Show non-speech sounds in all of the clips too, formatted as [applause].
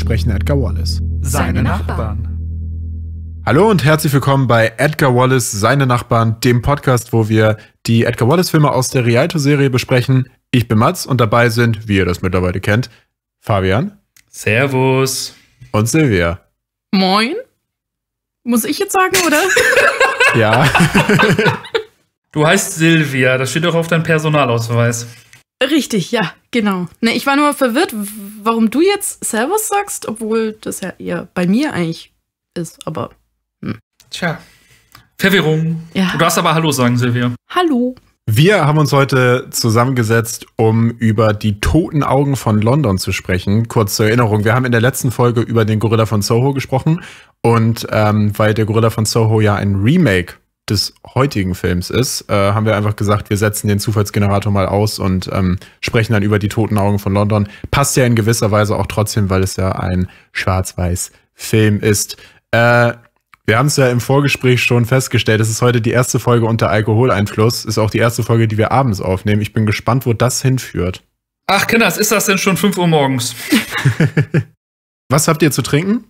besprechen Edgar Wallace. Seine, Seine Nachbarn. Nachbarn. Hallo und herzlich willkommen bei Edgar Wallace, Seine Nachbarn, dem Podcast, wo wir die Edgar Wallace-Filme aus der Rialto-Serie besprechen. Ich bin Mats und dabei sind, wie ihr das mittlerweile kennt, Fabian. Servus. Und Silvia. Moin. Muss ich jetzt sagen, oder? ja. [laughs] du heißt Silvia, das steht doch auf deinem Personalausweis. Richtig, ja, genau. Ne, ich war nur verwirrt, warum du jetzt Servus sagst, obwohl das ja eher bei mir eigentlich ist, aber. Hm. Tja. Verwirrung. Ja. Du darfst aber Hallo sagen, Silvia. Hallo. Wir haben uns heute zusammengesetzt, um über die toten Augen von London zu sprechen. Kurz zur Erinnerung, wir haben in der letzten Folge über den Gorilla von Soho gesprochen und ähm, weil der Gorilla von Soho ja ein Remake des heutigen Films ist, äh, haben wir einfach gesagt, wir setzen den Zufallsgenerator mal aus und ähm, sprechen dann über die toten Augen von London. Passt ja in gewisser Weise auch trotzdem, weil es ja ein schwarz-weiß Film ist. Äh, wir haben es ja im Vorgespräch schon festgestellt, es ist heute die erste Folge unter Alkoholeinfluss, ist auch die erste Folge, die wir abends aufnehmen. Ich bin gespannt, wo das hinführt. Ach, Kinders, ist das denn schon 5 Uhr morgens? [laughs] Was habt ihr zu trinken?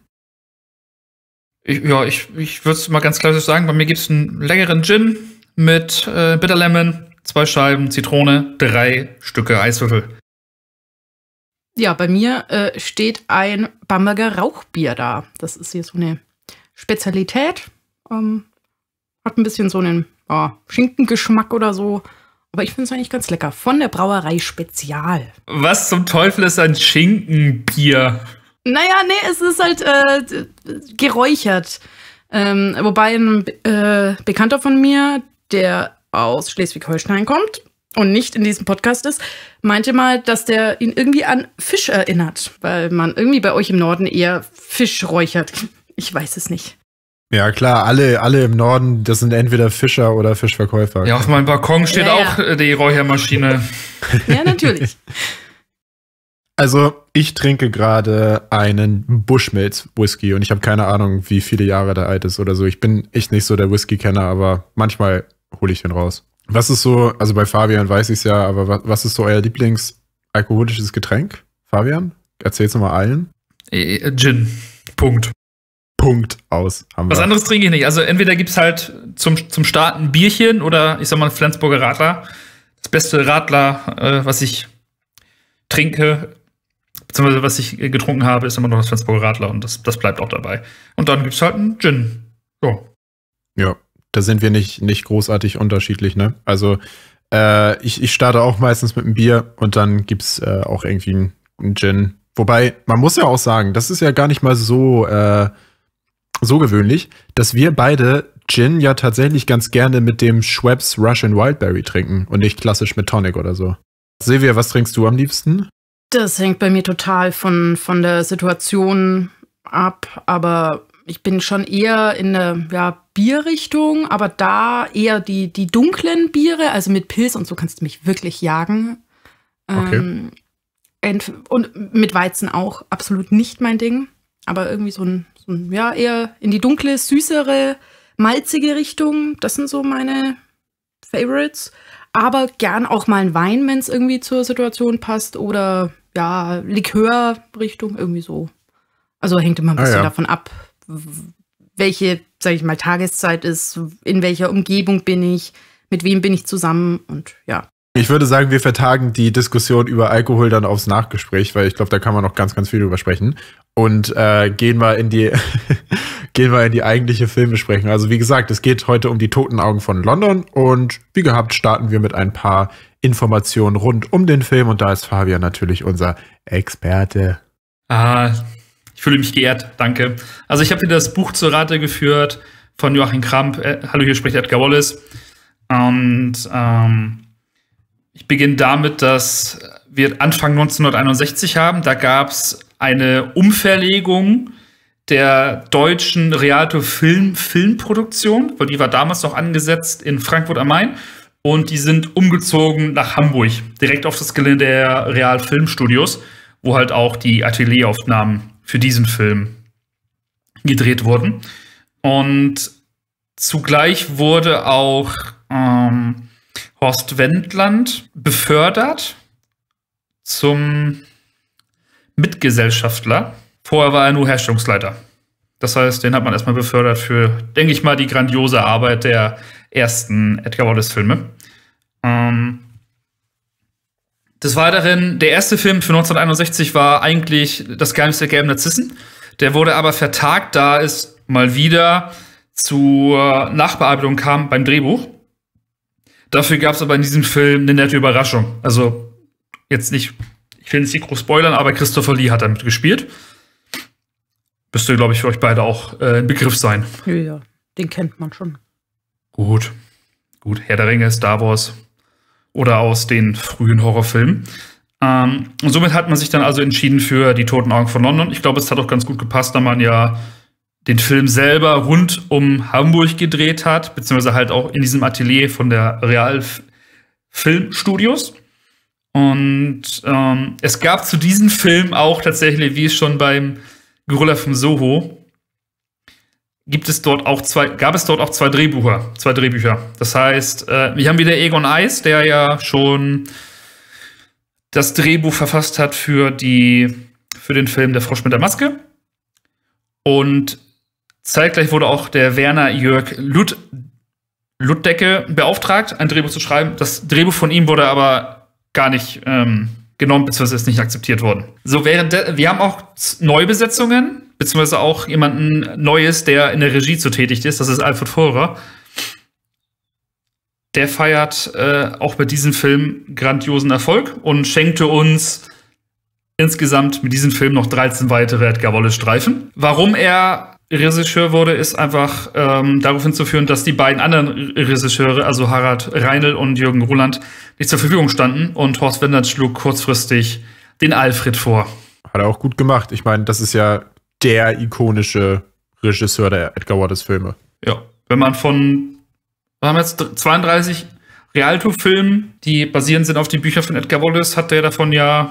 Ich, ja, ich, ich würde es mal ganz klassisch sagen, bei mir gibt es einen leckeren Gin mit äh, Bitter Lemon, zwei Scheiben Zitrone, drei Stücke Eiswürfel. Ja, bei mir äh, steht ein Bamberger Rauchbier da. Das ist hier so eine Spezialität. Ähm, hat ein bisschen so einen oh, Schinkengeschmack oder so. Aber ich finde es eigentlich ganz lecker. Von der Brauerei Spezial. Was zum Teufel ist ein Schinkenbier? Naja, nee, es ist halt äh, geräuchert. Ähm, wobei ein äh, Bekannter von mir, der aus Schleswig-Holstein kommt und nicht in diesem Podcast ist, meinte mal, dass der ihn irgendwie an Fisch erinnert, weil man irgendwie bei euch im Norden eher Fisch räuchert. Ich weiß es nicht. Ja, klar, alle, alle im Norden, das sind entweder Fischer oder Fischverkäufer. Ja, auf meinem Balkon steht ja, ja. auch äh, die Räuchermaschine. ja, natürlich. [laughs] Also, ich trinke gerade einen Bushmills Whisky und ich habe keine Ahnung, wie viele Jahre der alt ist oder so. Ich bin echt nicht so der Whisky-Kenner, aber manchmal hole ich den raus. Was ist so, also bei Fabian weiß ich es ja, aber was, was ist so euer Lieblingsalkoholisches Getränk? Fabian, erzähl es nochmal allen. Äh, äh, Gin. Punkt. Punkt aus. Was wir. anderes trinke ich nicht. Also entweder gibt es halt zum, zum Start ein Bierchen oder ich sag mal ein Flensburger Radler. Das beste Radler, äh, was ich trinke, beziehungsweise was ich getrunken habe, ist immer noch das Flensburger Radler und das, das bleibt auch dabei. Und dann gibt es halt einen Gin. So. Ja, da sind wir nicht, nicht großartig unterschiedlich, ne? Also äh, ich, ich starte auch meistens mit einem Bier und dann gibt es äh, auch irgendwie einen, einen Gin. Wobei, man muss ja auch sagen, das ist ja gar nicht mal so, äh, so gewöhnlich, dass wir beide Gin ja tatsächlich ganz gerne mit dem Schweppes Russian Wildberry trinken und nicht klassisch mit Tonic oder so. Silvia, was trinkst du am liebsten? Das hängt bei mir total von, von der Situation ab, aber ich bin schon eher in der ja, Bierrichtung, aber da eher die, die dunklen Biere, also mit Pilz und so kannst du mich wirklich jagen. Okay. Ähm, und mit Weizen auch absolut nicht mein Ding, aber irgendwie so ein, so ein, ja, eher in die dunkle, süßere, malzige Richtung, das sind so meine Favorites aber gern auch mal ein Wein, wenn es irgendwie zur Situation passt oder ja, Likörrichtung, irgendwie so. Also hängt immer ein ah, bisschen ah, ja. davon ab, welche, sag ich mal, Tageszeit ist, in welcher Umgebung bin ich, mit wem bin ich zusammen und ja. Ich würde sagen, wir vertagen die Diskussion über Alkohol dann aufs Nachgespräch, weil ich glaube, da kann man noch ganz, ganz viel drüber sprechen. Und äh, gehen wir in die [laughs] gehen wir in die eigentliche Filmbesprechung. Also wie gesagt, es geht heute um die toten Augen von London und wie gehabt starten wir mit ein paar Informationen rund um den Film und da ist Fabian natürlich unser Experte. Ah, ich fühle mich geehrt, danke. Also ich habe wieder das Buch zur Rate geführt von Joachim Kramp. Äh, hallo, hier spricht Edgar Wallace. Und ähm, ich beginne damit, dass wir Anfang 1961 haben. Da gab es eine Umverlegung der deutschen Realto Film Filmproduktion, weil die war damals noch angesetzt in Frankfurt am Main und die sind umgezogen nach Hamburg, direkt auf das Gelände der Real Filmstudios, wo halt auch die Atelieraufnahmen für diesen Film gedreht wurden. Und zugleich wurde auch ähm, Horst Wendland befördert zum Mitgesellschafter Vorher war er nur Herstellungsleiter. Das heißt, den hat man erstmal befördert für, denke ich mal, die grandiose Arbeit der ersten Edgar Wallace-Filme. Ähm, des Weiteren, der erste Film für 1961 war eigentlich Das Geheimnis der gelben Narzissen. Der wurde aber vertagt, da es mal wieder zur Nachbearbeitung kam beim Drehbuch. Dafür gab es aber in diesem Film eine nette Überraschung. Also, jetzt nicht, ich will jetzt nicht groß spoilern, aber Christopher Lee hat damit gespielt müsste, glaube ich, für euch beide auch äh, ein Begriff sein. Ja, ja, den kennt man schon. Gut, gut. Herr der Ringe, Star Wars oder aus den frühen Horrorfilmen. Ähm, und somit hat man sich dann also entschieden für die Toten Augen von London. Ich glaube, es hat auch ganz gut gepasst, da man ja den Film selber rund um Hamburg gedreht hat, beziehungsweise halt auch in diesem Atelier von der Real Filmstudios. Und ähm, es gab zu diesem Film auch tatsächlich, wie es schon beim Gorilla vom Soho gibt es dort auch zwei, gab es dort auch zwei Drehbücher, zwei Drehbücher. Das heißt, äh, wir haben wieder Egon Eis, der ja schon das Drehbuch verfasst hat für die, für den Film Der Frosch mit der Maske. Und zeitgleich wurde auch der Werner Jörg Lud, Luddecke beauftragt, ein Drehbuch zu schreiben. Das Drehbuch von ihm wurde aber gar nicht ähm, genommen, beziehungsweise ist nicht akzeptiert worden. So, während wir haben auch Neubesetzungen, beziehungsweise auch jemanden Neues, der in der Regie zu tätig ist, das ist Alfred Forer. Der feiert äh, auch mit diesem Film grandiosen Erfolg und schenkte uns insgesamt mit diesem Film noch 13 weitere Edgar Wallace Streifen. Warum er Regisseur wurde, ist einfach ähm, darauf hinzuführen, dass die beiden anderen Regisseure, also Harald Reinl und Jürgen Roland, nicht zur Verfügung standen und Horst Wendert schlug kurzfristig den Alfred vor. Hat er auch gut gemacht. Ich meine, das ist ja der ikonische Regisseur der Edgar Wallace Filme. Ja, wenn man von, wir haben jetzt 32 Realto-Filmen, die basierend sind auf den Büchern von Edgar Wallace, hat der davon ja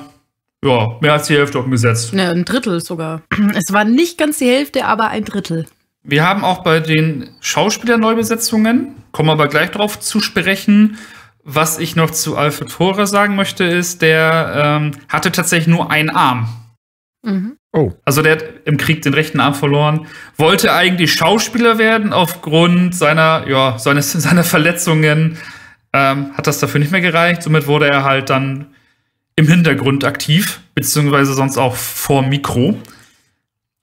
ja, mehr als die Hälfte umgesetzt. Ne, ein Drittel sogar. [clears throat] Es war nicht ganz die Hälfte, aber ein Drittel. Wir haben auch bei den Schauspielerneubesetzungen, kommen aber gleich drauf zu sprechen. Was ich noch zu Alfred Vorer sagen möchte, ist, der ähm, hatte tatsächlich nur einen Arm. Mhm. Oh. Also der hat im Krieg den rechten Arm verloren, wollte eigentlich Schauspieler werden aufgrund seiner, ja, seines, [laughs] seiner Verletzungen, ähm, hat das dafür nicht mehr gereicht. Somit wurde er halt dann im Hintergrund aktiv, beziehungsweise sonst auch vor Mikro,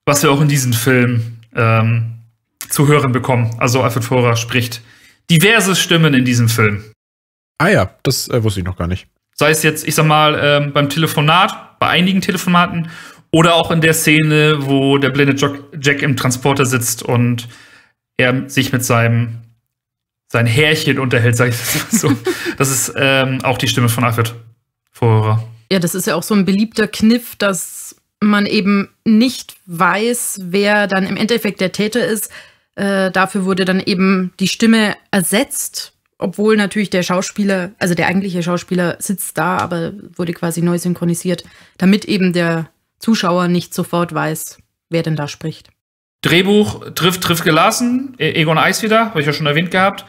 was wir auch in diesem Film ähm, zu hören bekommen. Also Alfred Vorer spricht diverse Stimmen in diesem Film. Ah ja, das äh, wusste ich noch gar nicht. Sei es jetzt, ich sag mal, ähm, beim Telefonat, bei einigen Telefonaten oder auch in der Szene, wo der blinde Jack im Transporter sitzt und er sich mit seinem sein Härchen unterhält, sag ich so. das ist ähm, auch die Stimme von Alfred Vorhörer. Ja, das ist ja auch so ein beliebter Kniff, dass man eben nicht weiß, wer dann im Endeffekt der Täter ist. Äh, dafür wurde dann eben die Stimme ersetzt, obwohl natürlich der Schauspieler, also der eigentliche Schauspieler sitzt da, aber wurde quasi neu synchronisiert, damit eben der Zuschauer nicht sofort weiß, wer denn da spricht. Drehbuch trifft, trifft gelassen. E-, Egon Eis wieder, habe ich ja schon erwähnt gehabt.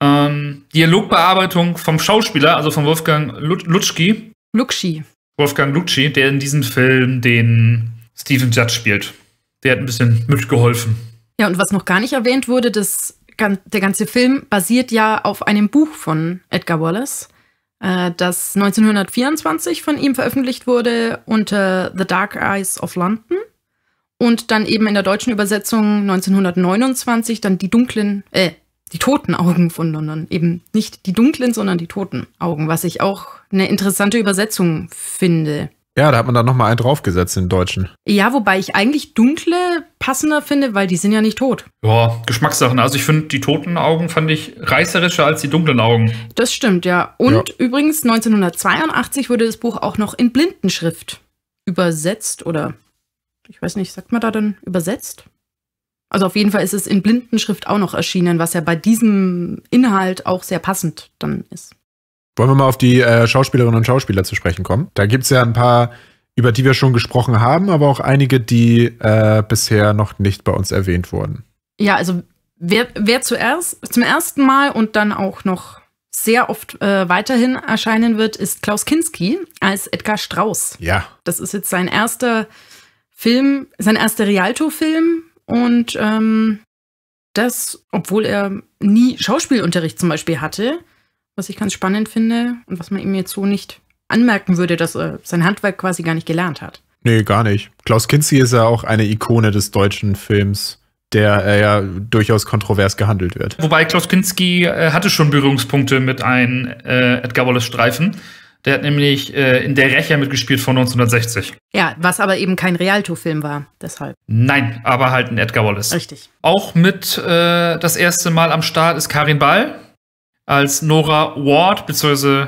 Ähm, Dialogbearbeitung vom Schauspieler, also von Wolfgang Lutschki. Lutschki. Wolfgang Lutschki, der in diesem Film den Stephen Judd spielt. Der hat ein bisschen mitgeholfen. Ja, und was noch gar nicht erwähnt wurde, das, der ganze Film basiert ja auf einem Buch von Edgar Wallace, äh, das 1924 von ihm veröffentlicht wurde unter The Dark Eyes of London und dann eben in der deutschen Übersetzung 1929 dann die dunklen, äh, die toten Augen von London. Eben nicht die dunklen, sondern die toten Augen, was ich auch eine interessante Übersetzung finde. Ja, da hat man dann nochmal einen draufgesetzt im Deutschen. Ja, wobei ich eigentlich dunkle passender finde, weil die sind ja nicht tot. Ja, Geschmackssachen. Also ich finde, die toten Augen fand ich reißerischer als die dunklen Augen. Das stimmt, ja. Und ja. übrigens 1982 wurde das Buch auch noch in Blindenschrift übersetzt oder ich weiß nicht, sagt man da dann übersetzt? Also auf jeden Fall ist es in Blindenschrift auch noch erschienen, was ja bei diesem Inhalt auch sehr passend dann ist. Wollen wir mal auf die äh, Schauspielerinnen und Schauspieler zu sprechen kommen? Da gibt es ja ein paar, über die wir schon gesprochen haben, aber auch einige, die äh, bisher noch nicht bei uns erwähnt wurden. Ja, also wer, wer zuerst, zum ersten Mal und dann auch noch sehr oft äh, weiterhin erscheinen wird, ist Klaus Kinski als Edgar Strauß. Ja. Das ist jetzt sein erster Film, sein erster Rialto-Film und ähm, das, obwohl er nie Schauspielunterricht zum Beispiel hatte, was ich ganz spannend finde und was man ihm jetzt so nicht anmerken würde, dass er sein Handwerk quasi gar nicht gelernt hat. Nee, gar nicht. Klaus Kinski ist ja auch eine Ikone des deutschen Films der äh, ja durchaus kontrovers gehandelt wird. Wobei Klaus Kinski äh, hatte schon Berührungspunkte mit einem äh, Edgar Wallace-Streifen. Der hat nämlich äh, in Der Rächer mitgespielt von 1960. Ja, was aber eben kein realto film war, deshalb. Nein, aber halt ein Edgar Wallace. Richtig. Auch mit äh, das erste Mal am Start ist Karin Ball als Nora Ward bzw.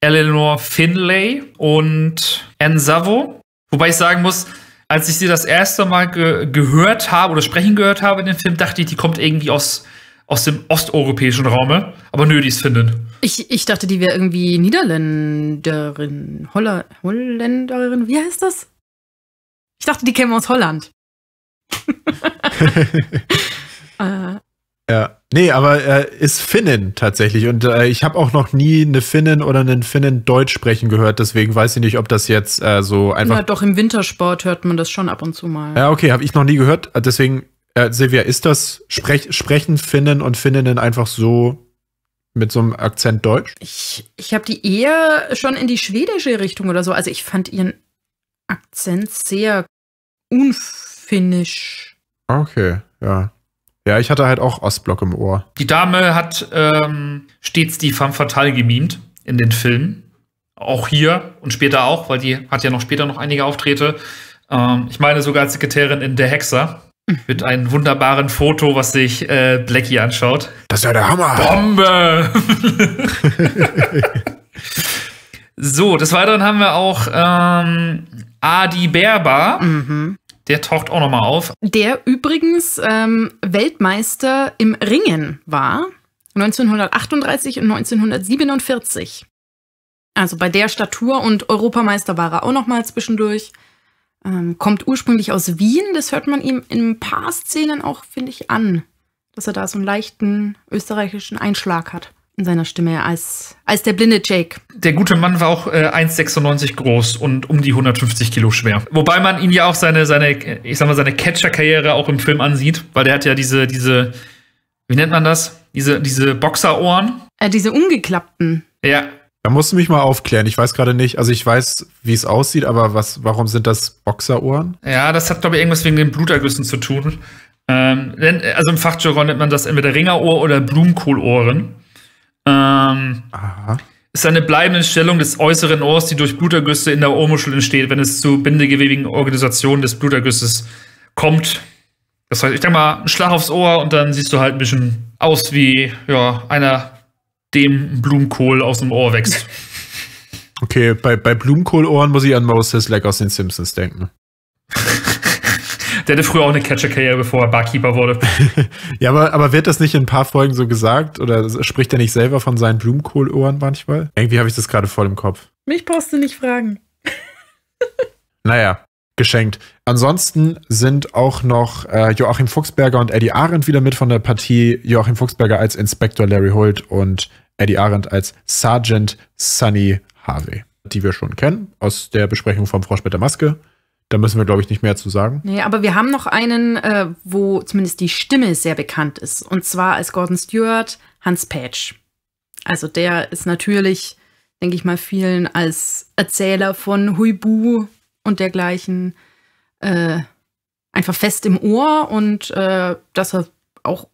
Eleanor Finlay und Anne Savo. Wobei ich sagen muss, als ich sie das erste Mal ge gehört habe oder sprechen gehört habe in dem Film, dachte ich, die kommt irgendwie aus aus dem osteuropäischen Raum, aber nö, die es finden. Ich, ich dachte, die wäre irgendwie Niederländerin, Holla Holländerin, wie heißt das? Ich dachte, die käme aus Holland. [laughs] Äh. Ja, nee, aber äh, ist Finnin tatsächlich und äh, ich habe auch noch nie eine Finnin oder einen Finnen Deutsch sprechen gehört, deswegen weiß ich nicht, ob das jetzt äh, so einfach. Na, doch im Wintersport hört man das schon ab und zu mal. Ja, okay, habe ich noch nie gehört, äh, deswegen äh, Silvia, ist das Sprech Sprechen Finnen und Finninnen einfach so mit so einem Akzent Deutsch? Ich, ich habe die eher schon in die schwedische Richtung oder so. Also ich fand ihren Akzent sehr unfinnisch. Okay, ja. Ja, ich hatte halt auch Ostblock im Ohr. Die Dame hat ähm, stets die Femme Fatale gemimt in den Filmen. Auch hier und später auch, weil die hat ja noch später noch einige Auftritte. Ähm, ich meine sogar als Sekretärin in Der Hexer. Mit einem wunderbaren Foto, was sich äh, Blackie anschaut. Das ist ja der Hammer. Bombe! [laughs] so, des Weiteren haben wir auch ähm, Adi Berber. Mhm. Der taucht auch nochmal auf. Der übrigens ähm, Weltmeister im Ringen war. 1938 und 1947. Also bei der Statur und Europameister war er auch nochmal zwischendurch. Ähm, kommt ursprünglich aus Wien, das hört man ihm in ein paar Szenen auch, finde ich, an, dass er da so einen leichten österreichischen Einschlag hat in seiner Stimme als, als der blinde Jake. Der gute Mann war auch äh, 1,96 groß und um die 150 Kilo schwer. Wobei man ihn ja auch seine, seine ich sag mal, seine Catcher-Karriere auch im Film ansieht, weil der hat ja diese, diese, wie nennt man das? Diese, diese Boxerohren. Äh, diese umgeklappten. Ja, da musst du mich mal aufklären. Ich weiß gerade nicht, also ich weiß, wie es aussieht, aber was, warum sind das Boxerohren? Ja, das hat, glaube ich, irgendwas wegen den Blutergüssen zu tun. Ähm, also im Fachjargon nennt man das entweder Ringerohr oder Blumenkohlohren. Ähm, Aha. Ist eine bleibende Stellung des äußeren Ohrs, die durch Blutergüsse in der Ohrmuschel entsteht, wenn es zu bindegewebigen Organisationen des Blutergüsses kommt. Das heißt, ich denke mal, ein Schlag aufs Ohr und dann siehst du halt ein bisschen aus wie ja, einer dem Blumenkohl aus dem Ohr wächst. Okay, bei, bei Blumenkohlohren muss ich an Moses Leck aus den Simpsons denken. [laughs] Der hatte früher auch eine Catcher-Karriere, bevor er Barkeeper wurde. [laughs] ja, aber, aber wird das nicht in ein paar Folgen so gesagt? Oder spricht er nicht selber von seinen Blumenkohlohren manchmal? Irgendwie habe ich das gerade voll im Kopf. Mich brauchst du nicht fragen. naja, geschenkt. Ansonsten sind auch noch äh, Joachim Fuchsberger und Eddie Arendt wieder mit von der Partie. Joachim Fuchsberger als Inspektor Larry Holt und Eddie Arendt als Sergeant Sunny Harvey, die wir schon kennen aus der Besprechung vom Frosch mit der Maske. Da müssen wir, glaube ich, nicht mehr zu sagen. Nee, aber wir haben noch einen, äh, wo zumindest die Stimme sehr bekannt ist. Und zwar als Gordon Stewart Hans Patch. Also der ist natürlich, denke ich mal, vielen als Erzähler von Huibu und dergleichen äh, einfach fest im Ohr und äh, dass er auch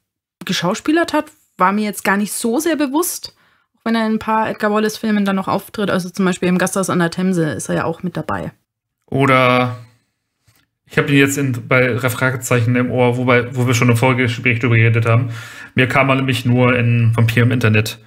geschauspielert hat, war mir jetzt gar nicht so sehr bewusst, auch wenn er in ein paar Edgar Wallace-Filmen dann noch auftritt. Also zum Beispiel im Gasthaus an der Themse ist er ja auch mit dabei. Oder ich habe ihn jetzt in, bei Refragezeichen im Ohr, wobei, wo wir schon im Vorgespräch darüber geredet haben. Mir kam er nämlich nur in Vampir im Internet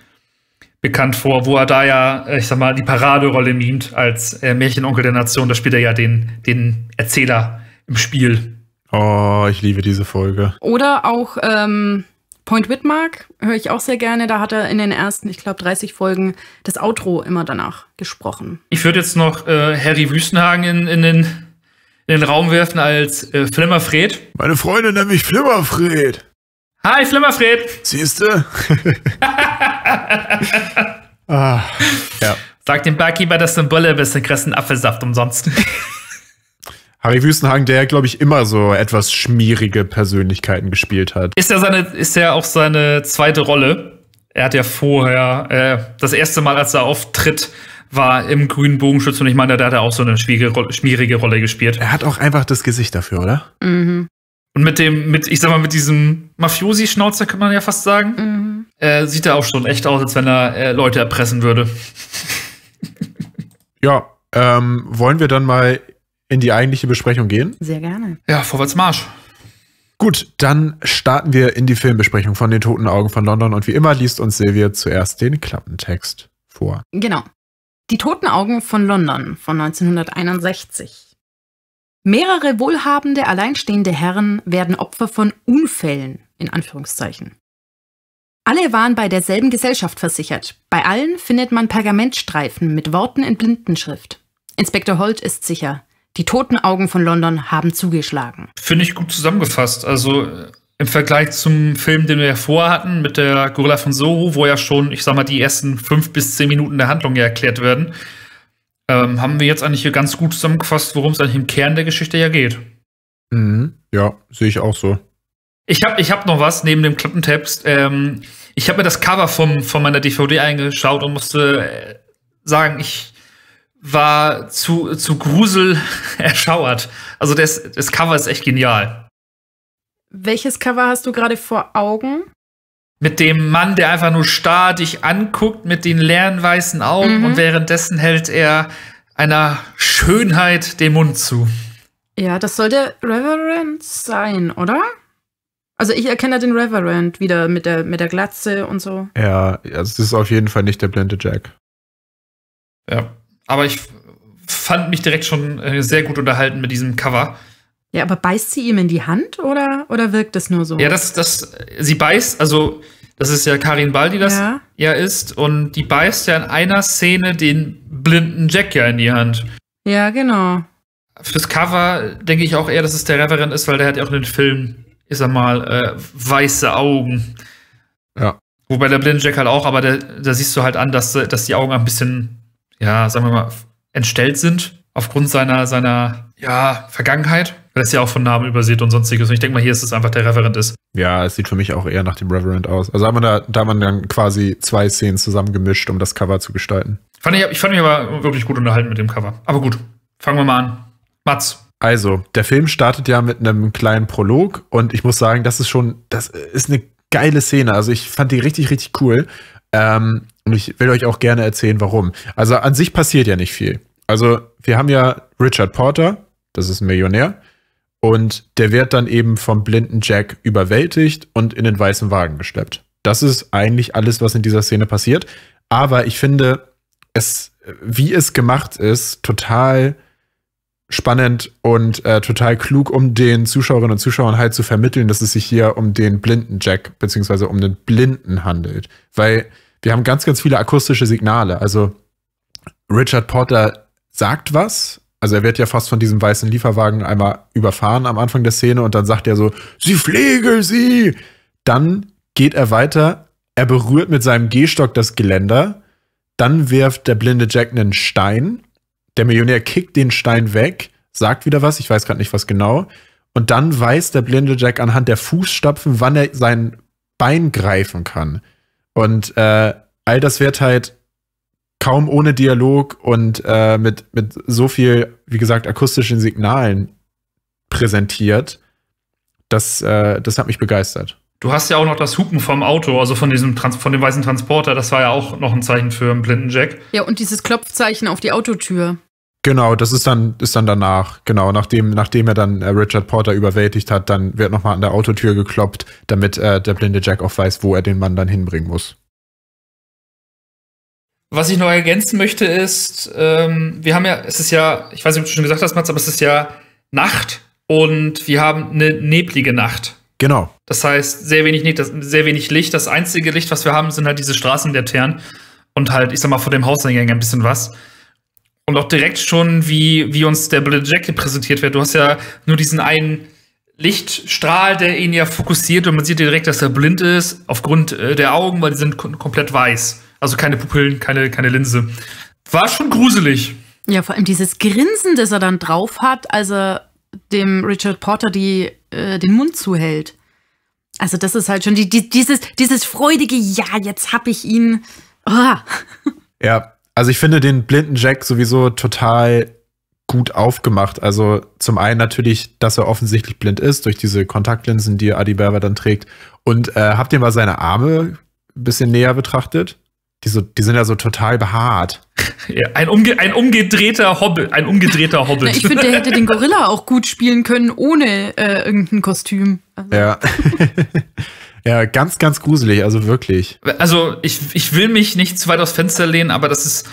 bekannt vor, wo er da ja, äh, ich sag mal, die Paraderolle mimt als äh, Märchenonkel der Nation. Da spielt er ja den, den Erzähler im Spiel. Oh, ich liebe diese Folge. Oder auch ähm, Point Whitmark höre ich auch sehr gerne. Da hat er in den ersten, ich glaube, 30 Folgen das Outro immer danach gesprochen. Ich würde jetzt noch äh, Harry Wüstenhagen in, in, den, in den Raum werfen als äh, Flimmerfred. Meine Freunde nennen mich Flimmerfred. Hi, Flimmerfred. Siehste? [laughs] ah, ja. Sag dem Barkeeper, dass du ein Bulle bist, dann kriegst du einen Apfelsaft umsonst. [laughs] Harry Wüstenhagen, der glaube ich immer so etwas schmierige Persönlichkeiten gespielt hat. Ist ja seine, ist ja auch seine zweite Rolle. Er hat ja vorher äh, das erste Mal, als er auftritt, war im grünen Bogenschützen. Und ich meine, da hat er auch so eine schmierige Rolle gespielt. Er hat auch einfach das Gesicht dafür, oder? Mhm. Und mit dem, mit, ich sag mal, mit diesem Mafiosi-Schnauzer kann man ja fast sagen, mhm. äh, sieht er auch schon echt aus, als wenn er äh, Leute erpressen würde. [laughs] ja, ähm, wollen wir dann mal in die eigentliche Besprechung gehen? Sehr gerne. Ja, vorwärts Marsch. Gut, dann starten wir in die Filmbesprechung von den Toten Augen von London und wie immer liest uns Silvia zuerst den Klappentext vor. Genau. Die Toten Augen von London von 1961 Mehrere wohlhabende, alleinstehende Herren werden Opfer von Unfällen, in Anführungszeichen. Alle waren bei derselben Gesellschaft versichert. Bei allen findet man Pergamentstreifen mit Worten in Blindenschrift. Inspektor Holt ist sicher. Die toten Augen von London haben zugeschlagen. Finde ich gut zusammengefasst. Also äh, im Vergleich zum Film, den wir ja vorher hatten, mit der Gorilla von Soho, wo ja schon, ich sag mal, die ersten fünf bis zehn Minuten der Handlung ja erklärt werden, ähm, haben wir jetzt eigentlich hier ganz gut zusammengefasst, worum es eigentlich im Kern der Geschichte ja geht. Mhm. Ja, sehe ich auch so. Ich habe ich hab noch was neben dem Klappentext. Ähm, ich habe mir das Cover vom, von meiner DVD eingeschaut und musste äh, sagen, ich war zu, zu Grusel [laughs] erschauert. Also das, das Cover ist echt genial. Welches Cover hast du gerade vor Augen? mit dem Mann, der einfach nur starr dich anguckt mit den leeren weißen Augen mhm. und währenddessen hält er einer Schönheit den Mund zu. Ja, das soll der Reverend sein, oder? Also ich erkenne den Reverend wieder mit der, mit der Glatze und so. Ja, also es ist auf jeden Fall nicht der blinde Jack. Ja, aber ich fand mich direkt schon äh, sehr gut unterhalten mit diesem Cover. Ja, aber beißt sie ihm in die Hand oder, oder wirkt es nur so? Ja, das, das, sie beißt, also das ist ja Karin Ball, die das ja. ja ist, und die beißt ja in einer Szene den blinden Jack ja in die Hand. Ja, genau. Fürs Cover denke ich auch eher, dass es der Reverend ist, weil der hat ja auch in den Film, ich sag mal, äh, weiße Augen. Ja. Wobei der blinde Jack halt auch, aber da siehst du halt an, dass, dass die Augen ein bisschen, ja, sagen wir mal, entstellt sind aufgrund seiner, seiner ja, Vergangenheit. Weil es ja auch von Namen übersieht und sonstiges. Und ich denke mal, hier ist es einfach der Reverend ist. Ja, es sieht für mich auch eher nach dem Reverend aus. Also haben wir da, da haben wir dann quasi zwei Szenen zusammengemischt, um das Cover zu gestalten. Fand ich, ich fand mich aber wirklich gut unterhalten mit dem Cover. Aber gut, fangen wir mal an. Mats, also, der Film startet ja mit einem kleinen Prolog und ich muss sagen, das ist schon, das ist eine geile Szene. Also, ich fand die richtig, richtig cool. Ähm, und ich will euch auch gerne erzählen, warum. Also, an sich passiert ja nicht viel. Also, wir haben ja Richard Porter, das ist ein Millionär, und der wird dann eben vom blinden Jack überwältigt und in den weißen Wagen gesteppt. Das ist eigentlich alles, was in dieser Szene passiert. Aber ich finde, es, wie es gemacht ist, total spannend und äh, total klug, um den Zuschauerinnen und Zuschauern halt zu vermitteln, dass es sich hier um den blinden Jack beziehungsweise um den Blinden handelt. Weil wir haben ganz, ganz viele akustische Signale. Also Richard Porter sagt was also er wird ja fast von diesem weißen Lieferwagen einmal überfahren am Anfang der Szene und dann sagt er so, sie pflege sie! Dann geht er weiter, er berührt mit seinem Gehstock das Geländer, dann wirft der blinde Jack einen Stein, der Millionär kickt den Stein weg, sagt wieder was, ich weiß gerade nicht was genau, und dann weiß der blinde Jack anhand der Fußstapfen, wann er sein Bein greifen kann. Und äh, all das wird halt kaum ohne Dialog und äh, mit, mit so viel, wie gesagt, akustischen Signalen präsentiert. Das, äh, das hat mich begeistert. Du hast ja auch noch das Hupen vom Auto, also von diesem Trans von dem weißen Transporter, das war ja auch noch ein Zeichen für einen blinden Jack. Ja, und dieses Klopfzeichen auf die Autotür. Genau, das ist dann, ist dann danach, genau, nachdem, nachdem er dann äh, Richard Porter überwältigt hat, dann wird nochmal an der Autotür gekloppt, damit äh, der blinde Jack auch weiß, wo er den Mann dann hinbringen muss. Was ich noch ergänzen möchte ist, ähm, wir haben ja, es ist ja, ich weiß nicht, ob du schon gesagt hast, Mats, aber es ist ja Nacht und wir haben eine neblige Nacht. Genau. Das heißt, sehr wenig, Licht, das, sehr wenig Licht. Das einzige Licht, was wir haben, sind halt diese Straßenlaternen und halt, ich sag mal, vor dem Hauseingang ein bisschen was. Und auch direkt schon, wie, wie uns der Bullet Jacket präsentiert wird. Du hast ja nur diesen einen Lichtstrahl, der ihn ja fokussiert und man sieht direkt, dass er blind ist, aufgrund äh, der Augen, weil die sind komplett weiß. Also keine Pupillen, keine, keine Linse. War schon gruselig. Ja, vor allem dieses Grinsen, das er dann drauf hat, als er dem Richard Porter die, äh, den Mund zuhält. Also das ist halt schon die, die, dieses, dieses freudige Ja, jetzt hab ich ihn. Oh. [laughs] Ja, also ich finde den blinden Jack sowieso total gut aufgemacht. Also zum einen natürlich, dass er offensichtlich blind ist durch diese Kontaktlinsen, die Adi Berber dann trägt. Und äh, habt ihr mal seine Arme ein bisschen näher betrachtet? Die, so, die sind ja so total behaart. [laughs] Ja, ein, umge ein umgedrehter Hobbit. Ein umgedrehter Hobbit. Na, ich finde, der hätte den Gorilla auch gut spielen können, ohne äh, irgendein Kostüm. Also. Ja. [laughs] ja, ganz, ganz gruselig, also wirklich. Also, ich, ich will mich nicht zu weit aufs Fenster lehnen, aber das ist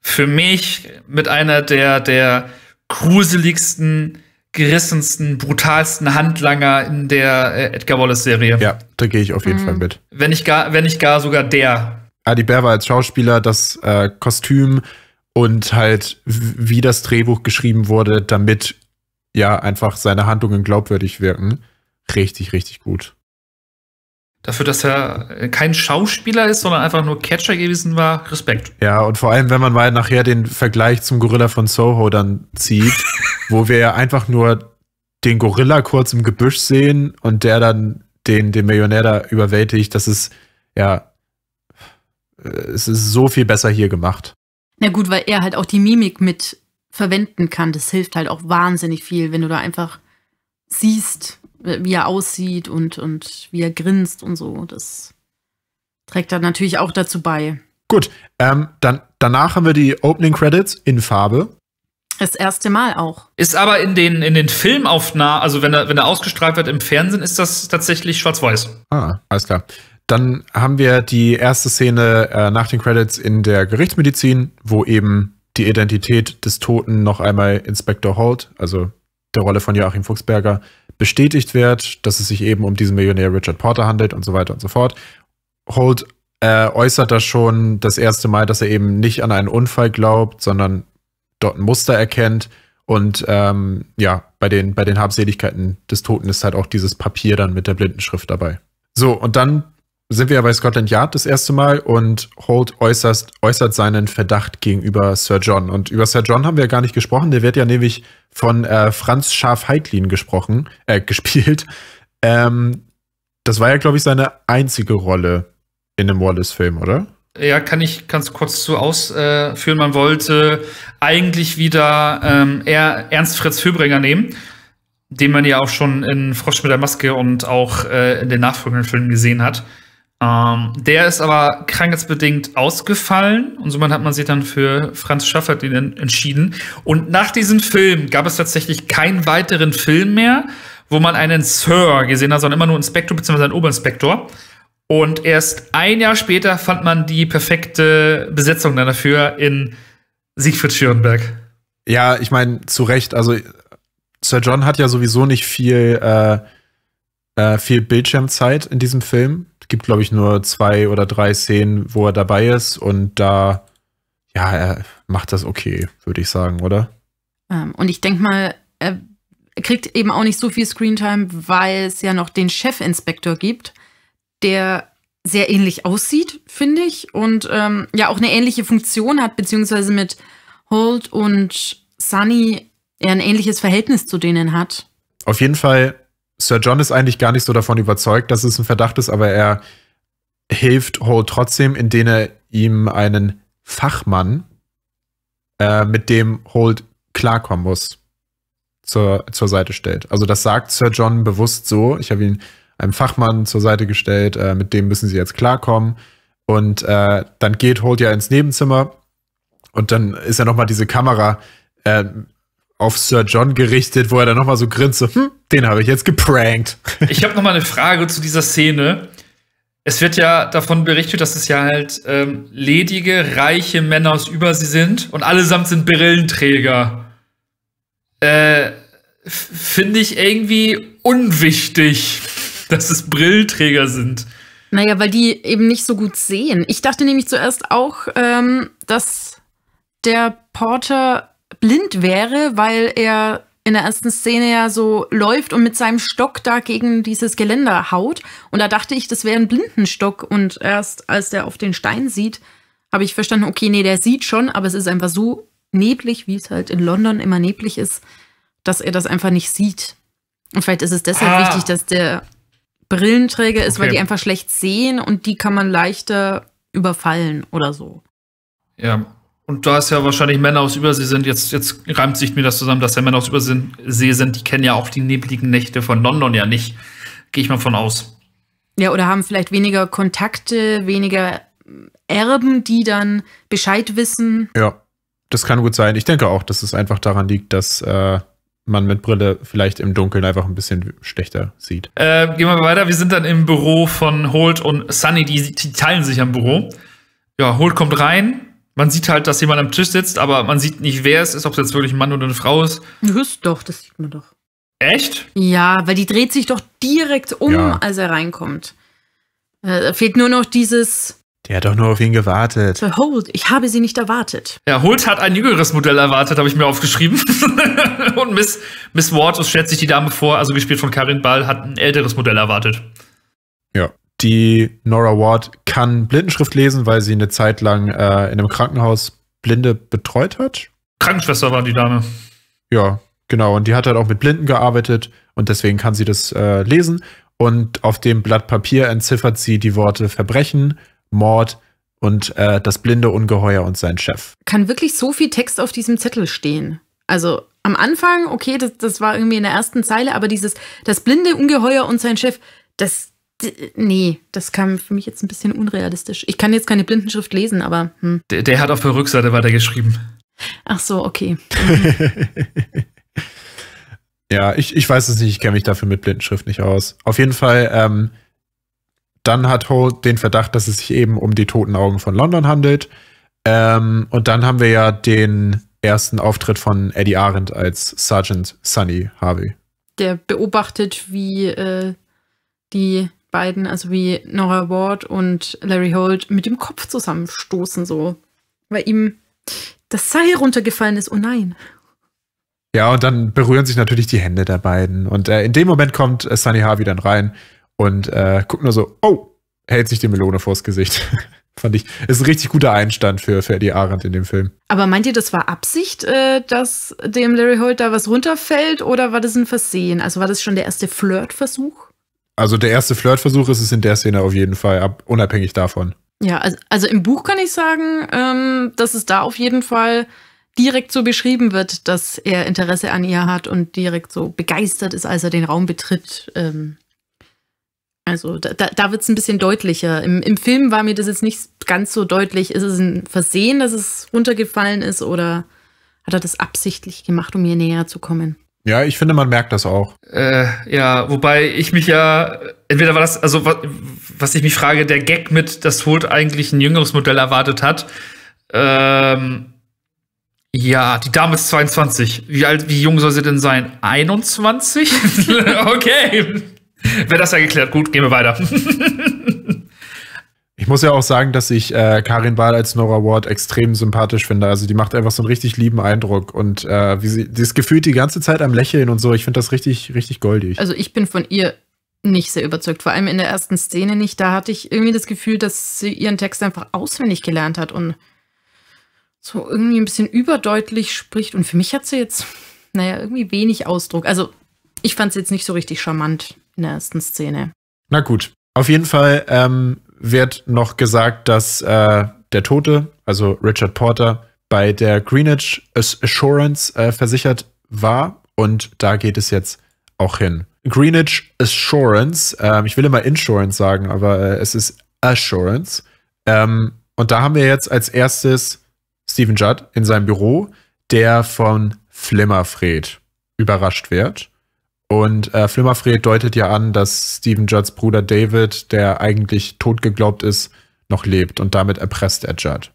für mich mit einer der, der gruseligsten, gerissensten, brutalsten Handlanger in der äh, Edgar Wallace-Serie. Ja, da gehe ich auf jeden mhm. Fall mit. Wenn ich gar, wenn nicht gar sogar der Adi Berber als Schauspieler, das äh, Kostüm und halt, wie das Drehbuch geschrieben wurde, damit ja einfach seine Handlungen glaubwürdig wirken. Richtig, richtig gut. Dafür, dass er kein Schauspieler ist, sondern einfach nur Catcher gewesen war, Respekt. Ja, und vor allem, wenn man mal nachher den Vergleich zum Gorilla von Soho dann zieht, [laughs] wo wir ja einfach nur den Gorilla kurz im Gebüsch sehen und der dann den, den Millionär da überwältigt, das ist ja äh, es ist so viel besser hier gemacht. Na gut, weil er halt auch die Mimik mit verwenden kann. Das hilft halt auch wahnsinnig viel, wenn du da einfach siehst, äh, wie er aussieht und, und wie er grinst und so. Das trägt dann natürlich auch dazu bei. Gut, ähm, dann, danach haben wir die Opening Credits in Farbe. Das erste Mal auch. Ist aber in den, in den Filmaufnahmen, also wenn er, wenn er ausgestrahlt wird im Fernsehen, ist das tatsächlich schwarz-weiß. Ah, alles klar. Dann haben wir die erste Szene äh, nach den Credits in der Gerichtsmedizin, wo eben die Identität des Toten noch einmal Inspector Holt, also der Rolle von Joachim Fuchsberger, bestätigt wird, dass es sich eben um diesen Millionär Richard Porter handelt und so weiter und so fort. Holt äh, äußert das schon das erste Mal, dass er eben nicht an einen Unfall glaubt, sondern dort ein Muster erkennt. Und ähm, ja, bei den, bei den Habseligkeiten des Toten ist halt auch dieses Papier dann mit der Blindenschrift dabei. So, und dann sind wir ja bei Scotland Yard das erste Mal und Holt äußerst, äußert seinen Verdacht gegenüber Sir John. Und über Sir John haben wir ja gar nicht gesprochen. Der wird ja nämlich von äh, Franz Scharf-Heitlin gesprochen, äh, [laughs] gespielt. Ähm, das war ja, glaube ich, seine einzige Rolle in einem Wallace-Film, oder? Ja, kann ich ganz kurz zu ausführen. Man wollte eigentlich wieder ähm, eher Ernst Fritz Höbringer nehmen den man ja auch schon in Frosch mit der Maske und auch äh, in den nachfolgenden Filmen gesehen hat. Ähm, der ist aber krankheitsbedingt ausgefallen und somit hat man sich dann für Franz Schaffert entschieden. Und nach diesem Film gab es tatsächlich keinen weiteren Film mehr, wo man einen Sir gesehen hat, sondern immer nur Inspektor bzw. einen Oberinspektor. Und erst ein Jahr später fand man die perfekte Besetzung dann dafür in Siegfried Schürenberg. Ja, ich meine, zu Recht. Also, Sir John hat ja sowieso nicht viel äh, äh, viel Bildschirmzeit in diesem Film. Es gibt, glaube ich, nur zwei oder drei Szenen, wo er dabei ist und da, ja, er macht das okay, würde ich sagen, oder? Ähm, und ich denke mal, er kriegt eben auch nicht so viel Screentime, weil es ja noch den Chefinspektor gibt, der sehr ähnlich aussieht, finde ich, und ähm, ja auch eine ähnliche Funktion hat, beziehungsweise mit Holt und Sunny ein ähnliches Verhältnis zu denen hat. Auf jeden Fall Sir John ist eigentlich gar nicht so davon überzeugt, dass es ein Verdacht ist, aber er hilft Hole trotzdem, indem er ihm einen Fachmann, äh, mit dem Holt klarkommen muss, zur, zur Seite stellt. Also das sagt Sir John bewusst so. Ich habe ihn einem Fachmann zur Seite gestellt, äh, mit dem müssen sie jetzt klarkommen. Und äh, dann geht Holt ja ins Nebenzimmer und dann ist ja nochmal diese Kamera, äh, auf Sir John gerichtet, wo er dann nochmal so grinst, so, hm, den habe ich jetzt geprankt. Ich habe nochmal eine Frage zu dieser Szene. Es wird ja davon berichtet, dass es ja halt ähm, ledige, reiche Männer aus Übersee sind und allesamt sind Brillenträger. Äh, Finde ich irgendwie unwichtig, dass es Brillenträger sind. Naja, weil die eben nicht so gut sehen. Ich dachte nämlich zuerst auch, ähm, dass der Porter blind wäre, weil er in der ersten Szene ja so läuft und mit seinem Stock da gegen dieses Geländer haut. Und da dachte ich, das wäre ein Blindenstock. Und erst als der auf den Stein sieht, habe ich verstanden, okay, nee, der sieht schon, aber es ist einfach so neblig, wie es halt in London immer neblig ist, dass er das einfach nicht sieht. Und vielleicht ist es deshalb ah. wichtig, dass der Brillenträger okay. ist, weil die einfach schlecht sehen und die kann man leichter überfallen oder so. Ja, und da es ja wahrscheinlich Männer aus Übersee sind, jetzt, jetzt reimt sich mir das zusammen, dass ja Männer aus Übersee sind, die kennen ja auch die nebligen Nächte von London ja nicht. Gehe ich mal von aus. Ja, oder haben vielleicht weniger Kontakte, weniger Erben, die dann Bescheid wissen. Ja, das kann gut sein. Ich denke auch, dass es einfach daran liegt, dass äh, man mit Brille vielleicht im Dunkeln einfach ein bisschen schlechter sieht. Äh, gehen wir mal weiter. Wir sind dann im Büro von Holt und Sunny, die, die teilen sich am Büro. Ja, Holt kommt rein, man sieht halt, dass jemand am Tisch sitzt, aber man sieht nicht, wer es ist, ob es jetzt wirklich ein Mann oder eine Frau ist. Du hörst doch, das sieht man doch. Echt? Ja, weil die dreht sich doch direkt um, ja. als er reinkommt. Äh, fehlt nur noch dieses. Der hat doch nur auf ihn gewartet. Behold, ich habe sie nicht erwartet. Ja, Holt hat ein jüngeres Modell erwartet, habe ich mir aufgeschrieben. [laughs] Und Miss, Miss Ward, so schätze ich die Dame vor, also gespielt von Karin Ball, hat ein älteres Modell erwartet. Ja die Nora Ward kann Blindenschrift lesen, weil sie eine Zeit lang äh, in einem Krankenhaus Blinde betreut hat. Krankenschwester war die Dame. Ja, genau. Und die hat halt auch mit Blinden gearbeitet und deswegen kann sie das äh, lesen. Und auf dem Blatt Papier entziffert sie die Worte Verbrechen, Mord und äh, das blinde Ungeheuer und sein Chef. Kann wirklich so viel Text auf diesem Zettel stehen? Also am Anfang, okay, das, das war irgendwie in der ersten Zeile, aber dieses, das blinde Ungeheuer und sein Chef, das nee, das kam für mich jetzt ein bisschen unrealistisch. Ich kann jetzt keine Blindenschrift lesen, aber. Hm. Der, der, hat auf der Rückseite weiter geschrieben. Ach so, okay. [laughs] ja, ich, ich weiß es nicht, ich kenne mich dafür mit Blindenschrift nicht aus. Auf jeden Fall, ähm, dann hat Ho den Verdacht, dass es sich eben um die toten Augen von London handelt. Ähm, und dann haben wir ja den ersten Auftritt von Eddie Arendt als Sergeant Sunny Harvey. Der beobachtet, wie äh, die beiden, also wie Nora Ward und Larry Holt, mit dem Kopf zusammenstoßen, so. Weil ihm das Seil runtergefallen ist, oh nein. Ja, und dann berühren sich natürlich die Hände der beiden. Und äh, in dem Moment kommt äh, Sunny Harvey dann rein und äh, guckt nur so, oh, hält sich die Melone vors Gesicht. [laughs] Fand ich, ist ein richtig guter Einstand für, für Eddie Arendt in dem Film. Aber meint ihr, das war Absicht, äh, dass dem Larry Holt da was runterfällt oder war das ein Versehen? Also war das schon der erste Flirtversuch? Also der erste Flirtversuch ist es in der Szene auf jeden Fall, ab, unabhängig davon. Ja, also, also im Buch kann ich sagen, ähm, dass es da auf jeden Fall direkt so beschrieben wird, dass er Interesse an ihr hat und direkt so begeistert ist, als er den Raum betritt. Ähm, also da, da wird es ein bisschen deutlicher. Im, Im Film war mir das jetzt nicht ganz so deutlich. Ist es ein Versehen, dass es runtergefallen ist oder hat er das absichtlich gemacht, um ihr näher zu kommen? Ja, ich finde, man merkt das auch. Äh, ja, wobei ich mich ja, entweder war das, also was, was ich mich frage, der Gag mit, dass Holt eigentlich ein jüngeres Modell erwartet hat. Ähm, ja, die Dame ist 22. Wie alt, wie jung soll sie denn sein? 21? [laughs] okay. Wäre das ja geklärt. Gut, gehen wir weiter. [laughs] Ich muss ja auch sagen, dass ich äh, Karin Wahl als Nora Ward extrem sympathisch finde. Also die macht einfach so einen richtig lieben Eindruck und äh, wie sie, die ist gefühlt die ganze Zeit am Lächeln und so. Ich finde das richtig, richtig goldig. Also ich bin von ihr nicht sehr überzeugt. Vor allem in der ersten Szene nicht. Da hatte ich irgendwie das Gefühl, dass sie ihren Text einfach auswendig gelernt hat und so irgendwie ein bisschen überdeutlich spricht. Und für mich hat sie jetzt, naja, irgendwie wenig Ausdruck. Also ich fand sie jetzt nicht so richtig charmant in der ersten Szene. Na gut. Auf jeden Fall ähm, wird noch gesagt, dass äh, der Tote, also Richard Porter, bei der Greenwich Assurance äh, versichert war und da geht es jetzt auch hin. Greenwich Assurance, ähm, ich will immer Insurance sagen, aber äh, es ist Assurance. Ähm, und da haben wir jetzt als erstes Stephen Judd in seinem Büro, der von Flimmerfred überrascht wird. Und äh, Flimmerfred deutet ja an, dass Steven Judds Bruder David, der eigentlich tot geglaubt ist, noch lebt und damit erpresst er Judd.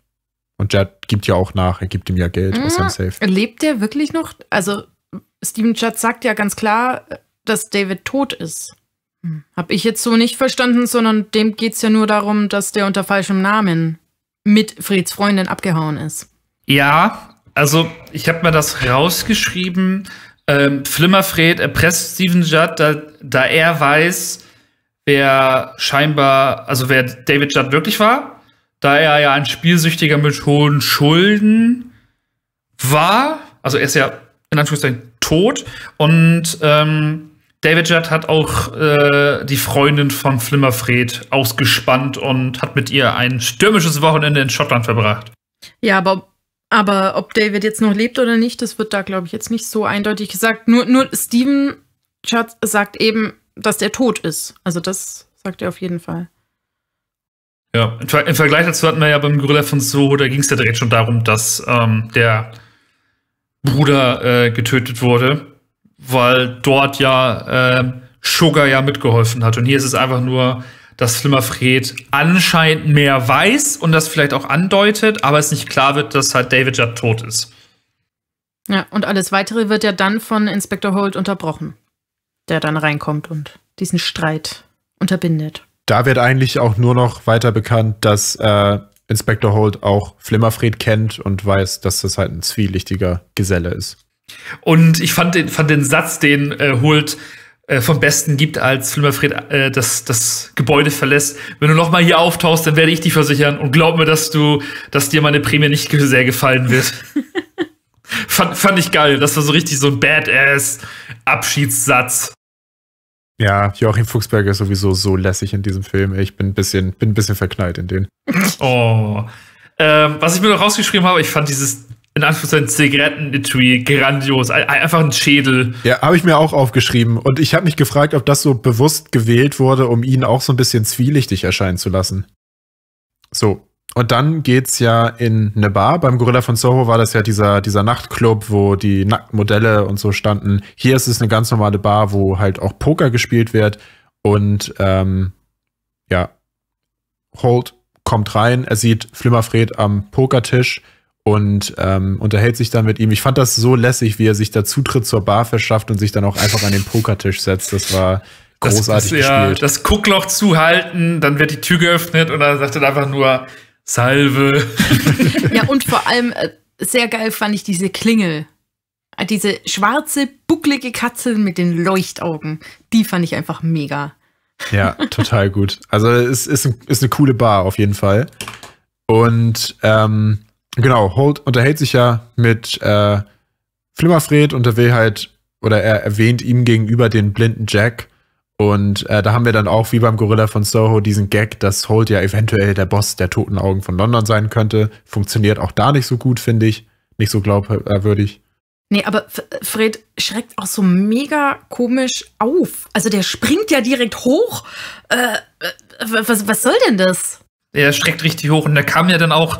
Und Judd gibt ja auch nach, er gibt ihm ja Geld mhm. aus seinem mhm. Safe. Lebt der wirklich noch? Also Steven Judd sagt ja ganz klar, dass David tot ist. Hm. Hab ich jetzt so nicht verstanden, sondern dem geht es ja nur darum, dass der unter falschem Namen mit Freds Freundin abgehauen ist. Ja, also ich habe mir das rausgeschrieben ähm, Flimmerfred erpresst Steven Judd, da, da er weiß, wer scheinbar, also wer David Judd wirklich war, da er ja ein Spielsüchtiger mit hohen Schulden war. Also er ist ja in Anführungszeichen tot und ähm, David Judd hat auch äh, die Freundin von Flimmerfred ausgespannt und hat mit ihr ein stürmisches Wochenende in Schottland verbracht. Ja, aber aber ob David jetzt noch lebt oder nicht, das wird da, glaube ich, jetzt nicht so eindeutig gesagt. Nur, nur Steven Schatz sagt eben, dass der tot ist. Also das sagt er auf jeden Fall. Ja, im, Vergleich dazu hatten wir ja beim Gorilla von Soho, da ging es ja direkt schon darum, dass ähm, der Bruder äh, getötet wurde, weil dort ja äh, Sugar ja mitgeholfen hat. Und hier ist es einfach nur, dass Flimmerfred anscheinend mehr weiß und das vielleicht auch andeutet, aber es nicht klar wird, dass halt David Judd tot ist. Ja, und alles weitere wird ja dann von Inspektor Holt unterbrochen, der dann reinkommt und diesen Streit unterbindet. Da wird eigentlich auch nur noch weiter bekannt, dass äh, Inspektor Holt auch Flimmerfred kennt und weiß, dass das halt ein zwielichtiger Geselle ist. Und ich fand den, fand den Satz, den äh, Holt äh, vom Besten gibt, als Flimmerfred äh, das, das Gebäude verlässt. Wenn du nochmal hier auftauchst, dann werde ich dich versichern und glaub mir, dass du, dass dir meine Prämie nicht sehr gefallen wird. [laughs] fand, fand ich geil. Das war so richtig so ein Badass-Abschiedssatz. Ja, Joachim Fuchsberger ist sowieso so lässig in diesem Film. Ich bin ein bisschen, bin ein bisschen verknallt in den. Oh. Ähm, was ich mir noch rausgeschrieben habe, ich fand dieses in Anführungszeichen zigaretten Zigarettenetui, grandios, einfach ein Schädel. Ja, habe ich mir auch aufgeschrieben. Und ich habe mich gefragt, ob das so bewusst gewählt wurde, um ihn auch so ein bisschen zwielichtig erscheinen zu lassen. So. Und dann geht's ja in eine Bar. Beim Gorilla von Soho war das ja dieser, dieser Nachtclub, wo die Nacktmodelle und so standen. Hier ist es eine ganz normale Bar, wo halt auch Poker gespielt wird. Und ähm, ja, Holt kommt rein, er sieht Flimmerfred am Pokertisch und ähm, unterhält sich dann mit ihm. Ich fand das so lässig, wie er sich da Zutritt zur Bar verschafft und sich dann auch einfach an den Pokertisch setzt. Das war großartig das, das, ja, gespielt. Das Guckloch zuhalten, dann wird die Tür geöffnet und dann sagt er einfach nur Salve. [laughs] ja, und vor allem äh, sehr geil fand ich diese Klingel. Äh, diese schwarze, bucklige Katze mit den Leuchtaugen. Die fand ich einfach mega. Ja, [laughs] total gut. Also es ist, ist eine coole Bar auf jeden Fall. Und ähm, Genau, Holt unterhält sich ja mit äh, Flimmerfred und er will halt, oder er erwähnt ihm gegenüber den blinden Jack. Und äh, da haben wir dann auch, wie beim Gorilla von Soho, diesen Gag, dass Holt ja eventuell der Boss der toten Augen von London sein könnte. Funktioniert auch da nicht so gut, finde ich. Nicht so glaubwürdig. Nee, aber Fred schreckt auch so mega komisch auf. Also der springt ja direkt hoch. Äh, äh was, was soll denn das? Er schreckt richtig hoch und da kam ja dann auch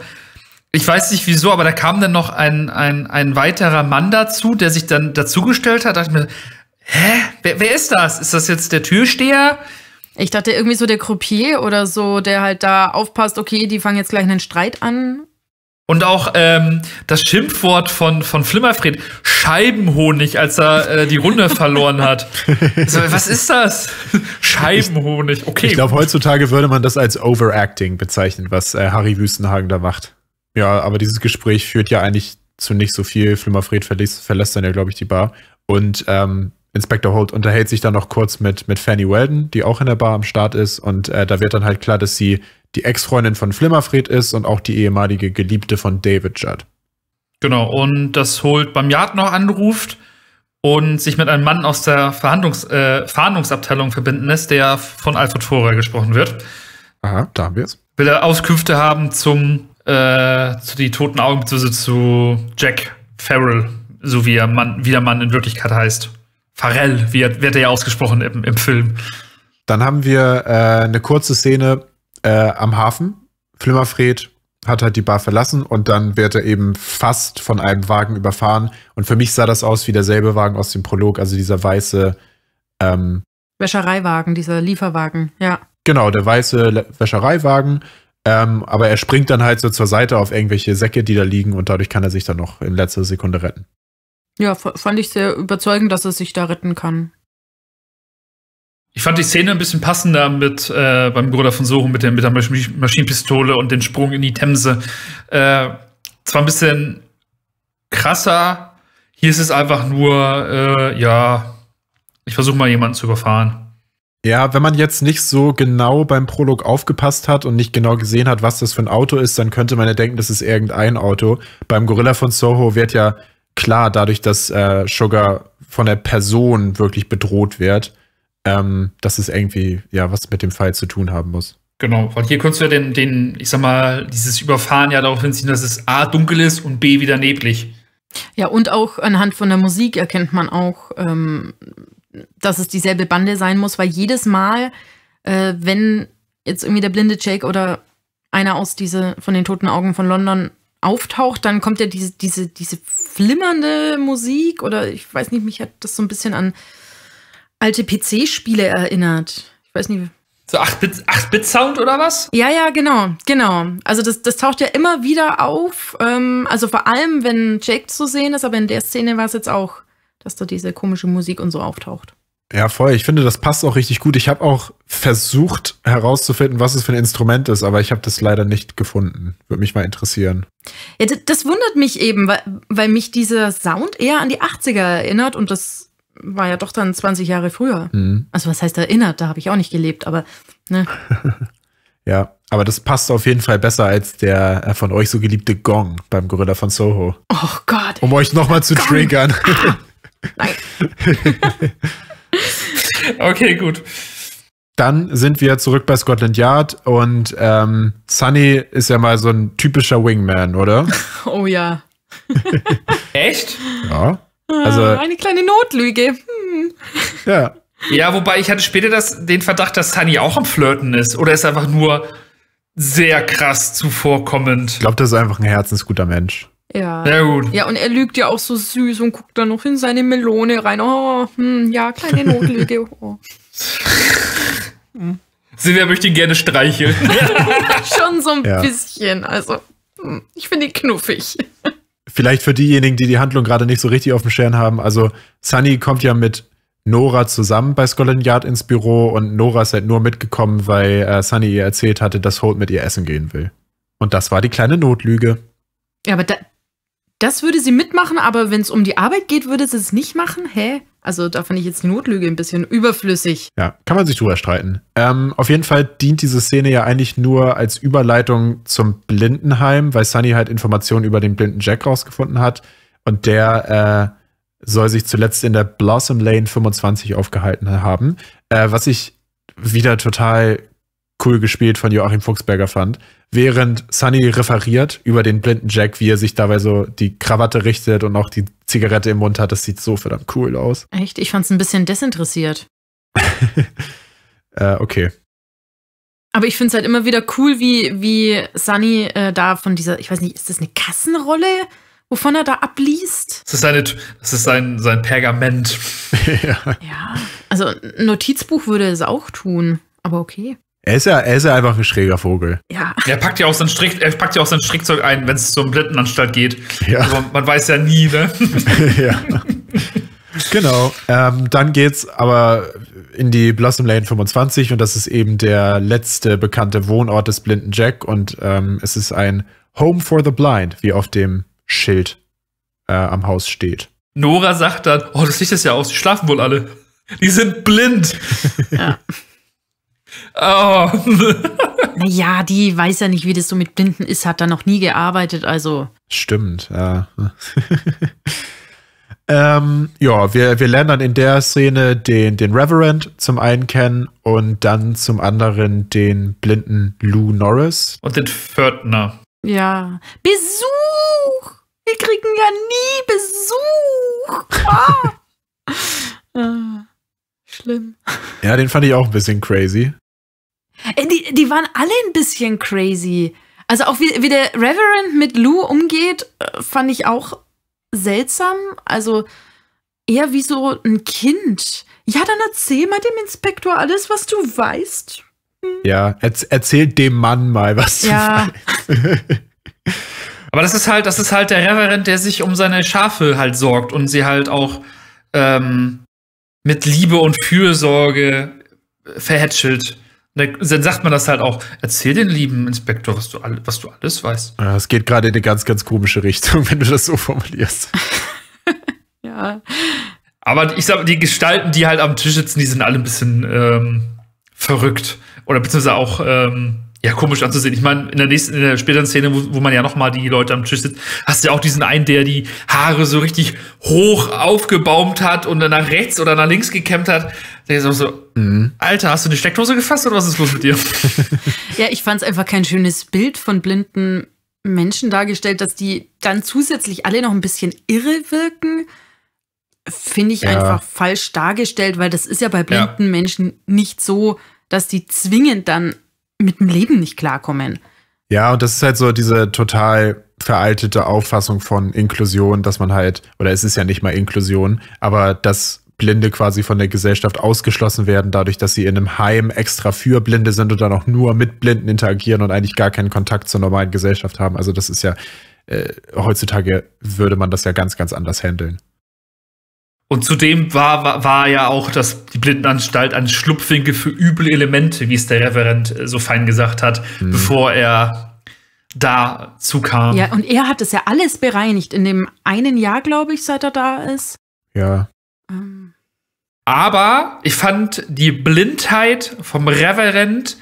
ich weiß nicht wieso, aber da kam dann noch ein, ein, ein weiterer Mann dazu, der sich dann dazugestellt hat. Da dachte ich mir, hä? Wer, wer ist das? Ist das jetzt der Türsteher? Ich dachte irgendwie so der Croupier oder so, der halt da aufpasst, okay, die fangen jetzt gleich einen Streit an. Und auch ähm, das Schimpfwort von, von Flimmerfred, Scheibenhonig, als er äh, die Runde [laughs] verloren hat. So, also, was ist das? [laughs] Scheibenhonig, okay. Ich, ich glaube, heutzutage würde man das als Overacting bezeichnen, was äh, Harry Wüstenhagen da macht. Ja, aber dieses Gespräch führt ja eigentlich zu nicht so viel. Flimmerfred verlässt, verlässt dann ja, glaube ich, die Bar. Und ähm, Inspector Holt unterhält sich dann noch kurz mit, mit Fanny Weldon, die auch in der Bar am Start ist. Und äh, da wird dann halt klar, dass sie die Ex-Freundin von Flimmerfred ist und auch die ehemalige Geliebte von David Judd. Genau, und dass Holt beim Yard noch anruft und sich mit einem Mann aus der Verhandlungs äh, Verhandlungsabteilung verbinden lässt, der von Alfred Vorer gesprochen wird. Aha, da haben wir es. Will er Auskünfte haben zum äh, zu die toten Augen, beziehungsweise zu Jack Farrell, so wie er Mann, wie der Mann in Wirklichkeit heißt. Farrell, wie er, wird er ja ausgesprochen im, im Film. Dann haben wir äh, eine kurze Szene äh, am Hafen. Flimmerfred hat halt die Bar verlassen und dann wird er eben fast von einem Wagen überfahren. Und für mich sah das aus wie derselbe Wagen aus dem Prolog, also dieser weiße ähm Wäschereiwagen, dieser Lieferwagen, ja. Genau, der weiße Wäschereiwagen ähm, aber er springt dann halt so zur Seite auf irgendwelche Säcke, die da liegen und dadurch kann er sich dann noch in letzter Sekunde retten. Ja, fand ich sehr überzeugend, dass er sich da retten kann. Ich fand die Szene ein bisschen passender mit äh, beim Bruder von Soho mit, mit der Maschinenpistole und dem Sprung in die Themse. Äh, zwar ein bisschen krasser, hier ist es einfach nur, äh, ja, ich versuche mal jemanden zu überfahren. Ja, wenn man jetzt nicht so genau beim Prolog aufgepasst hat und nicht genau gesehen hat, was das für ein Auto ist, dann könnte man ja denken, das ist irgendein Auto. Beim Gorilla von Soho wird ja klar, dadurch, dass äh, Sugar von der Person wirklich bedroht wird, ähm, dass es irgendwie ja was mit dem Fall zu tun haben muss. Genau, weil hier konntest du ja den, den, ich sag mal, dieses Überfahren ja darauf hinziehen, dass es A dunkel ist und B wieder neblig. Ja, und auch anhand von der Musik erkennt man auch, ähm, dass es dieselbe Bande sein muss, weil jedes Mal, äh, wenn jetzt irgendwie der blinde Jake oder einer aus diese von den toten Augen von London auftaucht, dann kommt ja diese, diese, diese flimmernde Musik oder ich weiß nicht, mich hat das so ein bisschen an alte PC-Spiele erinnert. Ich weiß nicht. So 8-Bit-Sound oder was? Ja, ja, genau, genau. Also das, das taucht ja immer wieder auf. Ähm, also vor allem, wenn Jake zu sehen ist, aber in der Szene war es jetzt auch dass da diese komische Musik und so auftaucht. Ja, voll. Ich finde, das passt auch richtig gut. Ich habe auch versucht herauszufinden, was es für ein Instrument ist, aber ich habe das leider nicht gefunden. Würde mich mal interessieren. Ja, das, das wundert mich eben, weil, weil mich dieser Sound eher an die 80er erinnert und das war ja doch dann 20 Jahre früher. Mhm. Also was heißt erinnert? Da habe ich auch nicht gelebt, aber ne. [laughs] ja, aber das passt auf jeden Fall besser als der äh, von euch so geliebte Gong beim Gorilla von Soho. Oh Gott. Um euch nochmal zu Gong. triggern. Ah. [laughs] Nein. [laughs] okay, gut. Dann sind wir zurück bei Scotland Yard und ähm, Sunny ist ja mal so ein typischer Wingman, oder? [laughs] Oh ja. [laughs] Echt? Ja. Ah, also, Eine kleine Notlüge. Hm. Ja. Ja, wobei ich hatte später das, den Verdacht, dass Sunny auch am Flirten ist. Oder ist einfach nur sehr krass zuvorkommend. Ich glaube, das ist einfach ein herzensguter Mensch. Ja. Sehr gut. Ja, und er lügt ja auch so süß und guckt dann noch in seine Melone rein. Oh, hm, ja, kleine Notlüge. [laughs] Oh. Silvia möchte ihn gerne streicheln. [laughs] Schon so ein ja. bisschen. Also, hm, ich finde ihn knuffig. Vielleicht für diejenigen, die die Handlung gerade nicht so richtig auf dem Schirm haben. Also, Sunny kommt ja mit Nora zusammen bei Scotland Yard ins Büro und Nora ist halt nur mitgekommen, weil äh, Sunny ihr erzählt hatte, dass Holt mit ihr essen gehen will. Und das war die kleine Notlüge. Ja, aber da, das würde sie mitmachen, aber wenn es um die Arbeit geht, würde sie es nicht machen? Hä? Also da fand ich jetzt die Notlüge ein bisschen überflüssig. Ja, kann man sich drüber streiten. Ähm, auf jeden Fall dient diese Szene ja eigentlich nur als Überleitung zum Blindenheim, weil Sunny halt Informationen über den blinden Jack rausgefunden hat. Und der äh, soll sich zuletzt in der Blossom Lane 25 aufgehalten haben. Äh, was ich wieder total cool gespielt von Joachim Fuchsberger fand. Während Sunny referiert über den blinden Jack, wie er sich dabei so die Krawatte richtet und auch die Zigarette im Mund hat, das sieht so verdammt cool aus. Echt? Ich fand's ein bisschen desinteressiert. [laughs] äh, okay. Aber ich finde es halt immer wieder cool, wie, wie Sunny äh, da von dieser, ich weiß nicht, ist das eine Kassenrolle, wovon er da abliest? Das ist, seine, das ist sein, sein Pergament. [laughs] ja. ja, also ein Notizbuch würde es auch tun, aber okay. Er ist ja, er ist ja einfach ein schräger Vogel. Ja. Er packt ja auch sein, Strick, er packt ja auch sein Strickzeug ein, wenn es zur Blindenanstalt geht. Ja. Also man weiß ja nie, ne? [laughs] ja. Genau. Ähm, dann geht's aber in die Blossom Lane 25 und das ist eben der letzte bekannte Wohnort des blinden Jack und ähm, es ist ein Home for the Blind, wie auf dem Schild äh, am Haus steht. Nora sagt dann, oh, das Licht ist ja aus, die schlafen wohl alle. Die sind blind. ja. [laughs] Oh. naja, die weiß ja nicht, wie das so mit Blinden ist, hat da noch nie gearbeitet, also. Stimmt, ja. [laughs] ähm, ja, wir, wir lernen dann in der Szene den, den Reverend zum einen kennen und dann zum anderen den blinden Lou Norris. Und den Pförtner. Ja. Besuch! Wir kriegen ja nie Besuch! Ah. [laughs] ah schlimm. Ja, den fand ich auch ein bisschen crazy. Äh, die, die waren alle ein bisschen crazy. Also auch wie, wie der Reverend mit Lou umgeht, äh, fand ich auch seltsam. Also eher wie so ein Kind. Ja, dann erzähl mal dem Inspektor alles, was du weißt. Hm. Ja, erz erzähl dem Mann mal, was ja. du weißt. [laughs] Aber das ist halt, das ist halt der Reverend, der sich um seine Schafe halt sorgt und sie halt auch ähm, mit Liebe und Fürsorge äh, verhätschelt. Dann sagt man das halt auch. Erzähl den lieben Inspektor, was du, all, was du alles weißt. Ja, es geht gerade in eine ganz, ganz komische Richtung, [laughs] wenn du das so formulierst. [laughs] ja. Aber ich sag, die Gestalten, die halt am Tisch sitzen, die sind alle ein bisschen ähm, verrückt. Oder beziehungsweise auch ähm, ja, komisch anzusehen. Ich meine, in der nächsten, in der späteren Szene, wo, wo man ja nochmal die Leute am Tisch sitzt, hast du ja auch diesen einen, der die Haare so richtig hoch aufgebaumt hat und dann nach rechts oder nach links gekämmt hat. Denke ich so, so mhm. Alter, hast du eine Steckdose gefasst oder was ist los mit dir? [laughs] ja, ich fand es einfach kein schönes Bild von blinden Menschen dargestellt, dass die dann zusätzlich alle noch ein bisschen irre wirken. Finde ich ja. einfach falsch dargestellt, weil das ist ja bei blinden ja. Menschen nicht so, dass die zwingend dann mit dem Leben nicht klarkommen. Ja, und das ist halt so diese total veraltete Auffassung von Inklusion, dass man halt, oder es ist ja nicht mal Inklusion, aber dass Blinde quasi von der Gesellschaft ausgeschlossen werden, dadurch, dass sie in einem Heim extra für Blinde sind und dann auch nur mit Blinden interagieren und eigentlich gar keinen Kontakt zur normalen Gesellschaft haben. Also das ist ja, äh, heutzutage würde man das ja ganz, ganz anders handeln. Und zudem war, war, war ja auch dass die Blindenanstalt ein Schlupfwinkel für üble Elemente, wie es der Referent äh, so fein gesagt hat, hm. bevor er dazu kam. Ja, und er hat es ja alles bereinigt in dem einen Jahr, glaube ich, seit er da ist. Ja. Aber ich fand die Blindheit vom Reverend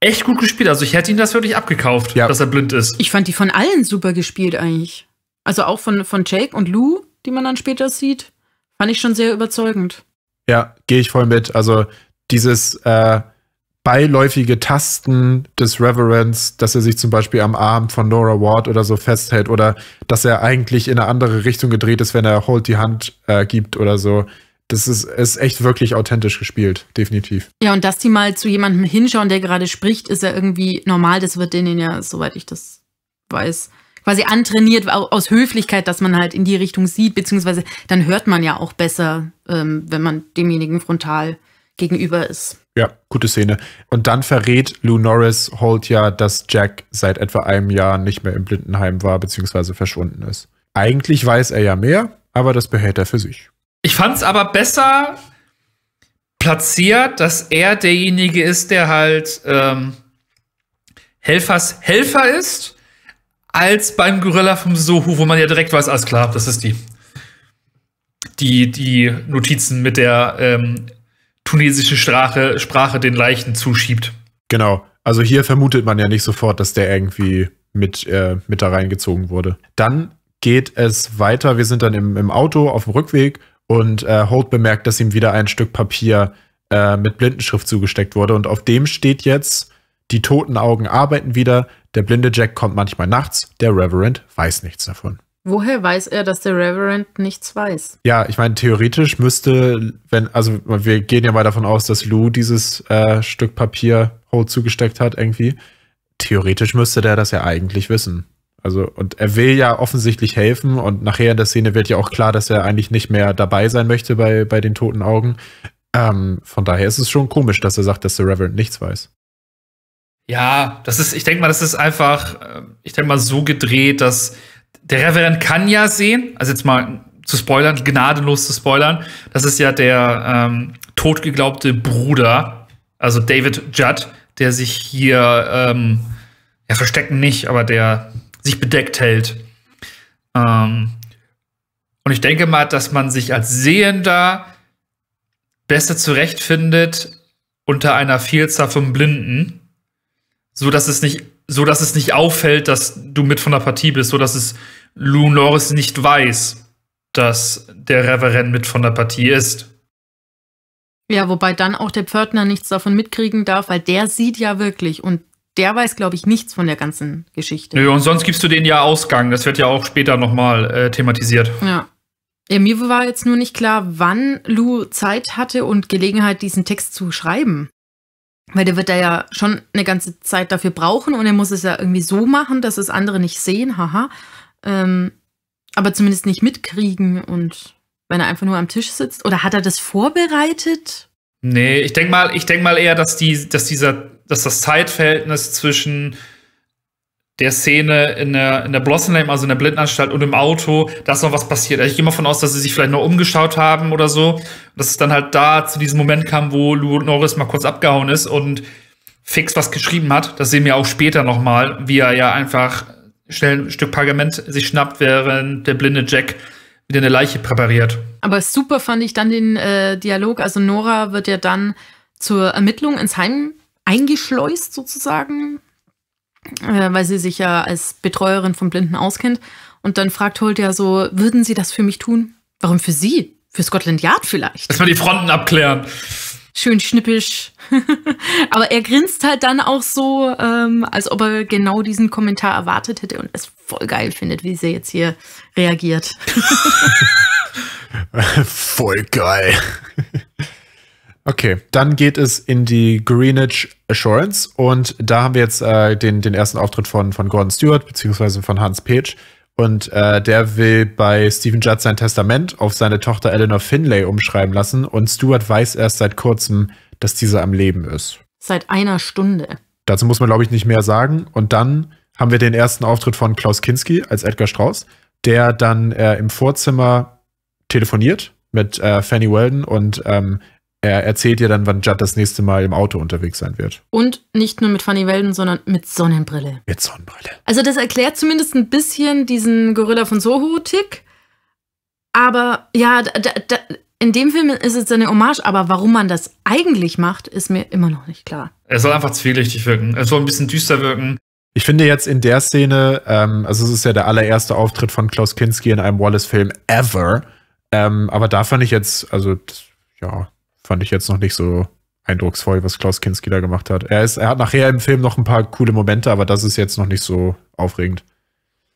echt gut gespielt. Also ich hätte ihm das wirklich abgekauft, ja. dass er blind ist. Ich fand die von allen super gespielt eigentlich. Also auch von, von Jake und Lou, die man dann später sieht, fand ich schon sehr überzeugend. Ja, gehe ich voll mit. Also dieses, äh, beiläufige Tasten des Reverends, dass er sich zum Beispiel am Arm von Nora Ward oder so festhält oder dass er eigentlich in eine andere Richtung gedreht ist, wenn er Hold die Hand äh, gibt oder so. Das ist, ist echt wirklich authentisch gespielt, definitiv. Ja, und dass die mal zu jemandem hinschauen, der gerade spricht, ist ja irgendwie normal. Das wird denen ja, soweit ich das weiß, quasi antrainiert aus Höflichkeit, dass man halt in die Richtung sieht, beziehungsweise dann hört man ja auch besser, ähm, wenn man demjenigen frontal gegenüber ist. Ja, gute Szene. Und dann verrät Lou Norris Holt ja, dass Jack seit etwa einem Jahr nicht mehr im Blindenheim war, beziehungsweise verschwunden ist. Eigentlich weiß er ja mehr, aber das behält er für sich. Ich fand es aber besser platziert, dass er derjenige ist, der halt ähm, Helfers Helfer ist, als beim Gorilla vom Sohu, wo man ja direkt weiß, alles klar, das ist die. Die, die Notizen mit der ähm, tunesische Sprache, Sprache den Leichen zuschiebt. Genau. Also hier vermutet man ja nicht sofort, dass der irgendwie mit, äh, mit da reingezogen wurde. Dann geht es weiter. Wir sind dann im, im Auto auf dem Rückweg und äh, Holt bemerkt, dass ihm wieder ein Stück Papier äh, mit Blindenschrift zugesteckt wurde. Und auf dem steht jetzt, die toten Augen arbeiten wieder, der blinde Jack kommt manchmal nachts, der Reverend weiß nichts davon. Woher weiß er, dass der Reverend nichts weiß? Ja, ich meine, theoretisch müsste, wenn, also wir gehen ja mal davon aus, dass Lou dieses äh, Stück Papier Holt zugesteckt hat, irgendwie. Theoretisch müsste der das ja eigentlich wissen. Also, und er will ja offensichtlich helfen und nachher in der Szene wird ja auch klar, dass er eigentlich nicht mehr dabei sein möchte bei, bei den toten Augen. Ähm, von daher ist es schon komisch, dass er sagt, dass der Reverend nichts weiß. Ja, das ist, ich denke mal, das ist einfach, äh, ich denke mal, so gedreht, dass der Reverend kann ja sehen, also jetzt mal zu spoilern, gnadenlos zu spoilern, das ist ja der ähm, totgeglaubte Bruder, also David Judd, der sich hier, ähm, ja, verstecken nicht, aber der sich bedeckt hält. Ähm, und ich denke mal, dass man sich als Sehender besser zurechtfindet unter einer Vielzahl von Blinden, so dass es nicht so dass es nicht auffällt, dass du mit von der Partie bist, so dass es Lou Norris nicht weiß, dass der Reverend mit von der Partie ist. Ja, wobei dann auch der Pförtner nichts davon mitkriegen darf, weil der sieht ja wirklich und der weiß, glaube ich, nichts von der ganzen Geschichte. Nö, und sonst gibst du denen ja Ausgang. Das wird ja auch später nochmal äh, thematisiert. Ja. ja. Mir war jetzt nur nicht klar, wann Lou Zeit hatte und Gelegenheit, diesen Text zu schreiben. Weil der wird da ja schon eine ganze Zeit dafür brauchen und er muss es ja irgendwie so machen, dass es andere nicht sehen, haha. Ähm, aber zumindest nicht mitkriegen und wenn er einfach nur am Tisch sitzt. Oder hat er das vorbereitet? Nee, ich denke mal, denk mal eher, dass, die, dass, dieser, dass das Zeitverhältnis zwischen der Szene in der, in der Blossenheim, also in der Blindenanstalt und im Auto, dass noch was passiert. Also ich gehe mal davon aus, dass sie sich vielleicht noch umgeschaut haben oder so. Dass es dann halt da zu diesem Moment kam, wo Lou Norris mal kurz abgehauen ist und fix was geschrieben hat. Das sehen wir auch später nochmal, wie er ja einfach schnell ein Stück Pergament sich schnappt, während der blinde Jack wieder eine Leiche präpariert. Aber super fand ich dann den äh, Dialog. Also Nora wird ja dann zur Ermittlung ins Heim eingeschleust sozusagen äh, weil sie sich ja als Betreuerin von Blinden auskennt. Und dann fragt Holt ja so, würden Sie das für mich tun? Warum für Sie? Für Scotland Yard vielleicht? Erstmal die Fronten abklären. Schön schnippisch. [laughs] Aber er grinst halt dann auch so, ähm, als ob er genau diesen Kommentar erwartet hätte und es voll geil findet, wie sie jetzt hier reagiert. [laughs] [laughs] voll geil. Okay, dann geht es in die Greenwich Assurance und da haben wir jetzt äh, den, den ersten Auftritt von, von Gordon Stewart bzw. von Hans Page und äh, der will bei Stephen Judd sein Testament auf seine Tochter Eleanor Finlay umschreiben lassen und Stewart weiß erst seit kurzem, dass diese am Leben ist. Seit einer Stunde. Dazu muss man, glaube ich, nicht mehr sagen. Und dann haben wir den ersten Auftritt von Klaus Kinski als Edgar Strauss, der dann äh, im Vorzimmer telefoniert mit äh, Fanny Weldon und ähm, er erzählt dir dann, wann Judd das nächste Mal im Auto unterwegs sein wird. Und nicht nur mit Funny Welden, sondern mit Sonnenbrille. Mit Sonnenbrille. Also das erklärt zumindest ein bisschen diesen Gorilla von Soho-Tick. Aber ja, da, da, in dem Film ist es eine Hommage, aber warum man das eigentlich macht, ist mir immer noch nicht klar. Es soll einfach zwielichtig wirken. Es soll ein bisschen düster wirken. Ich finde jetzt in der Szene, ähm, also es ist ja der allererste Auftritt von Klaus Kinski in einem Wallace-Film ever. Ähm, aber da fand ich jetzt, also, ja, fand ich jetzt noch nicht so eindrucksvoll, was Klaus Kinski da gemacht hat. Er, ist, er hat nachher im Film noch ein paar coole Momente, aber das ist jetzt noch nicht so aufregend.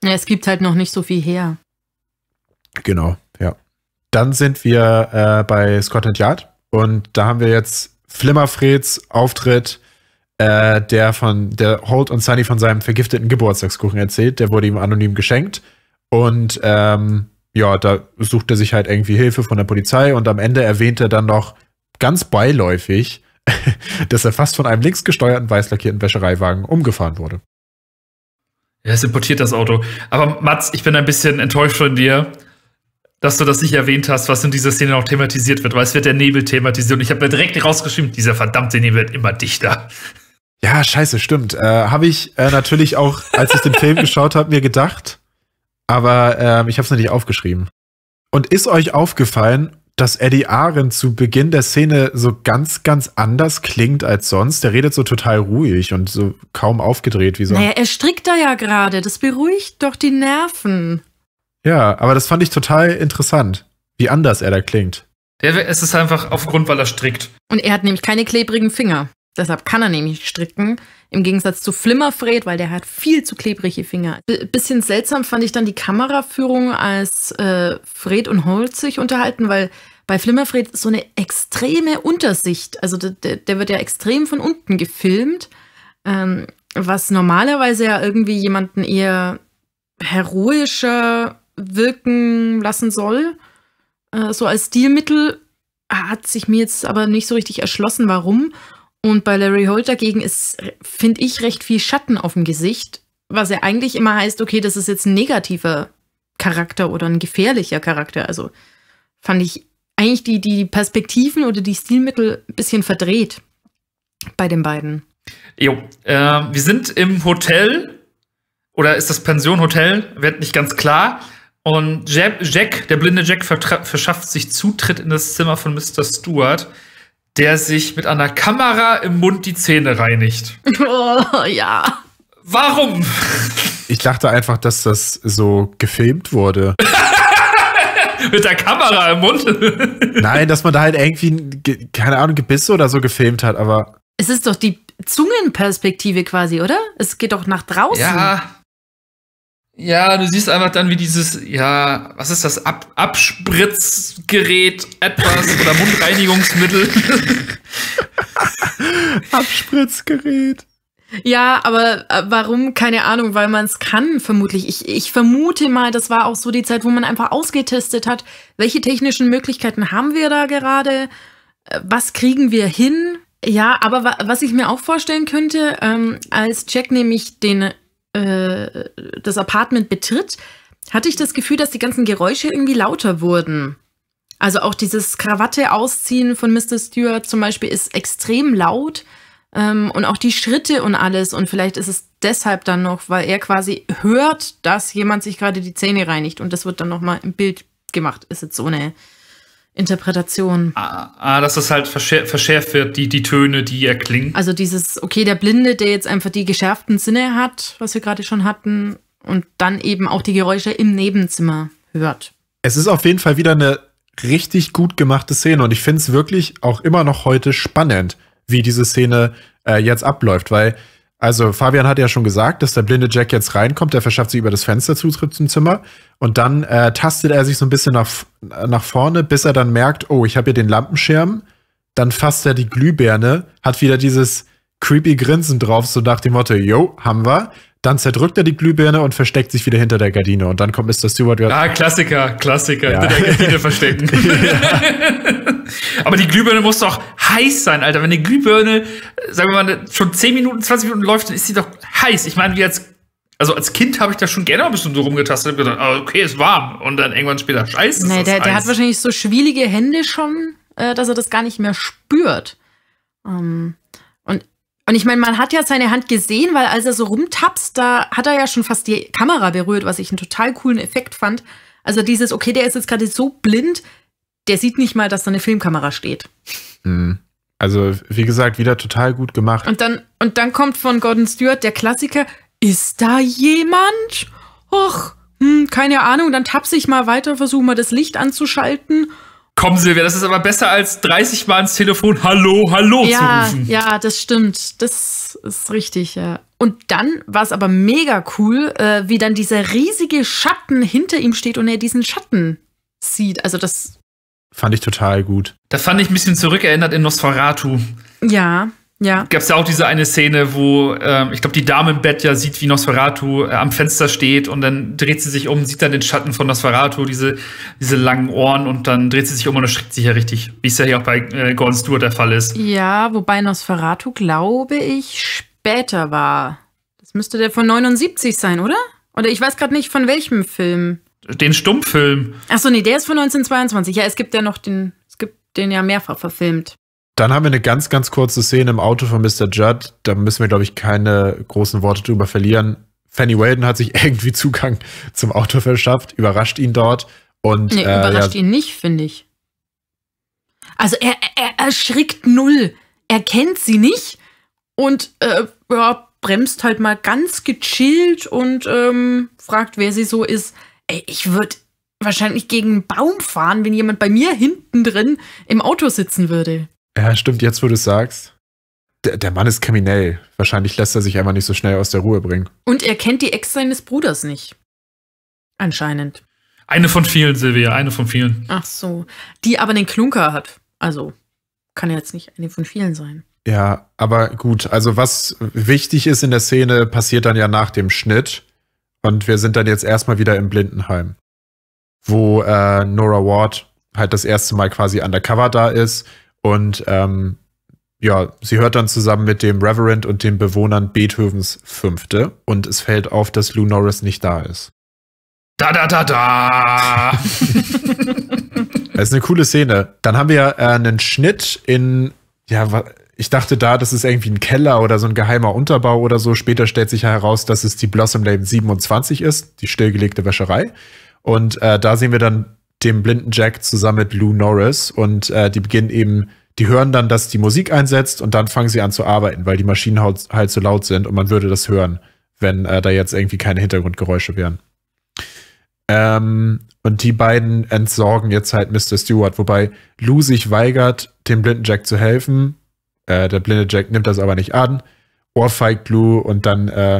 Ja, es gibt halt noch nicht so viel her. Genau, ja. Dann sind wir äh, bei Scotland Yard und da haben wir jetzt Flimmerfreds Auftritt, äh, der von der Holt und Sunny von seinem vergifteten Geburtstagskuchen erzählt. Der wurde ihm anonym geschenkt und ähm, ja, da sucht er sich halt irgendwie Hilfe von der Polizei und am Ende erwähnt er dann noch, ganz beiläufig, [laughs] dass er fast von einem linksgesteuerten gesteuerten weiß lackierten Wäschereiwagen umgefahren wurde. Er ist importiert, das Auto. Aber Mats, ich bin ein bisschen enttäuscht von dir, dass du das nicht erwähnt hast, was in dieser Szene auch thematisiert wird, weil es wird der Nebel thematisiert und ich habe mir direkt rausgeschrieben, dieser verdammte Nebel wird immer dichter. Ja, scheiße, stimmt. Äh, habe ich äh, natürlich auch, als ich den [laughs] Film geschaut habe, mir gedacht. Aber äh, ich habe es nicht aufgeschrieben. Und ist euch aufgefallen, dass Eddie Arendt zu Beginn der Szene so ganz, ganz anders klingt als sonst. Der redet so total ruhig und so kaum aufgedreht wie sonst. Naja, er strickt da ja gerade. Das beruhigt doch die Nerven. Ja, aber das fand ich total interessant, wie anders er da klingt. Der, es ist einfach aufgrund, weil er strickt. Und er hat nämlich keine klebrigen Finger. Deshalb kann er nämlich stricken. Im Gegensatz zu Flimmerfred, weil der hat viel zu klebrige Finger. B bisschen seltsam fand ich dann die Kameraführung, als äh, Fred und Holz sich unterhalten, weil bei Flimmerfred so eine extreme Untersicht. Also der, der wird ja extrem von unten gefilmt, ähm, was normalerweise ja irgendwie jemanden eher heroischer wirken lassen soll. Äh, so als Stilmittel hat sich mir jetzt aber nicht so richtig erschlossen, warum. Und bei Larry Holt dagegen ist, finde ich, recht viel Schatten auf dem Gesicht, was ja eigentlich immer heißt, okay, das ist jetzt ein negativer Charakter oder ein gefährlicher Charakter. Also fand ich eigentlich die, die Perspektiven oder die Stilmittel ein bisschen verdreht bei den beiden. Jo, äh, wir sind im Hotel oder ist das Pension Hotel? Wird nicht ganz klar. Und Jack, der blinde Jack, verschafft sich Zutritt in das Zimmer von Mr. Stewart der sich mit einer Kamera im Mund die Zähne reinigt. [laughs] Oh, ja. Warum? Ich dachte einfach, dass das so gefilmt wurde. [laughs] mit der Kamera im Mund? [laughs] Nein, dass man da halt irgendwie, keine Ahnung, Gebisse oder so gefilmt hat, aber. Es ist doch die Zungenperspektive quasi, oder? Es geht doch nach draußen. Ja. Ja, du siehst einfach dann, wie dieses, ja, was ist das, Ab Abspritzgerät etwas oder Mundreinigungsmittel. [laughs] Abspritzgerät. Ja, aber äh, warum? Keine Ahnung, weil man es kann, vermutlich. Ich, ich vermute mal, das war auch so die Zeit, wo man einfach ausgetestet hat, welche technischen Möglichkeiten haben wir da gerade, äh, was kriegen wir hin. Ja, aber was ich mir auch vorstellen könnte, ähm, als Jack nämlich den äh, das Apartment betritt, hatte ich das Gefühl, dass die ganzen Geräusche irgendwie lauter wurden. Also auch dieses Krawatte ausziehen von Mr. Stewart zum Beispiel ist extrem laut. Ähm, und auch die Schritte und alles. Und vielleicht ist es deshalb dann noch, weil er quasi hört, dass jemand sich gerade die Zähne reinigt. Und das wird dann nochmal im Bild gemacht. Ist jetzt so eine Interpretation. Ah, ah dass das halt verschär verschärft wird, die, die Töne, die erklingen. Also dieses, okay, der Blinde, der jetzt einfach die geschärften Sinne hat, was wir gerade schon hatten, und dann eben auch die Geräusche im Nebenzimmer hört. Es ist auf jeden Fall wieder eine richtig gut gemachte Szene und ich finde es wirklich auch immer noch heute spannend, wie diese Szene äh, jetzt abläuft, weil also Fabian hat ja schon gesagt, dass der blinde Jack jetzt reinkommt. Er verschafft sich über das Fenster Zutritt zum Zimmer und dann äh, tastet er sich so ein bisschen nach, nach vorne, bis er dann merkt, oh, ich habe hier den Lampenschirm. Dann fasst er die Glühbirne, hat wieder dieses creepy Grinsen drauf, so nach dem Motto, yo, haben wir. Dann zerdrückt er die Glühbirne und versteckt sich wieder hinter der Gardine. Und dann kommt Mr. Stewart. Ah, Klassiker, Klassiker. Ja. Hinter der Gardine verstecken. [laughs] ja. [laughs] Aber die Glühbirne muss doch heiß sein, Alter. Wenn eine Glühbirne, sagen wir mal, schon 10 Minuten, 20 Minuten läuft, dann ist sie doch heiß. Ich meine, wie als also als Kind habe ich da schon gerne ein bisschen so rumgetastet und gedacht, ah, okay, ist warm. Und dann irgendwann später, scheiße. Nee, der, der hat wahrscheinlich so schwielige Hände schon, äh, dass er das gar nicht mehr spürt. Ähm, und ich meine, man hat ja seine Hand gesehen, weil als er so rumtapst, da hat er ja schon fast die Kamera berührt, was ich einen total coolen Effekt fand. Also dieses, okay, der ist jetzt gerade so blind, der sieht nicht mal, dass da eine Filmkamera steht. Mhm. Also, wie gesagt, wieder total gut gemacht. Und dann, und dann kommt von Gordon Stewart der Klassiker: Ist da jemand? Och, hm, keine Ahnung, dann tapse ich mal weiter, versuche mal das Licht anzuschalten. Komm, Silvia, das ist aber besser als 30 Mal ans Telefon Hallo, Hallo ja, zu rufen. Ja, das stimmt. Das ist richtig, ja. Und dann war es aber mega cool, äh, wie dann dieser riesige Schatten hinter ihm steht und er diesen Schatten sieht. Also das. Fand ich total gut. Da fand ich ein bisschen zurückerinnert in Nosferatu. Ja, ja. Gab es ja auch diese eine Szene, wo äh, ich glaube, die Dame im Bett ja sieht, wie Nosferatu äh, am Fenster steht und dann dreht sie sich um, sieht dann den Schatten von Nosferatu, diese, diese langen Ohren und dann dreht sie sich um und erschreckt sich ja richtig, wie es ja hier auch bei äh, Gordon Stewart der Fall ist. Ja, wobei Nosferatu, glaube ich, später war. Das müsste der von 79 sein, oder? Oder ich weiß gerade nicht von welchem Film. Den Stummfilm. Achso, nee, der ist von 1922. Ja, es gibt ja noch den, es gibt den ja mehrfach verfilmt. Dann haben wir eine ganz, ganz kurze Szene im Auto von Mr. Judd. Da müssen wir, glaube ich, keine großen Worte drüber verlieren. Fanny Weldon hat sich [laughs] irgendwie Zugang zum Auto verschafft, überrascht ihn dort. Und, nee, äh, überrascht ja, ihn nicht, finde ich. Also er, er erschrickt null. Er kennt sie nicht und äh, ja, bremst halt mal ganz gechillt und ähm, fragt, wer sie so ist. Ey, ich würde wahrscheinlich gegen einen Baum fahren, wenn jemand bei mir hinten drin im Auto sitzen würde. Ja, stimmt, jetzt wo du es sagst. Der, der, Mann ist kriminell. Wahrscheinlich lässt er sich einfach nicht so schnell aus der Ruhe bringen. Und er kennt die Ex seines Bruders nicht. Anscheinend. Eine von vielen, Silvia, eine von vielen. Ach so. Die aber den Klunker hat. Also kann er jetzt nicht eine von vielen sein. Ja, aber gut. Also, was wichtig ist in der Szene, passiert dann ja nach dem Schnitt. Und wir sind dann jetzt erstmal wieder im Blindenheim, wo äh, Nora Ward halt das erste Mal quasi undercover da ist und ähm, ja, sie hört dann zusammen mit dem Reverend und den Bewohnern Beethovens Fünfte und es fällt auf, dass Lou Norris nicht da ist. Da da da da! [laughs] das ist eine coole Szene. Dann haben wir äh, einen Schnitt in, ja, ich dachte da, das ist irgendwie ein Keller oder so ein geheimer Unterbau oder so. Später stellt sich ja heraus, dass es die Blossom Lane 27 ist, die stillgelegte Wäscherei. Und äh, da sehen wir dann dem blinden Jack zusammen mit Lou Norris und äh, die beginnen eben, die hören dann, dass die Musik einsetzt und dann fangen sie an zu arbeiten, weil die Maschinen halt, halt so laut sind und man würde das hören, wenn äh, da jetzt irgendwie keine Hintergrundgeräusche wären. Ähm, und die beiden entsorgen jetzt halt Mr. Stewart, wobei Lou sich weigert, dem blinden Jack zu helfen. Äh, der blinde Jack nimmt das aber nicht an, ohrfeigt Lou und dann äh,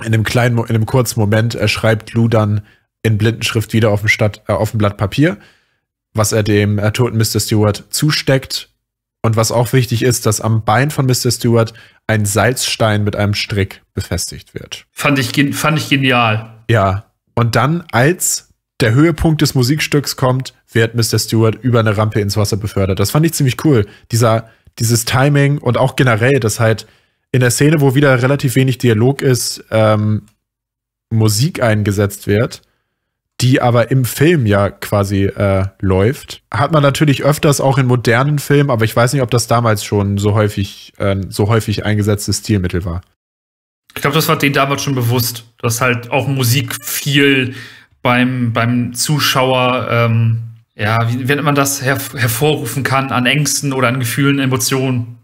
in, einem kleinen, in einem kurzen Moment äh, schreibt Lou dann in Blindenschrift wieder auf dem, Stadt, äh, auf dem Blatt Papier, was er dem äh, toten Mr. Stewart zusteckt. Und was auch wichtig ist, dass am Bein von Mr. Stewart ein Salzstein mit einem Strick befestigt wird. Fand ich, fand ich genial. Ja. Und dann, als der Höhepunkt des Musikstücks kommt, wird Mr. Stewart über eine Rampe ins Wasser befördert. Das fand ich ziemlich cool. Dieser, dieses Timing und auch generell, dass halt in der Szene, wo wieder relativ wenig Dialog ist, ähm, Musik eingesetzt wird die aber im Film ja quasi äh, läuft. Hat man natürlich öfters auch in modernen Filmen, aber ich weiß nicht, ob das damals schon so häufig, äh, so häufig eingesetztes Stilmittel war. Ich glaube, das war denen damals schon bewusst, dass halt auch Musik viel beim, beim Zuschauer, ähm, ja, wie, wenn man das her hervorrufen kann, an Ängsten oder an Gefühlen, Emotionen.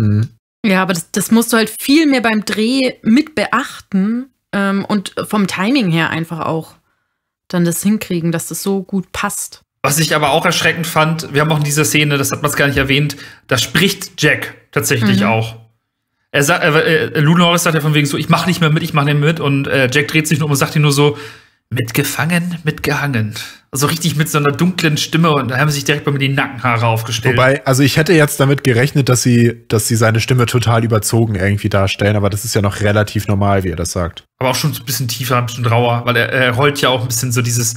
Mhm. Ja, aber das, das musst du halt viel mehr beim Dreh mit beachten ähm, und vom Timing her einfach auch dann das hinkriegen, dass das so gut passt. Was ich aber auch erschreckend fand, wir haben auch in dieser Szene, das hat man es gar nicht erwähnt, da spricht Jack tatsächlich mhm. auch. Er sagt, äh, äh, Lou Norris sagt ja von wegen so, ich mache nicht mehr mit, ich mache nicht mehr mit. Und äh, Jack dreht sich nur um und sagt ihm nur so, mitgefangen, mitgehangen. Also richtig mit so einer dunklen Stimme und da haben sie sich direkt bei mir die Nackenhaare aufgestellt. Wobei, also ich hätte jetzt damit gerechnet, dass sie, dass sie seine Stimme total überzogen irgendwie darstellen, aber das ist ja noch relativ normal, wie er das sagt. Aber auch schon ein bisschen tiefer, ein bisschen rauer, weil er, er rollt ja auch ein bisschen so dieses,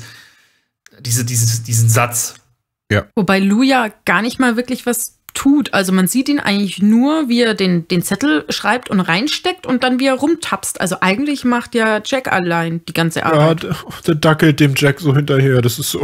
diese, dieses, diesen Satz. Ja. Wobei Lu ja gar nicht mal wirklich was tut. Also man sieht ihn eigentlich nur, wie er den, den Zettel schreibt und reinsteckt und dann wie er rumtapst. Also eigentlich macht ja Jack allein die ganze Arbeit. Ja, der, der dackelt dem Jack so hinterher. Das ist so.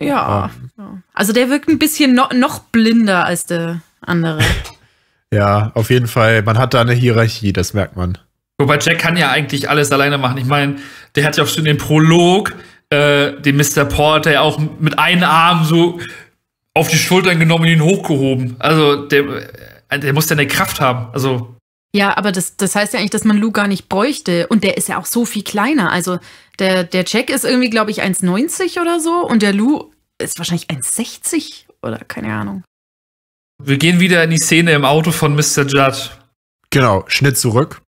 Ja. ja. Also der wirkt ein bisschen no, noch blinder als der andere. [laughs] ja, auf jeden Fall. Man hat da eine Hierarchie, das merkt man. Wobei Jack kann ja eigentlich alles alleine machen. Ich meine, der hat ja auch schon den Prolog, äh, den Mr. Porter ja auch mit einem Arm so auf die Schultern genommen und ihn hochgehoben. Also der, äh, der muss ja eine Kraft haben. Also. Ja, aber das, das heißt ja eigentlich, dass man Lou gar nicht bräuchte. Und der ist ja auch so viel kleiner. Also der, der Jack ist irgendwie, glaube ich, 1,90 oder so. Und der Lou ist wahrscheinlich 1,60 oder keine Ahnung. Wir gehen wieder in die Szene im Auto von Mr. Judd. Genau, Schnitt zurück.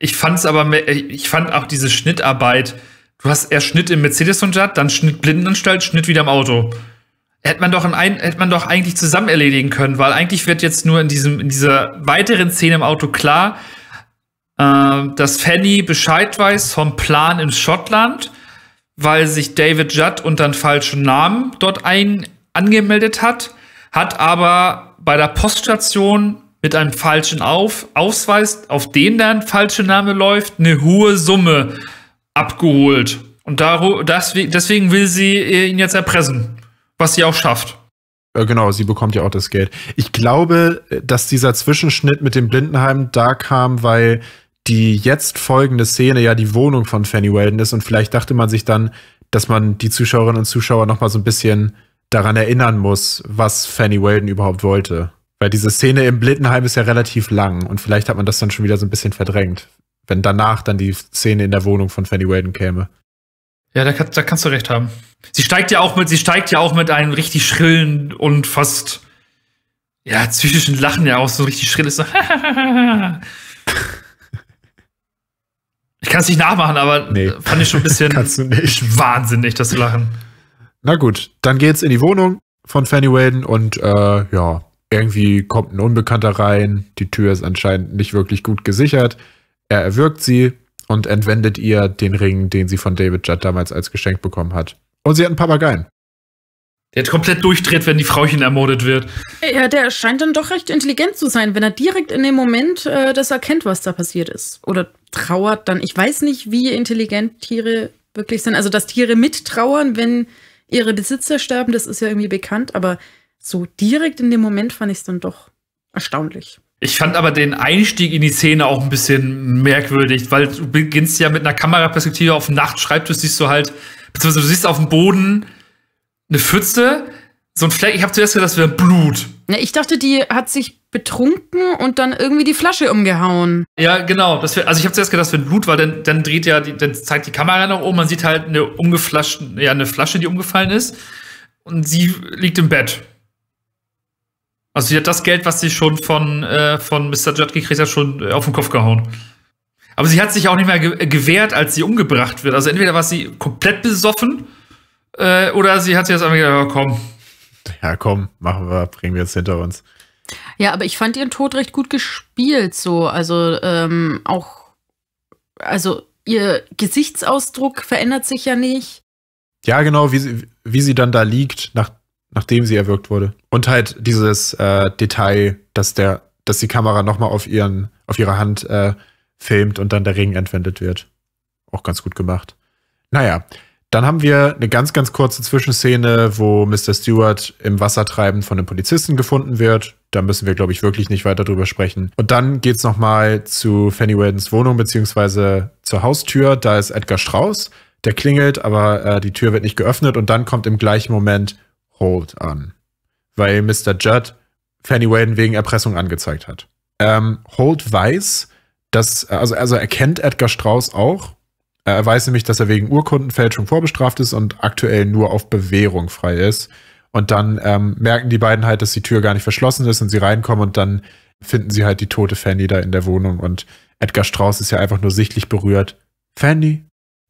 Ich fand's aber, mehr, äh, ich fand auch diese Schnittarbeit. Du hast erst Schnitt im Mercedes von Judd, dann Schnitt Blindenanstalt, Schnitt wieder im Auto. Hätte man, doch ein, hätte man doch eigentlich zusammen erledigen können, weil eigentlich wird jetzt nur in, diesem, in dieser weiteren Szene im Auto klar, äh, dass Fanny Bescheid weiß vom Plan in Schottland, weil sich David Judd unter einem falschen Namen dort ein, angemeldet hat, hat aber bei der Poststation mit einem falschen auf, Ausweis, auf den dann falsche Name läuft, eine hohe Summe abgeholt. Und deswegen will sie äh, ihn jetzt erpressen was sie auch schafft. Genau, sie bekommt ja auch das Geld. Ich glaube, dass dieser Zwischenschnitt mit dem Blindenheim da kam, weil die jetzt folgende Szene ja die Wohnung von Fanny Weldon ist und vielleicht dachte man sich dann, dass man die Zuschauerinnen und Zuschauer noch mal so ein bisschen daran erinnern muss, was Fanny Weldon überhaupt wollte. Weil diese Szene im Blindenheim ist ja relativ lang und vielleicht hat man das dann schon wieder so ein bisschen verdrängt, wenn danach dann die Szene in der Wohnung von Fanny Weldon käme. Ja, da, da kannst du recht haben. Sie steigt ja auch mit, sie steigt ja auch mit einem richtig schrillen und fast ja, psychischen Lachen ja auch so richtig schrilles. So [laughs] ich kann es nicht nachmachen, aber nee. fand ich schon ein bisschen [laughs] wahnsinnig, das Lachen. Na gut, dann geht's in die Wohnung von Fanny Waden und äh, ja, irgendwie kommt ein Unbekannter rein. Die Tür ist anscheinend nicht wirklich gut gesichert. Er erwürgt sie, und entwendet ihr den Ring, den sie von David Judd damals als Geschenk bekommen hat. Und sie hat einen Papageien. Der komplett durchdreht, wenn die Frauchen ermordet wird. Ja, der scheint dann doch recht intelligent zu sein, wenn er direkt in dem Moment äh, das erkennt, was da passiert ist. Oder trauert dann. Ich weiß nicht, wie intelligent Tiere wirklich sind. Also, dass Tiere mittrauern, wenn ihre Besitzer sterben, das ist ja irgendwie bekannt. Aber so direkt in dem Moment fand ich es dann doch erstaunlich. Ich fand aber den Einstieg in die Szene auch ein bisschen merkwürdig, weil du beginnst ja mit einer Kameraperspektive auf Nacht, schreibst du, siehst du halt, beziehungsweise du siehst auf dem Boden eine Pfütze, so ein Fleck. Ich habe zuerst gedacht, das wäre Blut. Ja, ich dachte, die hat sich betrunken und dann irgendwie die Flasche umgehauen. Ja, genau. Wär, also ich habe zuerst gedacht, das wäre Blut, weil dann, dann dreht ja, die, dann zeigt die Kamera nach oben, man sieht halt eine ja, eine Flasche, die umgefallen ist und sie liegt im Bett. Also sie hat das Geld, was sie schon von, äh, von Mr. Judd gekriegt hat, schon äh, auf den Kopf gehauen. Aber sie hat sich auch nicht mehr ge äh, gewehrt, als sie umgebracht wird. Also entweder war sie komplett besoffen äh, oder sie hat sich jetzt einfach gedacht, oh, komm. Ja, komm, machen wir, bringen wir jetzt hinter uns. Ja, aber ich fand ihren Tod recht gut gespielt, so. Also ähm, auch, also ihr Gesichtsausdruck verändert sich ja nicht. Ja, genau, wie sie, wie sie dann da liegt, nach, nachdem sie erwürgt wurde. Und halt dieses äh, Detail, dass der, dass die Kamera nochmal auf ihren, auf ihre Hand äh, filmt und dann der Ring entwendet wird. Auch ganz gut gemacht. Naja, dann haben wir eine ganz, ganz kurze Zwischenszene, wo Mr. Stewart im Wasser treibend von einem Polizisten gefunden wird. Da müssen wir, glaube ich, wirklich nicht weiter drüber sprechen. Und dann geht es nochmal zu Fanny Wadens Wohnung beziehungsweise zur Haustür. Da ist Edgar Strauß. Der klingelt, aber äh, die Tür wird nicht geöffnet und dann kommt im gleichen Moment Holt an, weil Mr. Judd Fanny Waden wegen Erpressung angezeigt hat. Ähm, Holt weiß, dass, also, also er kennt Edgar Strauß auch. Äh, er weiß nämlich, dass er wegen Urkundenfälschung vorbestraft ist und aktuell nur auf Bewährung frei ist. Und dann ähm, merken die beiden halt, dass die Tür gar nicht verschlossen ist und sie reinkommen und dann finden sie halt die tote Fanny da in der Wohnung und Edgar Strauß ist ja einfach nur sichtlich berührt. Fanny,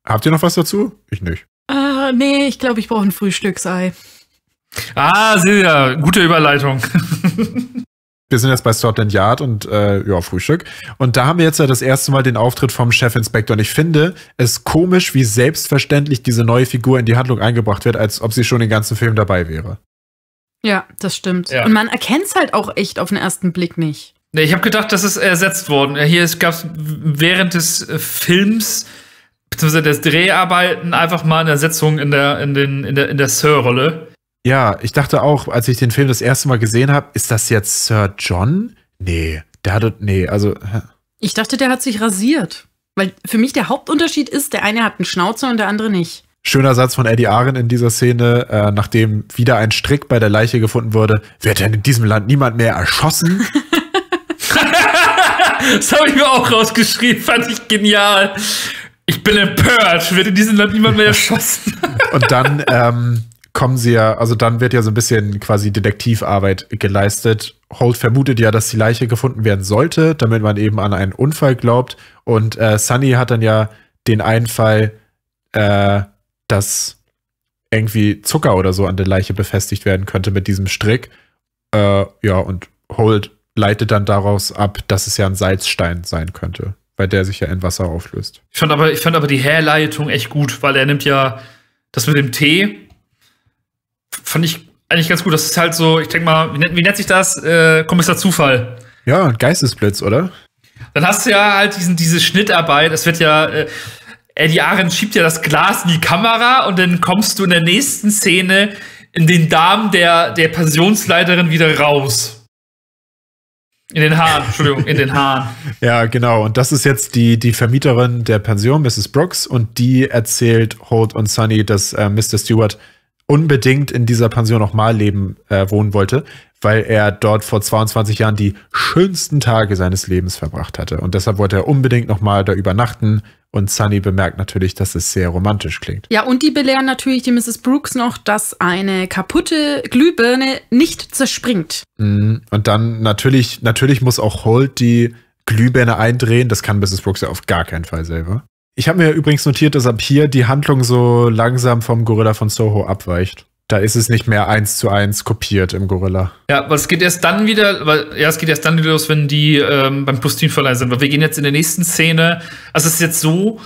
habt ihr noch was dazu? Ich nicht. Ah, nee, ich glaube, ich brauche ein Frühstücksei. Ah, sehr, gute Überleitung. [laughs] wir sind jetzt bei Scotland Yard und äh, ja, Frühstück. Und da haben wir jetzt ja das erste Mal den Auftritt vom Chefinspektor. Und ich finde es komisch, wie selbstverständlich diese neue Figur in die Handlung eingebracht wird, als ob sie schon den ganzen Film dabei wäre. Ja, das stimmt. Ja. Und man erkennt es halt auch echt auf den ersten Blick nicht. Nee, ich habe gedacht, das ist ersetzt worden. Hier gab es während des äh, Films beziehungsweise des Dreharbeiten einfach mal eine Ersetzung in der, in den, in der, in der Sir-Rolle. Ja, ich dachte auch, als ich den Film das erste Mal gesehen habe, ist das jetzt Sir John? Nee, der hat, nee, also. Hä? Ich dachte, der hat sich rasiert. Weil für mich der Hauptunterschied ist, der eine hat einen Schnauzer und der andere nicht. Schöner Satz von Eddie Aren in dieser Szene, äh, nachdem wieder ein Strick bei der Leiche gefunden wurde. Wird denn in diesem Land niemand mehr erschossen? [laughs] das habe ich mir auch rausgeschrieben, fand ich genial. Ich bin empört, wird in diesem Land niemand mehr erschossen. und dann ähm, kommen sie ja, also dann wird ja so ein bisschen quasi Detektivarbeit geleistet. Holt vermutet ja, dass die Leiche gefunden werden sollte, damit man eben an einen Unfall glaubt. Und äh, Sunny hat dann ja den Einfall, äh, dass irgendwie Zucker oder so an der Leiche befestigt werden könnte mit diesem Strick. Äh, ja, und Holt leitet dann daraus ab, dass es ja ein Salzstein sein könnte, weil der sich ja in Wasser auflöst. Ich fand aber, ich fand aber die Herleitung echt gut, weil er nimmt ja das mit dem Tee fand ich eigentlich ganz gut. Das ist halt so, ich denke mal, wie nennt, wie nennt, sich das? Äh, Kommissar Zufall. Ja, Geistesblitz, oder? Dann hast du ja halt diesen, diese Schnittarbeit. Es wird ja, äh, Eddie Arendt schiebt ja das Glas in die Kamera und dann kommst du in der nächsten Szene in den Darm der, der Passionsleiterin wieder raus. In den Haaren, Entschuldigung, in den Haaren. [laughs] ja, genau. Und das ist jetzt die, die Vermieterin der Pension, Mrs. Brooks, und die erzählt Holt und Sunny, dass äh, Mr. Stewart unbedingt in dieser Pension nochmal leben, äh, wohnen wollte, weil er dort vor 22 Jahren die schönsten Tage seines Lebens verbracht hatte. Und deshalb wollte er unbedingt nochmal da übernachten. Und Sunny bemerkt natürlich, dass es sehr romantisch klingt. Ja, und die belehren natürlich die Mrs. Brooks noch, dass eine kaputte Glühbirne nicht zerspringt. Mhm. Und dann natürlich, natürlich muss auch Holt die Glühbirne eindrehen. Das kann Mrs. Brooks ja auf gar keinen Fall selber. Ich habe mir übrigens notiert, dass ab hier die Handlung so langsam vom Gorilla von Soho abweicht. Da ist es nicht mehr eins zu eins kopiert im Gorilla. Ja, aber es geht erst dann wieder, weil, ja, es geht erst dann wieder los, wenn die ähm, beim Pustinverleih sind. Weil wir gehen jetzt in der nächsten Szene. Also es ist jetzt so,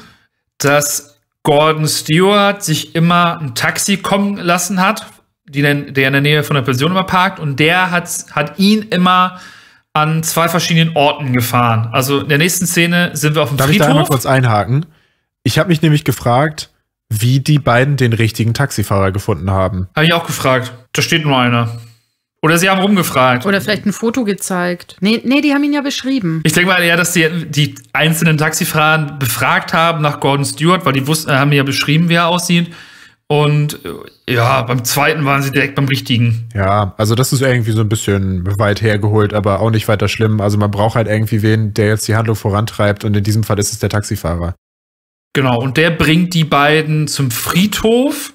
dass Gordon Stewart sich immer ein Taxi kommen lassen hat, die, der in der Nähe von der Pension immer parkt, und der hat, hat ihn immer an zwei verschiedenen Orten gefahren. Also in der nächsten Szene sind wir auf dem Darf Friedhof. Darf ich da einmal kurz einhaken? Ich habe mich nämlich gefragt, wie die beiden den richtigen Taxifahrer gefunden haben. Habe ich auch gefragt. Da steht nur einer. Oder sie haben rumgefragt. Oder vielleicht ein Foto gezeigt. Nee, nee die haben ihn ja beschrieben. Ich denke mal eher, dass die, die einzelnen Taxifahrer befragt haben nach Gordon Stewart, weil die wussten, haben ja beschrieben, wie er aussieht. Und äh, ja, beim zweiten waren sie direkt beim richtigen. Ja, also das ist irgendwie so ein bisschen weit hergeholt, aber auch nicht weiter schlimm. Also man braucht halt irgendwie wen, der jetzt die Handlung vorantreibt und in diesem Fall ist es der Taxifahrer. Genau, und der bringt die beiden zum Friedhof.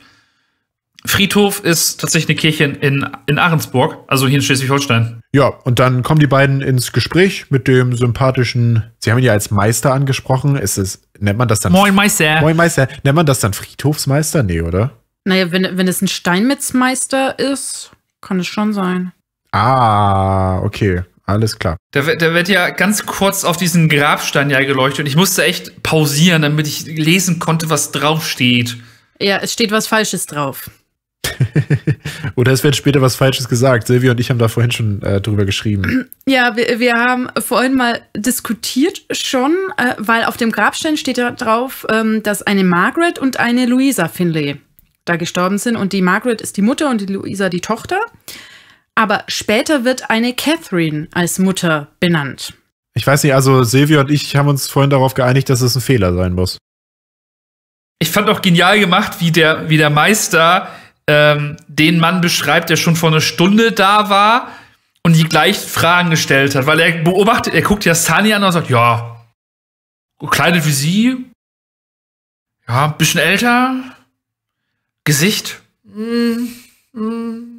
Friedhof ist tatsächlich eine Kirche in, in Ahrensburg, also hier in Schleswig-Holstein. Ja, und dann kommen die beiden ins Gespräch mit dem sympathischen, sie haben ihn ja als Meister angesprochen. Ist es, nennt man das dann? Moin Meister. Moin Meister. Nennt man das dann Friedhofsmeister? Nee, oder? Naja, wenn, wenn es ein Steinmetzmeister ist, kann es schon sein. Ah, okay alles klar. Da, da, wird ja ganz kurz auf diesen Grabstein ja geleuchtet. Ich musste echt pausieren, damit ich lesen konnte, was draufsteht. Ja, es steht was Falsches drauf. [laughs] Oder es wird später was Falsches gesagt. Silvia und ich haben da vorhin schon äh, drüber geschrieben. Ja, wir, wir, haben vorhin mal diskutiert schon, äh, weil auf dem Grabstein steht da drauf, ähm, dass eine Margaret und eine Luisa Finlay da gestorben sind. Und die Margaret ist die Mutter und die Luisa die Tochter aber später wird eine Catherine als Mutter benannt. Ich weiß nicht, also Silvia und ich haben uns vorhin darauf geeinigt, dass es ein Fehler sein muss. Ich fand auch genial gemacht, wie der, wie der Meister ähm, den Mann beschreibt, der schon vor einer Stunde da war und die gleichen Fragen gestellt hat, weil er beobachtet, er guckt ja Sunny an und sagt, ja, gekleidet wie sie, ja, ein bisschen älter, Gesicht, mm, mm,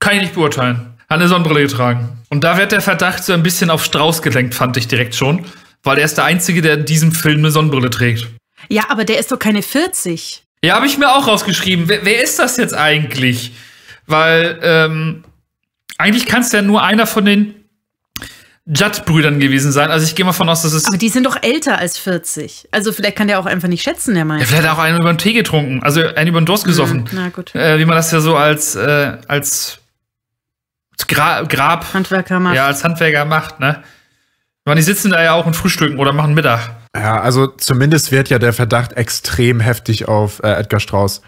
kann ich nicht beurteilen. Hat eine Sonnenbrille getragen. Und da wird der Verdacht so ein bisschen auf Strauß gelenkt, fand ich direkt schon. Weil er ist der Einzige, der in diesem Film eine Sonnenbrille trägt. Ja, aber der ist doch keine 40. Ja, habe ich mir auch rausgeschrieben. Wer, wer, ist das jetzt eigentlich? Weil ähm, eigentlich kann es ja nur einer von den Judd-Brüdern gewesen sein. Also ich gehe mal von aus, dass es. Aber die sind doch älter als 40. Also vielleicht kann der auch einfach nicht schätzen, der meint. Ja, vielleicht hat er auch einen über den Tee getrunken, also einen über den Durst hm, gesoffen. Mhm, na gut. Äh, wie man das ja so als, äh, als Gra Grab. Handwerker macht. Ja, als Handwerker macht, ne? Ich die sitzen da ja auch und frühstücken oder machen Mittag. Ja, also zumindest wird ja der Verdacht extrem heftig auf äh, Edgar Strauß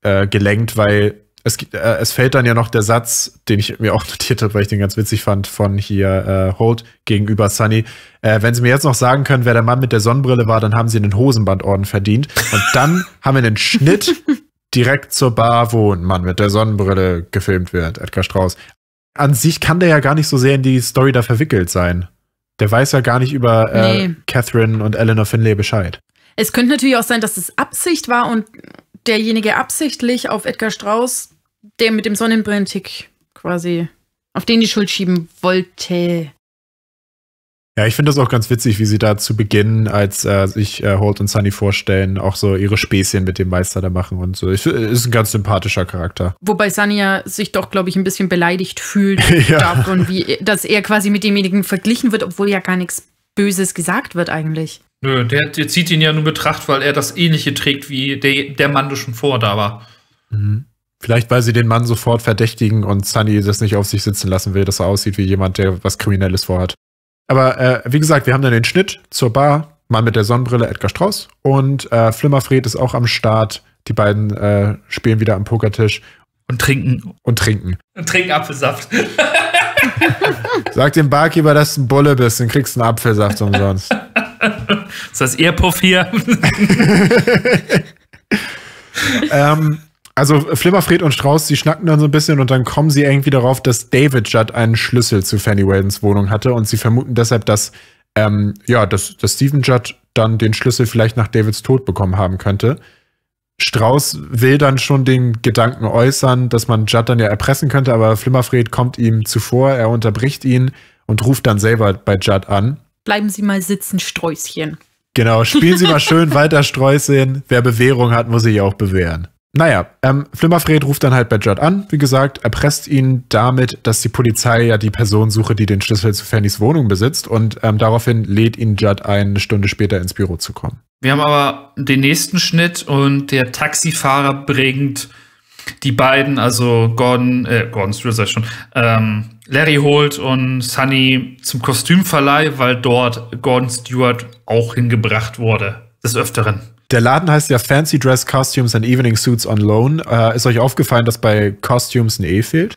äh, gelenkt, weil es, äh, es fällt dann ja noch der Satz, den ich mir auch [laughs] notiert habe, weil ich den ganz witzig fand, von hier äh, Holt gegenüber Sunny. Äh, wenn Sie mir jetzt noch sagen können, wer der Mann mit der Sonnenbrille war, dann haben Sie einen Hosenbandorden verdient. Und dann [laughs] haben wir einen Schnitt direkt zur Bar, wo ein Mann mit der Sonnenbrille gefilmt wird, Edgar Strauß an sich kann der ja gar nicht so sehr in die Story da verwickelt sein. Der weiß ja gar nicht über äh, nee. Catherine und Eleanor Finlay Bescheid. Es könnte natürlich auch sein, dass es Absicht war und derjenige absichtlich auf Edgar Strauß, der mit dem Sonnenbrillentick quasi, auf den die Schuld schieben wollte. Ja, ich finde das auch ganz witzig, wie sie da zu Beginn, als äh, sich äh, Holt und Sunny vorstellen, auch so ihre Späßchen mit dem Meister da machen und so. Ich, äh, ist ein ganz sympathischer Charakter. Wobei Sunny ja sich doch, glaube ich, ein bisschen beleidigt fühlt [laughs] ja. und wie, dass er quasi mit demjenigen verglichen wird, obwohl ja gar nichts Böses gesagt wird eigentlich. Nö, der, der zieht ihn ja nur Betracht, weil er das Ähnliche trägt wie der, der Mann, der schon vor da war. Mhm. Vielleicht, weil sie den Mann sofort verdächtigen und Sunny das nicht auf sich sitzen lassen will, dass er aussieht wie jemand, der was Kriminelles vorhat. Aber äh, wie gesagt, wir haben dann den Schnitt zur Bar, mal mit der Sonnenbrille, Edgar Strauß. Und äh, Flimmerfred ist auch am Start. Die beiden äh, spielen wieder am Pokertisch. Und trinken. Und trinken. Und trinken Apfelsaft. [laughs] Sag dem Barkeeper, dass du ein Bulle bist, dann kriegst du einen Apfelsaft umsonst. [laughs] Ist das Ihr Puff hier? [laughs] ähm, also Flipperfred und Strauß, die schnacken dann so ein bisschen und dann kommen sie irgendwie darauf, dass David Judd einen Schlüssel zu Fanny Weldens Wohnung hatte und sie vermuten deshalb, dass, ähm, ja, dass, dass Stephen Judd dann den Schlüssel vielleicht nach Davids Tod bekommen haben könnte. Strauß will dann schon den Gedanken äußern, dass man Judd dann ja erpressen könnte, aber Flimmerfred kommt ihm zuvor, er unterbricht ihn und ruft dann selber bei Judd an. Bleiben Sie mal sitzen, Sträußchen. Genau, spielen Sie mal [laughs] schön weiter, Sträußchen. Wer Bewährung hat, muss sich auch bewähren. Naja, ähm, Flimmerfred ruft dann halt bei Judd an, wie gesagt, erpresst ihn damit, dass die Polizei ja die Person suche, die den Schlüssel zu Fannys Wohnung besitzt und ähm, daraufhin lädt ihn Judd ein, eine Stunde später ins Büro zu kommen. Wir haben aber den nächsten Schnitt und der Taxifahrer bringt die beiden, also Gordon, äh, Gordon Street sei schon, ähm, Larry Holt und Sunny zum Kostümverleih, weil dort Gordon Stewart auch hingebracht wurde, des Öfteren. Der Laden heißt ja Fancy Dress Costumes and Evening Suits on Loan. Äh, ist euch aufgefallen, dass bei Costumes ein E fehlt?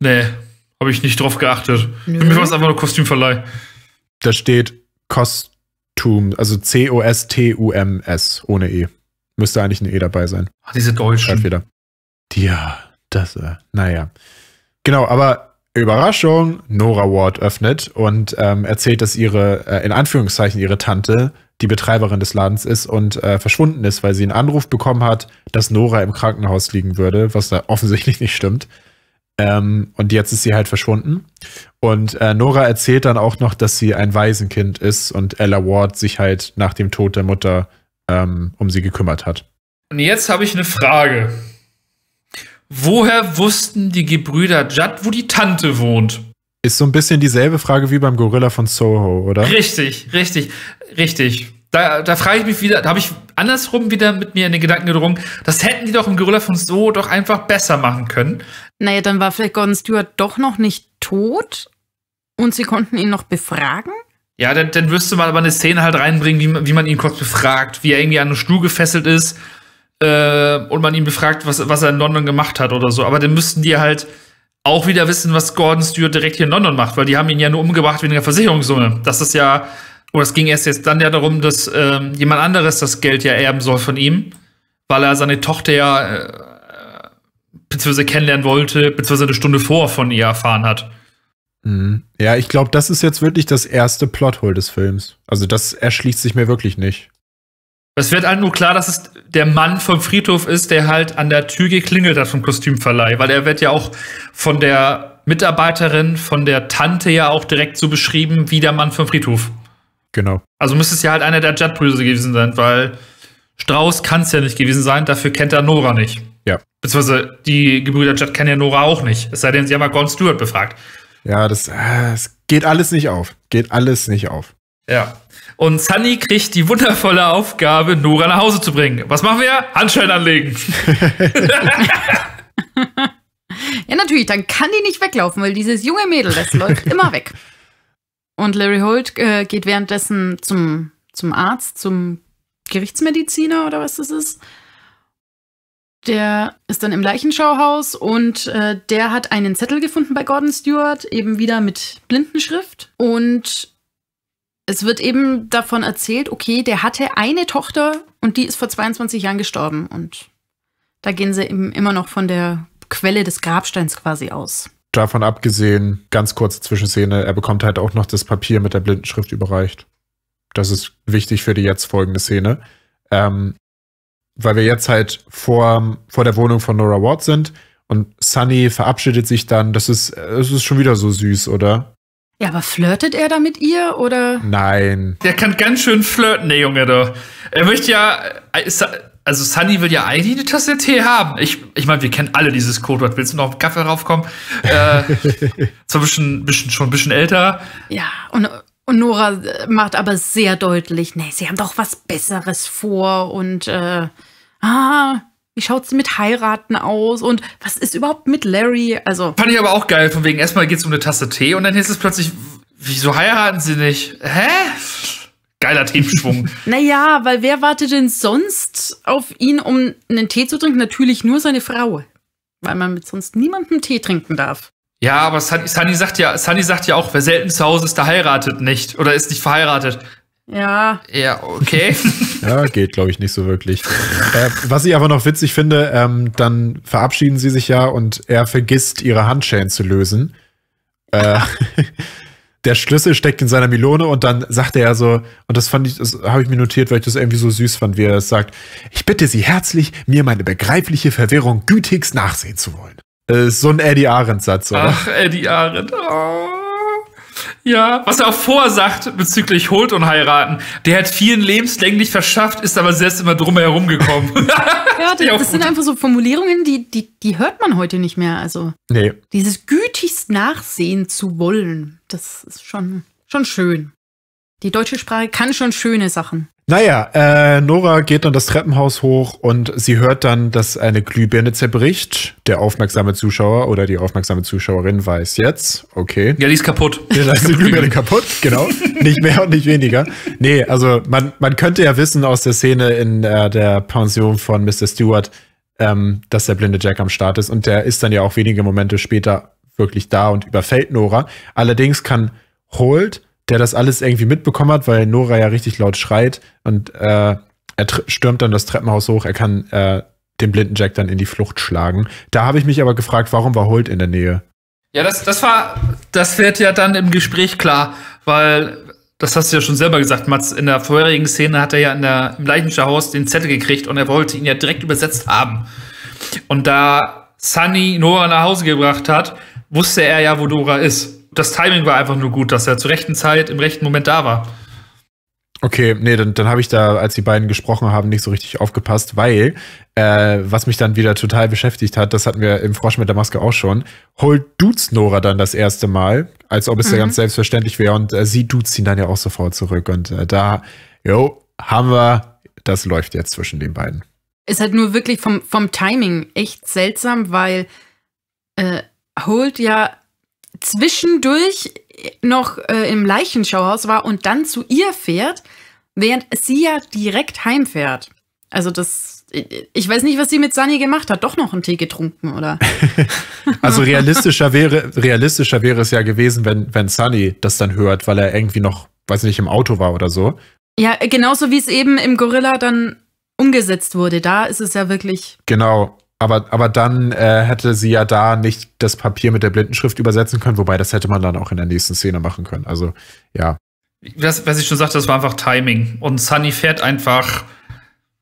Nee, habe ich nicht drauf geachtet. Für mich war es einfach nur Kostümverleih. Da steht Kostum, also C-O-S-T-U-M-S ohne E. Müsste eigentlich ein E dabei sein. Ach, diese Deutschen. Wieder. Ja, das, äh, naja. Genau, aber Überraschung, Nora Ward öffnet und ähm, erzählt, dass ihre, äh, in Anführungszeichen, ihre Tante die Betreiberin des Ladens ist und äh, verschwunden ist, weil sie einen Anruf bekommen hat, dass Nora im Krankenhaus liegen würde, was da [laughs] offensichtlich nicht stimmt. Ähm, und jetzt ist sie halt verschwunden. Und äh, Nora erzählt dann auch noch, dass sie ein Waisenkind ist und Ella Ward sich halt nach dem Tod der Mutter ähm, um sie gekümmert hat. Und jetzt habe ich eine Frage. Woher wussten die Gebrüder Judd, wo die Tante wohnt? Ist so ein bisschen dieselbe Frage wie beim Gorilla von Soho, oder? Richtig, richtig, richtig. Da, da frage ich mich wieder, da habe ich andersrum wieder mit mir in den Gedanken gedrungen, das hätten die doch im Gorilla von Soho doch einfach besser machen können. Naja, dann war vielleicht Gordon Stewart doch noch nicht tot und sie konnten ihn noch befragen? Ja, dann, dann müsste man aber eine Szene halt reinbringen, wie man, wie man ihn kurz befragt, wie er irgendwie an einen Stuhl gefesselt ist äh, und man ihn befragt, was, was er in London gemacht hat oder so. Aber dann müssten die halt auch wieder wissen, was Gordon Stewart direkt hier in London macht, weil die haben ihn ja nur umgebracht wegen der Versicherungssumme. Das ist ja, oder es ging erst jetzt dann ja darum, dass ähm, jemand anderes das Geld ja erben soll von ihm, weil er seine Tochter ja äh, beziehungsweise kennenlernen wollte, beziehungsweise eine Stunde vor von ihr erfahren hat. Mhm. Ja, ich glaube, das ist jetzt wirklich das erste Plothole des Films. Also das erschließt sich mir wirklich nicht. Es wird einem nur klar, dass es der Mann vom Friedhof ist, der halt an der Tür geklingelt hat vom Kostümverleih, weil er wird ja auch von der Mitarbeiterin, von der Tante ja auch direkt so beschrieben wie der Mann vom Friedhof. Genau. Also müsste es ja halt einer der Judd-Brüder gewesen sein, weil Strauß kann es ja nicht gewesen sein, dafür kennt er Nora nicht. Ja. Beziehungsweise die Gebrüder Judd kennen ja Nora auch nicht, es sei denn, sie haben mal halt Gordon Stewart befragt. Ja, das, das äh, geht alles nicht auf. Geht alles nicht auf. Ja. Und Sunny kriegt die wundervolle Aufgabe, Nora nach Hause zu bringen. Was machen wir? Handschellen anlegen. [laughs] ja, natürlich, dann kann die nicht weglaufen, weil dieses junge Mädel, das läuft immer weg. Und Larry Holt äh, geht währenddessen zum, zum Arzt, zum Gerichtsmediziner oder was das ist. Der ist dann im Leichenschauhaus und äh, der hat einen Zettel gefunden bei Gordon Stewart, eben wieder mit Blindenschrift. Und es wird eben davon erzählt, okay, der hatte eine Tochter und die ist vor 22 Jahren gestorben. Und da gehen sie eben immer noch von der Quelle des Grabsteins quasi aus. Davon abgesehen, ganz kurze Zwischenszene, er bekommt halt auch noch das Papier mit der Blindenschrift überreicht. Das ist wichtig für die jetzt folgende Szene. Ähm, weil wir jetzt halt vor, vor der Wohnung von Nora Ward sind und Sunny verabschiedet sich dann. Das ist, das ist schon wieder so süß, oder? Ja, aber flirtet er da mit ihr oder? Nein. Der kann ganz schön flirten, der Junge da. Er möchte ja. Äh, also Sunny will ja eigentlich eine Tasse Tee haben. Ich, ich meine, wir kennen alle dieses Codewort. Willst du noch auf den Kaffee raufkommen? äh, so [laughs] ein bisschen, bisschen, schon ein bisschen älter. Ja, und, und Nora äh, macht aber sehr deutlich, nee, sie haben doch was Besseres vor und äh, ah, wie schaut schaut's mit heiraten aus und was ist überhaupt mit Larry? Also fand ich aber auch geil, von wegen erstmal geht es um eine Tasse Tee und dann hieß es plötzlich, wieso heiraten sie nicht? Hä? Geiler Themenschwung. [laughs] naja, weil wer wartet denn sonst auf ihn, um einen Tee zu trinken? Natürlich nur seine Frau, weil man mit sonst niemandem Tee trinken darf. Ja, aber Sunny sagt ja, Sunny sagt ja auch, wer selten zu Hause ist, der heiratet nicht oder ist nicht verheiratet. Ja. Ja, okay. [laughs] ja, geht, glaube ich, nicht so wirklich. äh, was ich aber noch witzig finde, ähm, dann verabschieden sie sich ja und er vergisst, ihre Handschellen zu lösen. Äh, [laughs] der Schlüssel steckt in seiner Melone und dann sagte er so, und das fand ich, das habe ich mir notiert, weil ich das irgendwie so süß fand, wie er das sagt. Ich bitte Sie herzlich, mir meine begreifliche Verwirrung gütigst nachsehen zu wollen. Äh, so ein Eddie Arendt-Satz, oder? Ach, Eddie Arendt. Oh. Ja, was er auch vorher sagt bezüglich Holt und heiraten, der hat vielen lebenslänglich verschafft, ist aber selbst immer drum herum gekommen. [laughs] ja, das, das sind einfach so Formulierungen, die, die, die hört man heute nicht mehr. Also nee. dieses gütigst nachsehen zu wollen, das ist schon, schon schön. Die deutsche Sprache kann schon schöne Sachen. Naja, äh, Nora geht dann das Treppenhaus hoch und sie hört dann, dass eine Glühbirne zerbricht. Der aufmerksame Zuschauer oder die aufmerksame Zuschauerin weiß jetzt, okay. Ja, die ist kaputt. [laughs] Ja, da ist die Glühbirne kaputt, genau. [laughs] nicht mehr und nicht weniger. Nee, also man, man könnte ja wissen aus der Szene in äh, der Pension von Mr. Stewart, ähm, dass der blinde Jack am Start ist und der ist dann ja auch wenige Momente später wirklich da und überfällt Nora. Allerdings kann Holt der das alles irgendwie mitbekommen hat, weil Nora ja richtig laut schreit und äh, er stürmt dann das Treppenhaus hoch. Er kann äh, den blinden Jack dann in die Flucht schlagen. Da habe ich mich aber gefragt, warum war Holt in der Nähe? Ja, das, das war, das wird ja dann im Gespräch klar, weil das hast du ja schon selber gesagt, Mats. In der vorherigen Szene hat er ja in der, im Leichenschauhaus den Zettel gekriegt und er wollte ihn ja direkt übersetzt haben. Und da Sunny Nora nach Hause gebracht hat, wusste er ja, wo Dora ist. Das Timing war einfach nur gut, dass er zur rechten Zeit im rechten Moment da war. Okay, nee, dann, dann habe ich da, als die beiden gesprochen haben, nicht so richtig aufgepasst, weil, äh, was mich dann wieder total beschäftigt hat, das hatten wir im Frosch mit der Maske auch schon, holt Dudes Nora dann das erste Mal, als ob es mhm. ja ganz selbstverständlich wäre und äh, sie duzt ihn dann ja auch sofort zurück und äh, da, jo, haben wir, das läuft jetzt zwischen den beiden. Ist halt nur wirklich vom, vom Timing echt seltsam, weil äh Holt ja zwischendurch noch äh, im Leichenschauhaus war und dann zu ihr fährt, während sie ja direkt heimfährt. Also das, ich weiß nicht, was sie mit Sunny gemacht hat. Doch noch einen Tee getrunken, oder? [laughs] also realistischer wäre, realistischer wäre es ja gewesen, wenn, wenn Sunny das dann hört, weil er irgendwie noch, weiß nicht, im Auto war oder so. Ja, genauso wie es eben im Gorilla dann umgesetzt wurde. Da ist es ja wirklich. Genau. Aber, aber dann äh, hätte sie ja da nicht das Papier mit der Blindenschrift übersetzen können, wobei das hätte man dann auch in der nächsten Szene machen können. Also, ja. Das, was ich schon sagte, das war einfach Timing. Und Sunny fährt einfach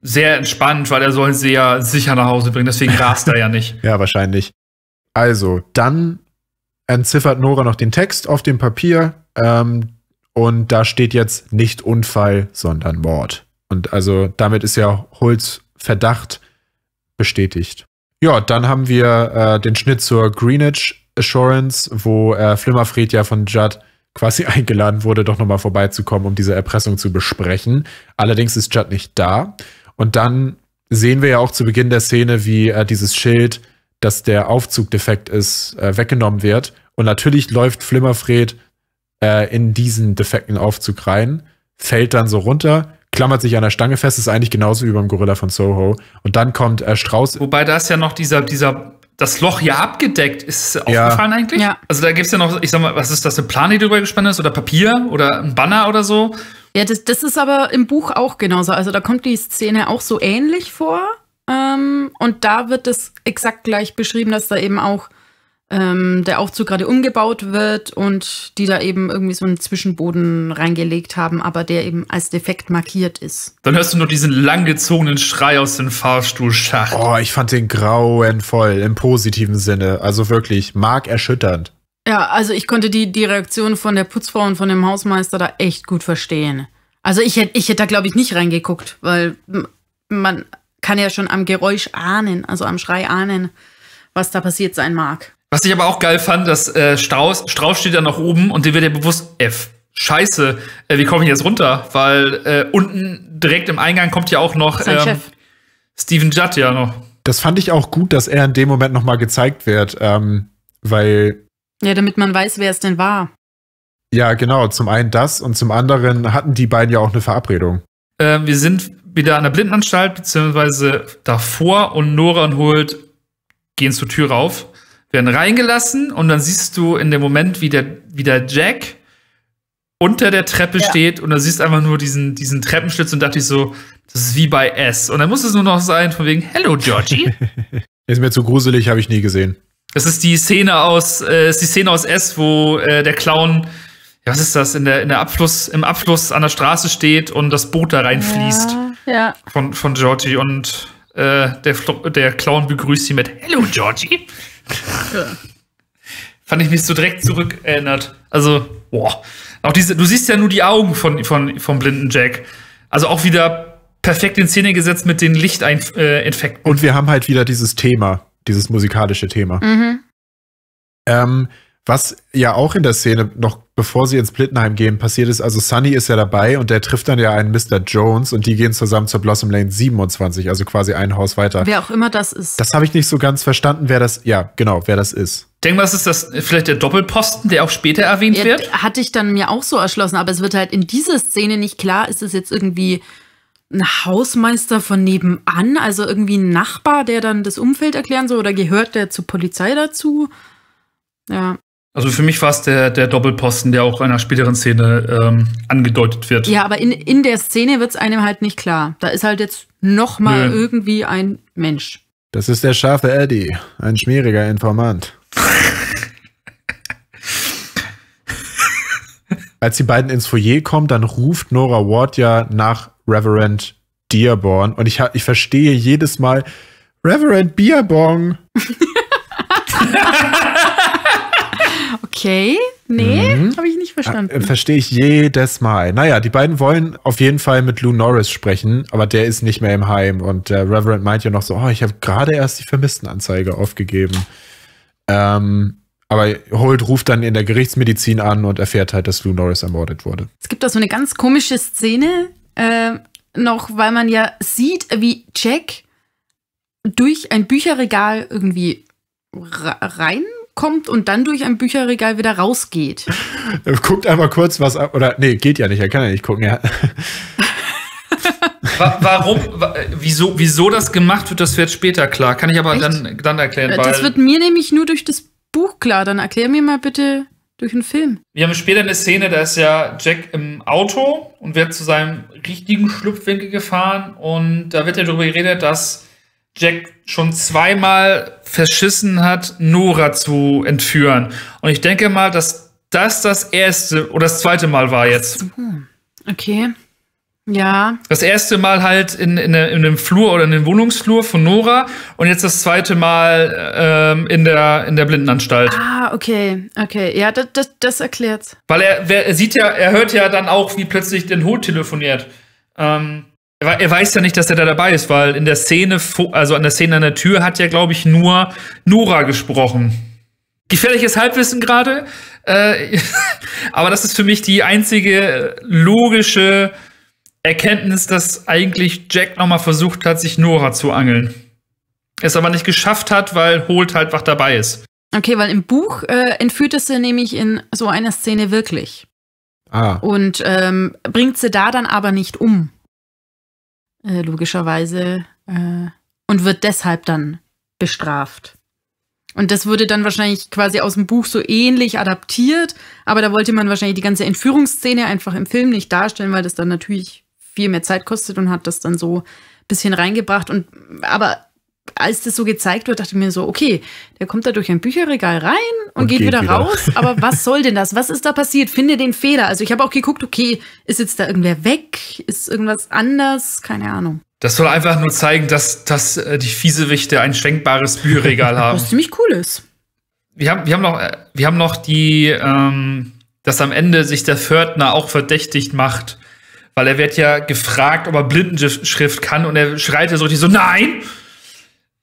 sehr entspannt, weil er soll sie ja sicher nach Hause bringen. Deswegen [laughs] rast er ja nicht. Ja, wahrscheinlich. Also, dann entziffert Nora noch den Text auf dem Papier. Ähm, und da steht jetzt nicht Unfall, sondern Mord. Und also damit ist ja Holz Verdacht bestätigt. Ja, dann haben wir äh, den Schnitt zur Greenwich Assurance, wo äh, Flimmerfried ja von Judd quasi [laughs] eingeladen wurde, doch nochmal vorbeizukommen, um diese Erpressung zu besprechen. Allerdings ist Judd nicht da. Und dann sehen wir ja auch zu Beginn der Szene, wie äh, dieses Schild, dass der Aufzug defekt ist, äh, weggenommen wird. Und natürlich läuft Flimmerfred äh, in diesen defekten Aufzug rein, fällt dann so runter, klammert sich an der Stange fest, ist eigentlich genauso wie beim Gorilla von Soho. Und dann kommt äh, Strauß. Wobei da ist ja noch dieser, dieser, das Loch hier abgedeckt. Ist ja. aufgefallen eigentlich? Ja. Also da gibt es ja noch, ich sag mal, was ist das, eine Plane, die drüber gespannt ist? Oder Papier oder ein Banner oder so? Ja, das, das ist aber im Buch auch genauso. Also da kommt die Szene auch so ähnlich vor. Ähm, und da wird es exakt gleich beschrieben, dass da eben auch ähm, der Aufzug gerade umgebaut wird und die da eben irgendwie so einen Zwischenboden reingelegt haben, aber der eben als defekt markiert ist. Dann hörst du nur diesen langgezogenen Schrei aus dem Fahrstuhlschacht. Oh, ich fand den grauenvoll im positiven Sinne. Also wirklich markerschütternd. Ja, also ich konnte die, die Reaktion von der Putzfrau und von dem Hausmeister da echt gut verstehen. Also ich hätte ich hätt da, glaube ich, nicht reingeguckt, weil man kann ja schon am Geräusch ahnen, also am Schrei ahnen, was da passiert sein mag. Was ich aber auch geil fand, dass äh, Strauß, Strauß steht da noch oben und dem wird ja bewusst F. Scheiße, äh, wie komme ich jetzt runter? Weil äh, unten direkt im Eingang kommt ja auch noch ähm, Steven Judd ja noch. Das fand ich auch gut, dass er in dem Moment nochmal gezeigt wird, ähm, weil. Ja, damit man weiß, wer es denn war. Ja, genau. Zum einen das und zum anderen hatten die beiden ja auch eine Verabredung. Äh, wir sind wieder an der Blindenanstalt, beziehungsweise davor und Noran holt, gehen zur Tür rauf werden reingelassen und dann siehst du in dem Moment, wie der, wie der Jack unter der Treppe ja. steht und dann siehst du einfach nur diesen, diesen Treppenschlitz und dachte ich so, das ist wie bei S. Und dann muss es nur noch sein, von wegen, hello Georgie. [laughs] ist mir zu gruselig, habe ich nie gesehen. Das ist die Szene aus, äh, ist die Szene aus S, wo äh, der Clown, ja, was ist das, in der, in der Abfluss, im Abfluss an der Straße steht und das Boot da reinfließt. Ja. ja. Von, von Georgie und äh, der, der, Clown begrüßt sie mit Hello, Georgie. Ja. Fand ich mich so direkt zurückerinnert. Also, boah. Auch diese, du siehst ja nur die Augen von, von, vom blinden Jack. Also auch wieder perfekt in Szene gesetzt mit den Lichteinfekten. Äh, Und wir haben halt wieder dieses Thema, dieses musikalische Thema. Mhm. Ähm, was ja auch in der Szene, noch bevor sie ins Blittenheim gehen, passiert ist, also Sunny ist ja dabei und der trifft dann ja einen Mr. Jones und die gehen zusammen zur Blossom Lane 27, also quasi ein Haus weiter. Wer auch immer das ist. Das habe ich nicht so ganz verstanden, wer das, ja, genau, wer das ist. Denk mal, ist das vielleicht der Doppelposten, der auch später erwähnt ja, wird? Hatte ich dann mir auch so erschlossen, aber es wird halt in dieser Szene nicht klar, ist es jetzt irgendwie ein Hausmeister von nebenan, also irgendwie ein Nachbar, der dann das Umfeld erklären soll oder gehört der zur Polizei dazu? Ja. Also für mich war es der, der Doppelposten, der auch in einer späteren Szene ähm, angedeutet wird. Ja, aber in, in der Szene wird es einem halt nicht klar. Da ist halt jetzt noch mal Nö. irgendwie ein Mensch. Das ist der scharfe Eddie, ein schmieriger Informant. [laughs] Als die beiden ins Foyer kommen, dann ruft Nora Ward ja nach Reverend Dearborn. Und ich, ich verstehe jedes Mal, Reverend Bierbong. [laughs] [laughs] Okay, nee, mhm. habe ich nicht verstanden. Äh, verstehe ich jedes Mal. Naja, die beiden wollen auf jeden Fall mit Lou Norris sprechen, aber der ist nicht mehr im Heim. Und der Reverend meint ja noch so, oh, ich habe gerade erst die Vermisstenanzeige aufgegeben. Ähm, aber Holt ruft dann in der Gerichtsmedizin an und erfährt halt, dass Lou Norris ermordet wurde. Es gibt da so eine ganz komische Szene, äh, noch, weil man ja sieht, wie Jack durch ein Bücherregal irgendwie rein kommt und dann durch ein Bücherregal wieder rausgeht. [laughs] Guckt einmal kurz was Oder nee, geht ja nicht, er kann ja nicht gucken, ja. [laughs] Warum, wieso, wieso das gemacht wird, das wird später klar. Kann ich aber dann, dann erklären. Äh, das wird mir nämlich nur durch das Buch klar. Dann erklär mir mal bitte durch den Film. Wir haben später eine Szene, da ist ja Jack im Auto und wird zu seinem richtigen Schlupfwinkel gefahren und da wird ja darüber geredet, dass Jack schon zweimal verschissen hat, Nora zu entführen. Und ich denke mal, dass das das erste oder das zweite Mal war jetzt. Hm. Okay. Ja. Das erste Mal halt in, in, in dem Flur oder in dem Wohnungsflur von Nora und jetzt das zweite Mal ähm, in, der, in der Blindenanstalt. Ah, okay, okay. Ja, das, das, das erklärt's. Weil er, er sieht ja, er hört ja dann auch, wie plötzlich den Hut telefoniert. Ähm, er, er weiß ja nicht, dass er da dabei ist, weil in der Szene, also an der Szene an der Tür hat ja, glaube ich, nur Nora gesprochen. Gefährliches Halbwissen gerade, äh, [laughs] aber das ist für mich die einzige logische Erkenntnis, dass eigentlich Jack nochmal versucht hat, sich Nora zu angeln. Es aber nicht geschafft hat, weil Holt halt wach dabei ist. Okay, weil im Buch äh, entführt es sie nämlich in so einer Szene wirklich. Ah. Und ähm, bringt sie da dann aber nicht um. Äh, logischerweise, äh, und wird deshalb dann bestraft. Und das wurde dann wahrscheinlich quasi aus dem Buch so ähnlich adaptiert, aber da wollte man wahrscheinlich die ganze Entführungsszene einfach im Film nicht darstellen, weil das dann natürlich viel mehr Zeit kostet und hat das dann so ein bisschen reingebracht. Und aber als das so gezeigt wird, dachte ich mir so, okay, der kommt da durch ein Bücherregal rein und, und geht, geht wieder, wieder, raus. [laughs] Aber was soll denn das? Was ist da passiert? Finde den Fehler. Also ich habe auch geguckt, okay, ist jetzt da irgendwer weg? Ist irgendwas anders? Keine Ahnung. Das soll einfach nur zeigen, dass, dass äh, die Fiesewichte ein schwenkbares Bücherregal [laughs] haben. Was ziemlich cool ist. Wir haben, wir haben, noch, äh, wir haben noch die, ähm, dass am Ende sich der Fördner auch verdächtigt macht, weil er wird ja gefragt, ob er Blindenschrift kann und er schreit ja so richtig so, nein!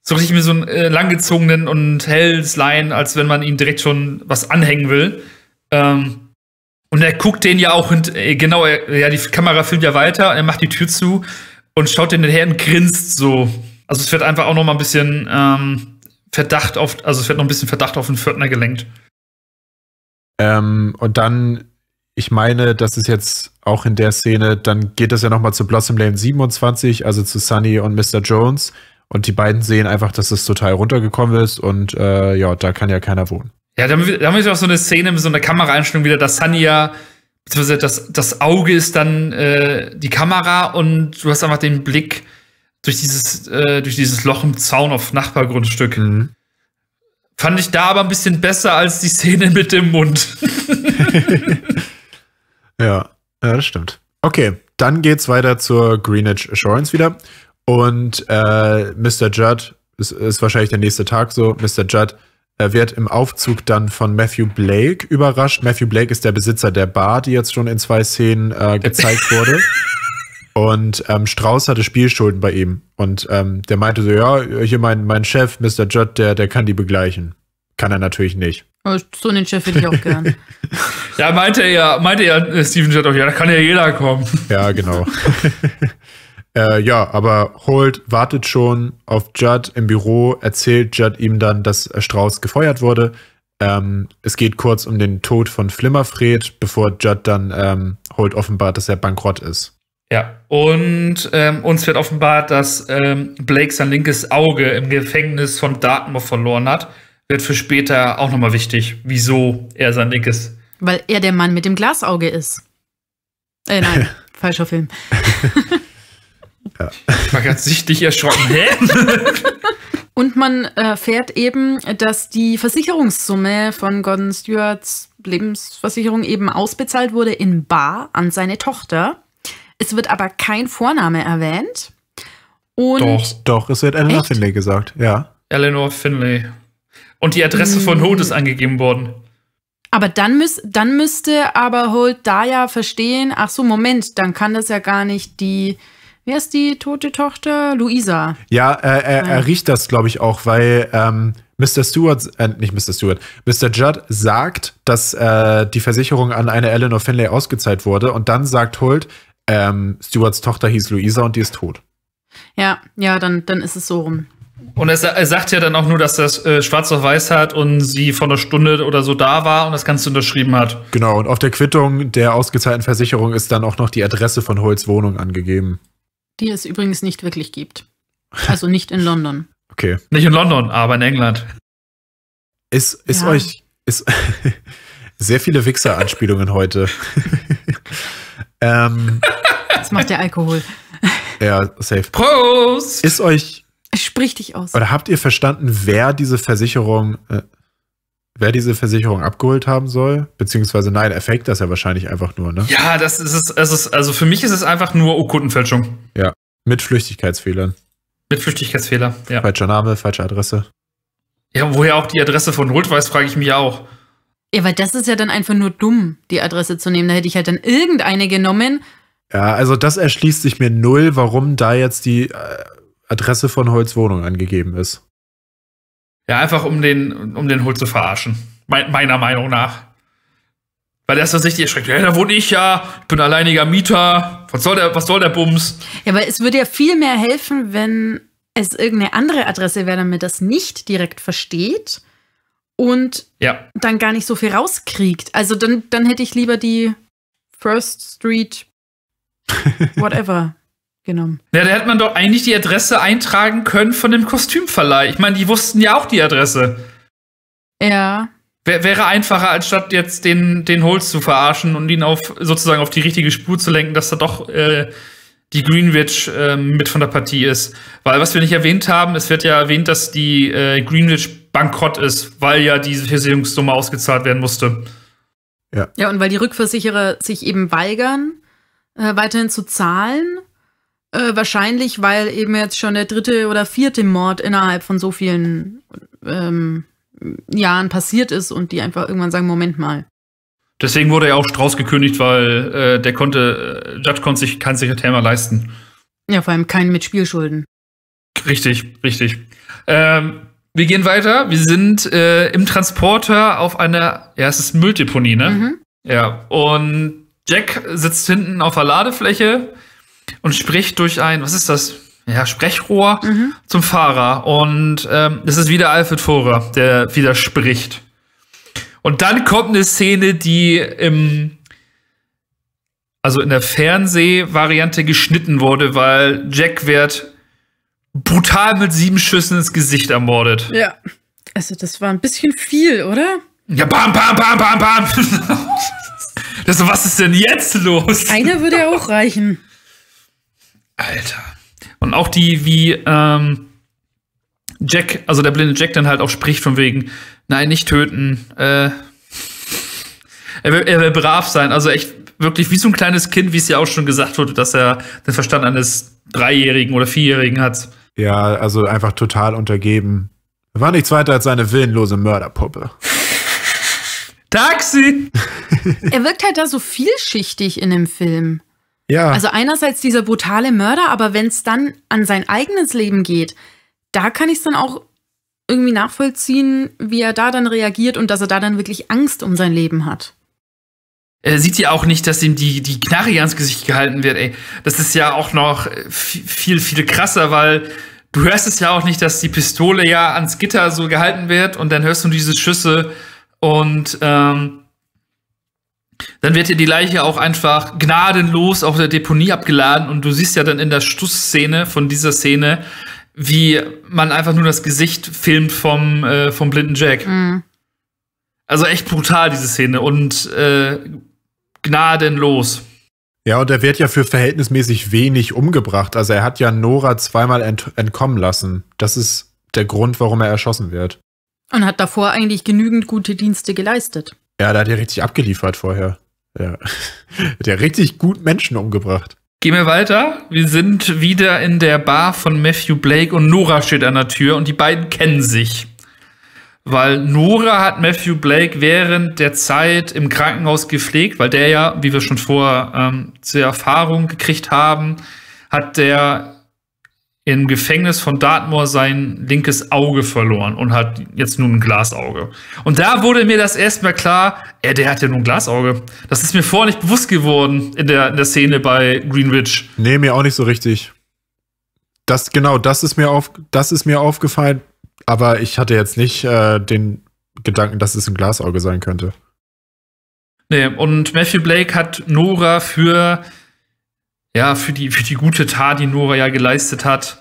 so richtig mit so einem äh, langgezogenen und helles Line, als wenn man ihm direkt schon was anhängen will. Ähm, und er guckt den ja auch, und, äh, genau, er, ja, die Kamera filmt ja weiter, er macht die Tür zu und schaut den her und grinst so. Also es wird einfach auch noch mal ein bisschen ähm, Verdacht auf, also es wird noch ein bisschen Verdacht auf den Viertner gelenkt. Ähm, und dann, ich meine, das ist jetzt auch in der Szene, dann geht das ja noch mal zu Blossom Lane 27, also zu Sunny und Mr. Jones und die beiden sehen einfach, dass es total runtergekommen ist und äh, ja, da kann ja keiner wohnen. Ja, da haben wir auch so eine Szene mit so einer Kameraeinstellung wieder, dass Sunny beziehungsweise das, das Auge ist dann äh, die Kamera und du hast einfach den Blick durch dieses, äh, durch dieses Loch im Zaun auf Nachbargrundstück. Mhm. Fand ich da aber ein bisschen besser als die Szene mit dem Mund. [laughs] ja, ja, das stimmt. Okay, dann geht's weiter zur Greenwich Assurance wieder. Und äh, Mr. Judd, ist, ist wahrscheinlich der nächste Tag so, Mr. Judd er wird im Aufzug dann von Matthew Blake überrascht. Matthew Blake ist der Besitzer der Bar, die jetzt schon in zwei Szenen äh, gezeigt wurde. Und ähm, Strauß hatte Spielschulden bei ihm. Und ähm, der meinte so, ja, hier mein, mein Chef, Mr. Judd, der, der kann die begleichen. Kann er natürlich nicht. Oh, so einen Chef hätte ich auch gern. [laughs] ja, meinte er, meinte er, Steven Judd auch, ja, da kann ja jeder kommen. Ja, genau. [laughs] Äh, ja, aber Holt wartet schon auf Judd im Büro, erzählt Judd ihm dann, dass Strauß gefeuert wurde. Ähm, es geht kurz um den Tod von Flimmerfred, bevor Judd dann ähm, Holt offenbart, dass er bankrott ist. Ja, und ähm, uns wird offenbart, dass ähm, Blake sein linkes Auge im Gefängnis von Dartmoor verloren hat. Wird für später auch nochmal wichtig, wieso er sein linkes. Weil er der Mann mit dem Glasauge ist. Äh, nein, [laughs] falscher Film. [laughs] Ja. Man hat sich dich erschrocken. Hä? [laughs] Und man erfährt äh, eben, dass die Versicherungssumme von Gordon Stewarts Lebensversicherung eben ausbezahlt wurde in Bar an seine Tochter. Es wird aber kein Vorname erwähnt. Und doch, doch, es wird Eleanor echt? Finlay gesagt, ja. Eleanor Finlay. Und die Adresse von Holt ist hm. angegeben worden. Aber dann, müß, dann müsste aber Holt da ja verstehen, ach so, Moment, dann kann das ja gar nicht die wer ist die tote Tochter? Luisa. Ja, äh, er, er, ah, riecht das, glaube ich, auch, weil ähm, Mr. Stewart, äh, nicht Mr. Stewart, Mr. Judd sagt, dass äh, die Versicherung an eine Eleanor Finlay ausgezahlt wurde und dann sagt Holt, ähm, Stewarts Tochter hieß Luisa und die ist tot. Ja, ja, dann, dann ist es so rum. Und er, er sagt ja dann auch nur, dass das äh, schwarz auf weiß hat und sie vor einer Stunde oder so da war und das Ganze unterschrieben hat. Genau, und auf der Quittung der ausgezahlten Versicherung ist dann auch noch die Adresse von Holts Wohnung angegeben. Die es übrigens nicht wirklich gibt. Also nicht in London. [laughs] Okay. Nicht in London, aber in England. Ist, ist ja. euch. Ist [laughs] sehr viele Wichser-Anspielungen heute. [laughs] ähm, das macht der Alkohol. Ja, safe. Prost! Ist euch. Sprich dich aus. Oder habt ihr verstanden, wer diese Versicherung. Äh, wer diese Versicherung abgeholt haben soll, beziehungsweise nein, er faked das ja wahrscheinlich einfach nur, ne? Ja, das ist es, es ist, also für mich ist es einfach nur Urkundenfälschung. Ja, mit Flüchtigkeitsfehlern. Mit Flüchtigkeitsfehler, ja. Falscher Name, falsche Adresse. Ja, woher auch die Adresse von Rotweiß, frage ich mich ja auch. Ja, weil das ist ja dann einfach nur dumm, die Adresse zu nehmen. Da hätte ich halt dann irgendeine genommen. Ja, also das erschließt sich mir null, warum da jetzt die äh, Adresse von Holz Wohnung angegeben ist. Ja, einfach um den, um den Hult zu verarschen. Me meiner Meinung nach. Weil er ist tatsächlich erschreckt. Ja, da wohne ich ja, ich bin alleiniger Mieter. Was soll, der, was soll der Bums? Ja, weil es würde ja viel mehr helfen, wenn es irgendeine andere Adresse wäre, damit das nicht direkt versteht und ja. dann gar nicht so viel rauskriegt. Also dann, dann hätte ich lieber die First Street, [laughs] whatever genommen. Ja, da hätte man doch eigentlich die Adresse eintragen können von dem Kostümverleih. Ich meine, die wussten ja auch die Adresse. Ja. W wäre einfacher, als statt jetzt den, den Holz zu verarschen und ihn auf sozusagen auf die richtige Spur zu lenken, dass da doch äh, die Greenwich äh, mit von der Partie ist. Weil was wir nicht erwähnt haben, es wird ja erwähnt, dass die äh, Greenwich bankrott ist, weil ja diese Versicherungssumme ausgezahlt werden musste. Ja. ja, und weil die Rückversicherer sich eben weigern, äh, weiterhin zu zahlen äh, wahrscheinlich, weil eben jetzt schon der dritte oder vierte Mord innerhalb von so vielen ähm, Jahren passiert ist und die einfach irgendwann sagen, Moment mal. Deswegen wurde ja auch Strauß gekündigt, weil äh, der konnte, äh, Judge konnte sich kein Thema leisten. Ja, vor allem keinen mit Spielschulden. Richtig, richtig. Ähm, wir gehen weiter. Wir sind äh, im Transporter auf einer, ja, es ist Mülldeponie, ne? Mhm. Ja, und Jack sitzt hinten auf der Ladefläche und spricht durch ein, was ist das? Ja, Sprechrohr mhm. zum Fahrer. Und ähm, das ist wieder Alfred Vorer, der wieder spricht. Und dann kommt eine Szene, die im also in der Fernsehvariante geschnitten wurde, weil Jack wird brutal mit sieben Schüssen ins Gesicht ermordet. Ja. Also das war ein bisschen viel, oder? Ja, bam, bam, bam, bam, bam. [laughs] das, was ist denn jetzt los? Einer würde ja auch reichen. Alter. Und auch die, wie ähm, Jack, also der blinde Jack dann halt auch spricht von wegen, nein, nicht töten. Äh, er, will, er will brav sein. Also echt wirklich wie so ein kleines Kind, wie es ja auch schon gesagt wurde, dass er den Verstand eines Dreijährigen oder Vierjährigen hat. Ja, also einfach total untergeben. war nichts weiter als eine willenlose Mörderpuppe. Taxi! [laughs] er wirkt halt da so vielschichtig in dem Film. Ja. Also einerseits dieser brutale Mörder, aber wenn es dann an sein eigenes Leben geht, da kann ich es dann auch irgendwie nachvollziehen, wie er da dann reagiert und dass er da dann wirklich Angst um sein Leben hat. Er äh, sieht ja auch nicht, dass ihm die, die Knarre ans Gesicht gehalten wird, ey. Das ist ja auch noch äh, viel, viel krasser, weil du hörst es ja auch nicht, dass die Pistole ja ans Gitter so gehalten wird und dann hörst du diese Schüsse und ähm, dann wird dir die Leiche auch einfach gnadenlos auf der Deponie abgeladen und du siehst ja dann in der Schlussszene von dieser Szene, wie man einfach nur das Gesicht filmt vom, äh, vom blinden Jack. Mhm. Also echt brutal, diese Szene und äh, gnadenlos. Ja, und er wird ja für verhältnismäßig wenig umgebracht. Also er hat ja Nora zweimal ent entkommen lassen. Das ist der Grund, warum er erschossen wird. Und hat davor eigentlich genügend gute Dienste geleistet. Ja, da hat er richtig abgeliefert vorher. Ja. [laughs] hat er richtig gut Menschen umgebracht. Gehen wir weiter. Wir sind wieder in der Bar von Matthew Blake und Nora steht an der Tür und die beiden kennen sich. Weil Nora hat Matthew Blake während der Zeit im Krankenhaus gepflegt, weil der ja, wie wir schon vor ähm, zur Erfahrung gekriegt haben, hat der im Gefängnis von Dartmoor sein linkes Auge verloren und hat jetzt nun ein Glasauge. Und da wurde mir das erstmal klar, er, äh, der hat ja nun ein Glasauge. Das ist mir vorher nicht bewusst geworden in der, in der Szene bei Greenwich. Nee, mir auch nicht so richtig. Das, genau, das ist mir auf, das ist mir aufgefallen, aber ich hatte jetzt nicht äh, den Gedanken, dass es ein Glasauge sein könnte. Nee, und Matthew Blake hat Nora für ja, für die, für die gute Tat, die Nora ja geleistet hat,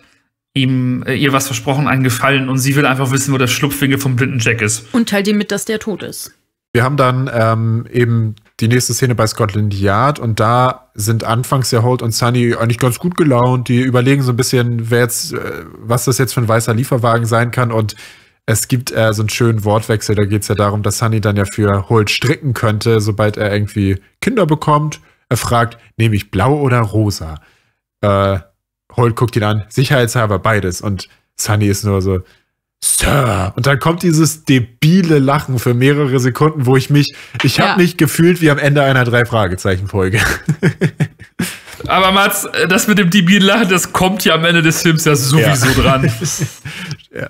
ihm äh, ihr was versprochen, einen Gefallen und sie will einfach wissen, wo der Schlupfwinkel vom blinden Jack ist. Und teilt ihm mit, dass der tot ist. Wir haben dann ähm, eben die nächste Szene bei Scotland Yard und da sind anfangs ja Holt und Sunny eigentlich ganz gut gelaunt. Die überlegen so ein bisschen, wer jetzt, äh, was das jetzt für ein weißer Lieferwagen sein kann und es gibt äh, so einen schönen Wortwechsel, da geht es ja darum, dass Sunny dann ja für Holt stricken könnte, sobald er irgendwie Kinder bekommt. Er äh, fragt, nehme ich blau oder rosa? Äh, Holt guckt ihn an, sicherheitshalber beides. Und Sunny ist nur so, Sir. Und dann kommt dieses debile Lachen für mehrere Sekunden, wo ich mich, ich habe ja. mich gefühlt wie am Ende einer Drei-Fragezeichen-Folge. [laughs] Aber Mats, das mit dem debilen Lachen, das kommt ja am Ende des Films ja sowieso ja. dran. [laughs] ja.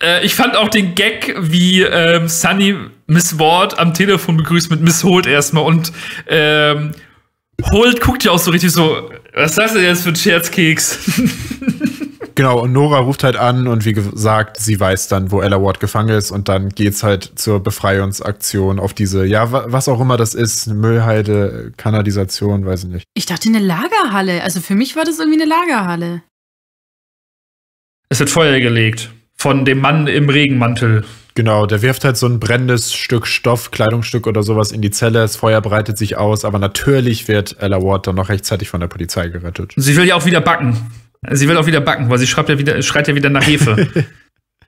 Äh, ich fand auch den Gag, wie ähm, Sunny Miss Ward am Telefon begrüßt mit Miss Holt erstmal und ähm, Holt guckt ja auch so richtig so, was sagst du jetzt für ein Scherzkeks? [laughs] genau, und Nora ruft halt an und wie gesagt, sie weiß dann, wo Ella Ward gefangen ist und dann geht's halt zur Befreiungsaktion auf diese, ja, was auch immer das ist, Müllheide, Kanalisation, weiß ich nicht. Ich dachte eine Lagerhalle, also für mich war das irgendwie eine Lagerhalle. Es wird Feuer gelegt von dem Mann im Regenmantel. Genau, der wirft halt so ein brennendes Stück Stoff, Kleidungsstück oder sowas in die Zelle. Das Feuer breitet sich aus, aber natürlich wird Ella Ward dann noch rechtzeitig von der Polizei gerettet. Sie will ja auch wieder backen. Sie will auch wieder backen, weil sie schreibt ja wieder, schreit ja wieder nach Hefe.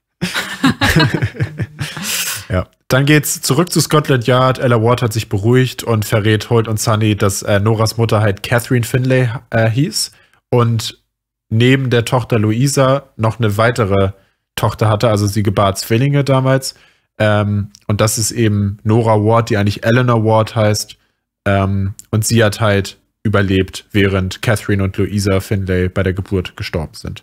[laughs] [laughs] ja. Dann geht's zurück zu Scotland Yard. Ella Ward hat sich beruhigt und verrät Holt und Sunny, dass äh, Noras Mutter halt Catherine Finlay äh, hieß und neben der Tochter Luisa noch eine weitere Tochter hatte, also sie gebar Zwillinge damals. Ähm, und das ist eben Nora Ward, die eigentlich Eleanor Ward heißt. Ähm, und sie hat halt überlebt, während Catherine und Louisa Finlay bei der Geburt gestorben sind.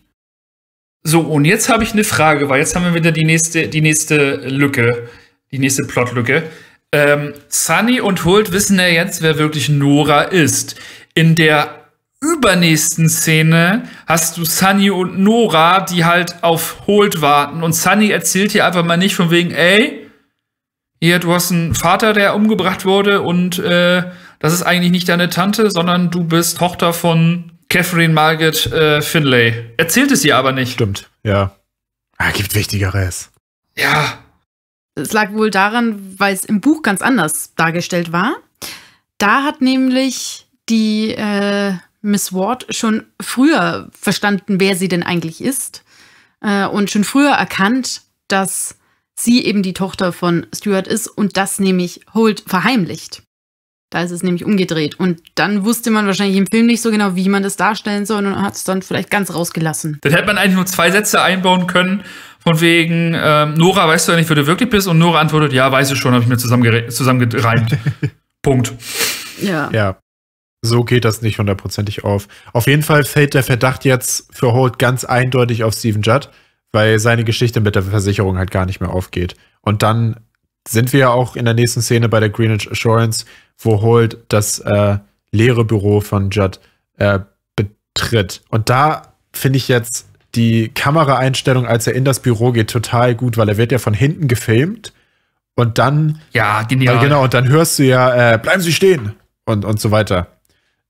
So, und jetzt habe ich eine Frage, weil jetzt haben wir wieder die nächste, die nächste Lücke, die nächste Plotlücke. Ähm, Sunny und Holt wissen ja jetzt, wer wirklich Nora ist. In der übernächsten Szene hast du Sunny und Nora, die halt auf Hold warten. Und Sunny erzählt dir einfach mal nicht von wegen, ey, hier, du hast einen Vater, der umgebracht wurde und äh, das ist eigentlich nicht deine Tante, sondern du bist Tochter von Catherine Margaret äh, Finlay. Erzählt es ihr aber nicht. Stimmt, ja. Ah, gibt Wichtigeres. Ja. Es lag wohl daran, weil es im Buch ganz anders dargestellt war. Da hat nämlich die äh Miss Ward schon früher verstanden, wer sie denn eigentlich ist äh, und schon früher erkannt, dass sie eben die Tochter von Stuart ist und das nämlich Holt verheimlicht. Da ist es nämlich umgedreht. Und dann wusste man wahrscheinlich im Film nicht so genau, wie man das darstellen soll und hat es dann vielleicht ganz rausgelassen. Dann hätte man eigentlich nur zwei Sätze einbauen können, von wegen, ähm, Nora, weißt du ja nicht, wer du wirklich bist? Und Nora antwortet, ja, weiß ich schon, habe ich mir zusammengereimt. [laughs] Punkt. Ja. ja so geht das nicht hundertprozentig auf. Auf jeden Fall fällt der Verdacht jetzt für Holt ganz eindeutig auf Steven Judd, weil seine Geschichte mit der Versicherung halt gar nicht mehr aufgeht. Und dann sind wir ja auch in der nächsten Szene bei der Greenwich Assurance, wo Holt das äh, leere Büro von Judd äh, betritt. Und da finde ich jetzt die Kameraeinstellung, als er in das Büro geht, total gut, weil er wird ja von hinten gefilmt. Und dann. Ja, genial. Äh, genau, und dann hörst du ja, äh, bleiben Sie stehen und, und so weiter.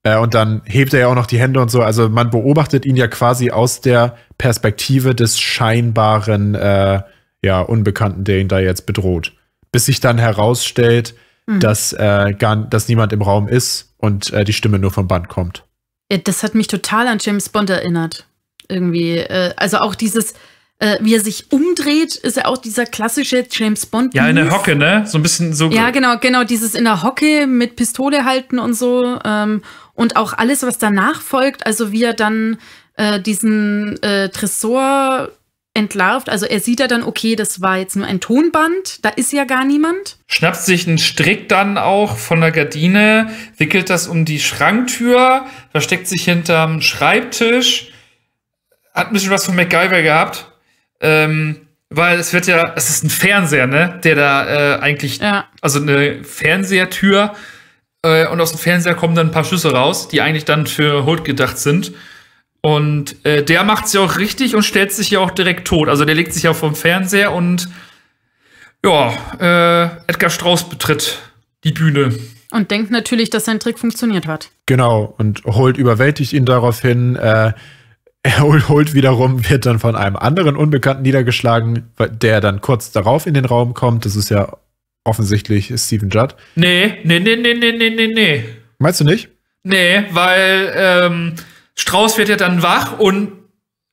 Äh, und dann hebt er ja auch noch die Hände und so. Also man beobachtet ihn ja quasi aus der Perspektive des scheinbaren, äh, ja, Unbekannten, der ihn da jetzt bedroht. Bis sich dann herausstellt, mhm. dass, äh, gar, dass niemand im Raum ist und äh, die Stimme nur vom Band kommt. Ja, das hat mich total an James Bond erinnert. Irgendwie. Äh, also auch dieses, äh, wie er sich umdreht, ist ja auch dieser klassische James Bond. -Move. Ja, in der Hocke, ne? So ein bisschen so. Ja, genau, genau, dieses in der Hocke mit Pistole halten und so. Ähm, und auch alles, was danach folgt, also wie er dann äh, diesen äh, Tresor entlarvt. Also er sieht ja dann, okay, das war jetzt nur ein Tonband, da ist ja gar niemand. Schnappt sich einen Strick dann auch von der Gardine, wickelt das um die Schranktür, versteckt sich hinterm Schreibtisch, hat ein bisschen was von MacGyver gehabt. Ähm, weil es wird ja, es ist ein Fernseher, ne? Der da äh, eigentlich, ja. also eine Fernsehertür äh, und aus dem Fernseher kommen dann ein paar Schüsse raus, die eigentlich dann für Holt gedacht sind. Und äh, der macht sie auch richtig und stellt sich ja auch direkt tot. Also der legt sich ja vom Fernseher und ja, äh, Edgar Strauß betritt die Bühne. Und denkt natürlich, dass sein Trick funktioniert hat. Genau, und Holt überwältigt ihn daraufhin. Äh, [laughs] Holt wiederum wird dann von einem anderen Unbekannten niedergeschlagen, der dann kurz darauf in den Raum kommt. Das ist ja offensichtlich Steven Judd. Nee, nee, nee, nee, nee, nee, nee, nee. Meinst du nicht? Nee, weil ähm, Strauß wird ja dann wach und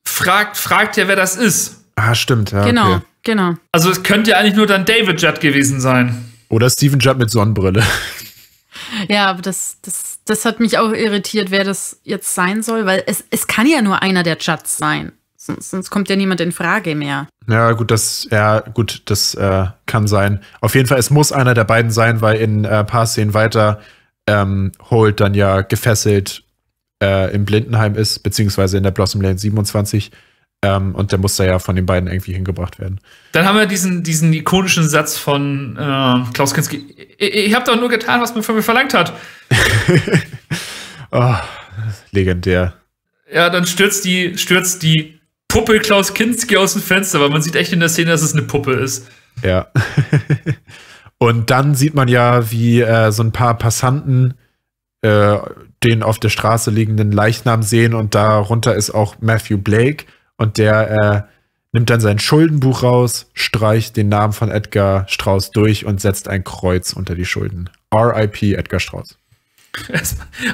fragt, fragt ja, wer das ist. Ah, stimmt, ja. Genau, okay. genau. Also es könnte ja eigentlich nur dann David Judd gewesen sein. Oder Steven Judd mit Sonnenbrille. Ja, aber das, das, das hat mich auch irritiert, wer das jetzt sein soll, weil es, es kann ja nur einer der Judds sein sonst, sonst kommt ja niemand in Frage mehr. Ja, gut, das, ja, gut, das äh, kann sein. Auf jeden Fall, es muss einer der beiden sein, weil in äh, ein paar Szenen weiter ähm, Holt dann ja gefesselt äh, im Blindenheim ist, beziehungsweise in der Blossom Lane 27. Ähm, und der muss da ja von den beiden irgendwie hingebracht werden. Dann haben wir diesen, diesen ikonischen Satz von äh, Klaus Kinski. Ich, ich habe doch nur getan, was man von mir verlangt hat. [laughs] oh, legendär. Ja, dann stürzt die, stürzt die Puppe Klaus Kinski aus dem Fenster, weil man sieht echt in der Szene, dass es eine Puppe ist. Ja. [laughs] Und dann sieht man ja, wie äh, so ein paar Passanten äh, den auf der Straße liegenden Leichnam sehen und darunter ist auch Matthew Blake und der äh, nimmt dann sein Schuldenbuch raus, streicht den Namen von Edgar Strauss durch und setzt ein Kreuz unter die Schulden. RIP Edgar Strauss. [laughs]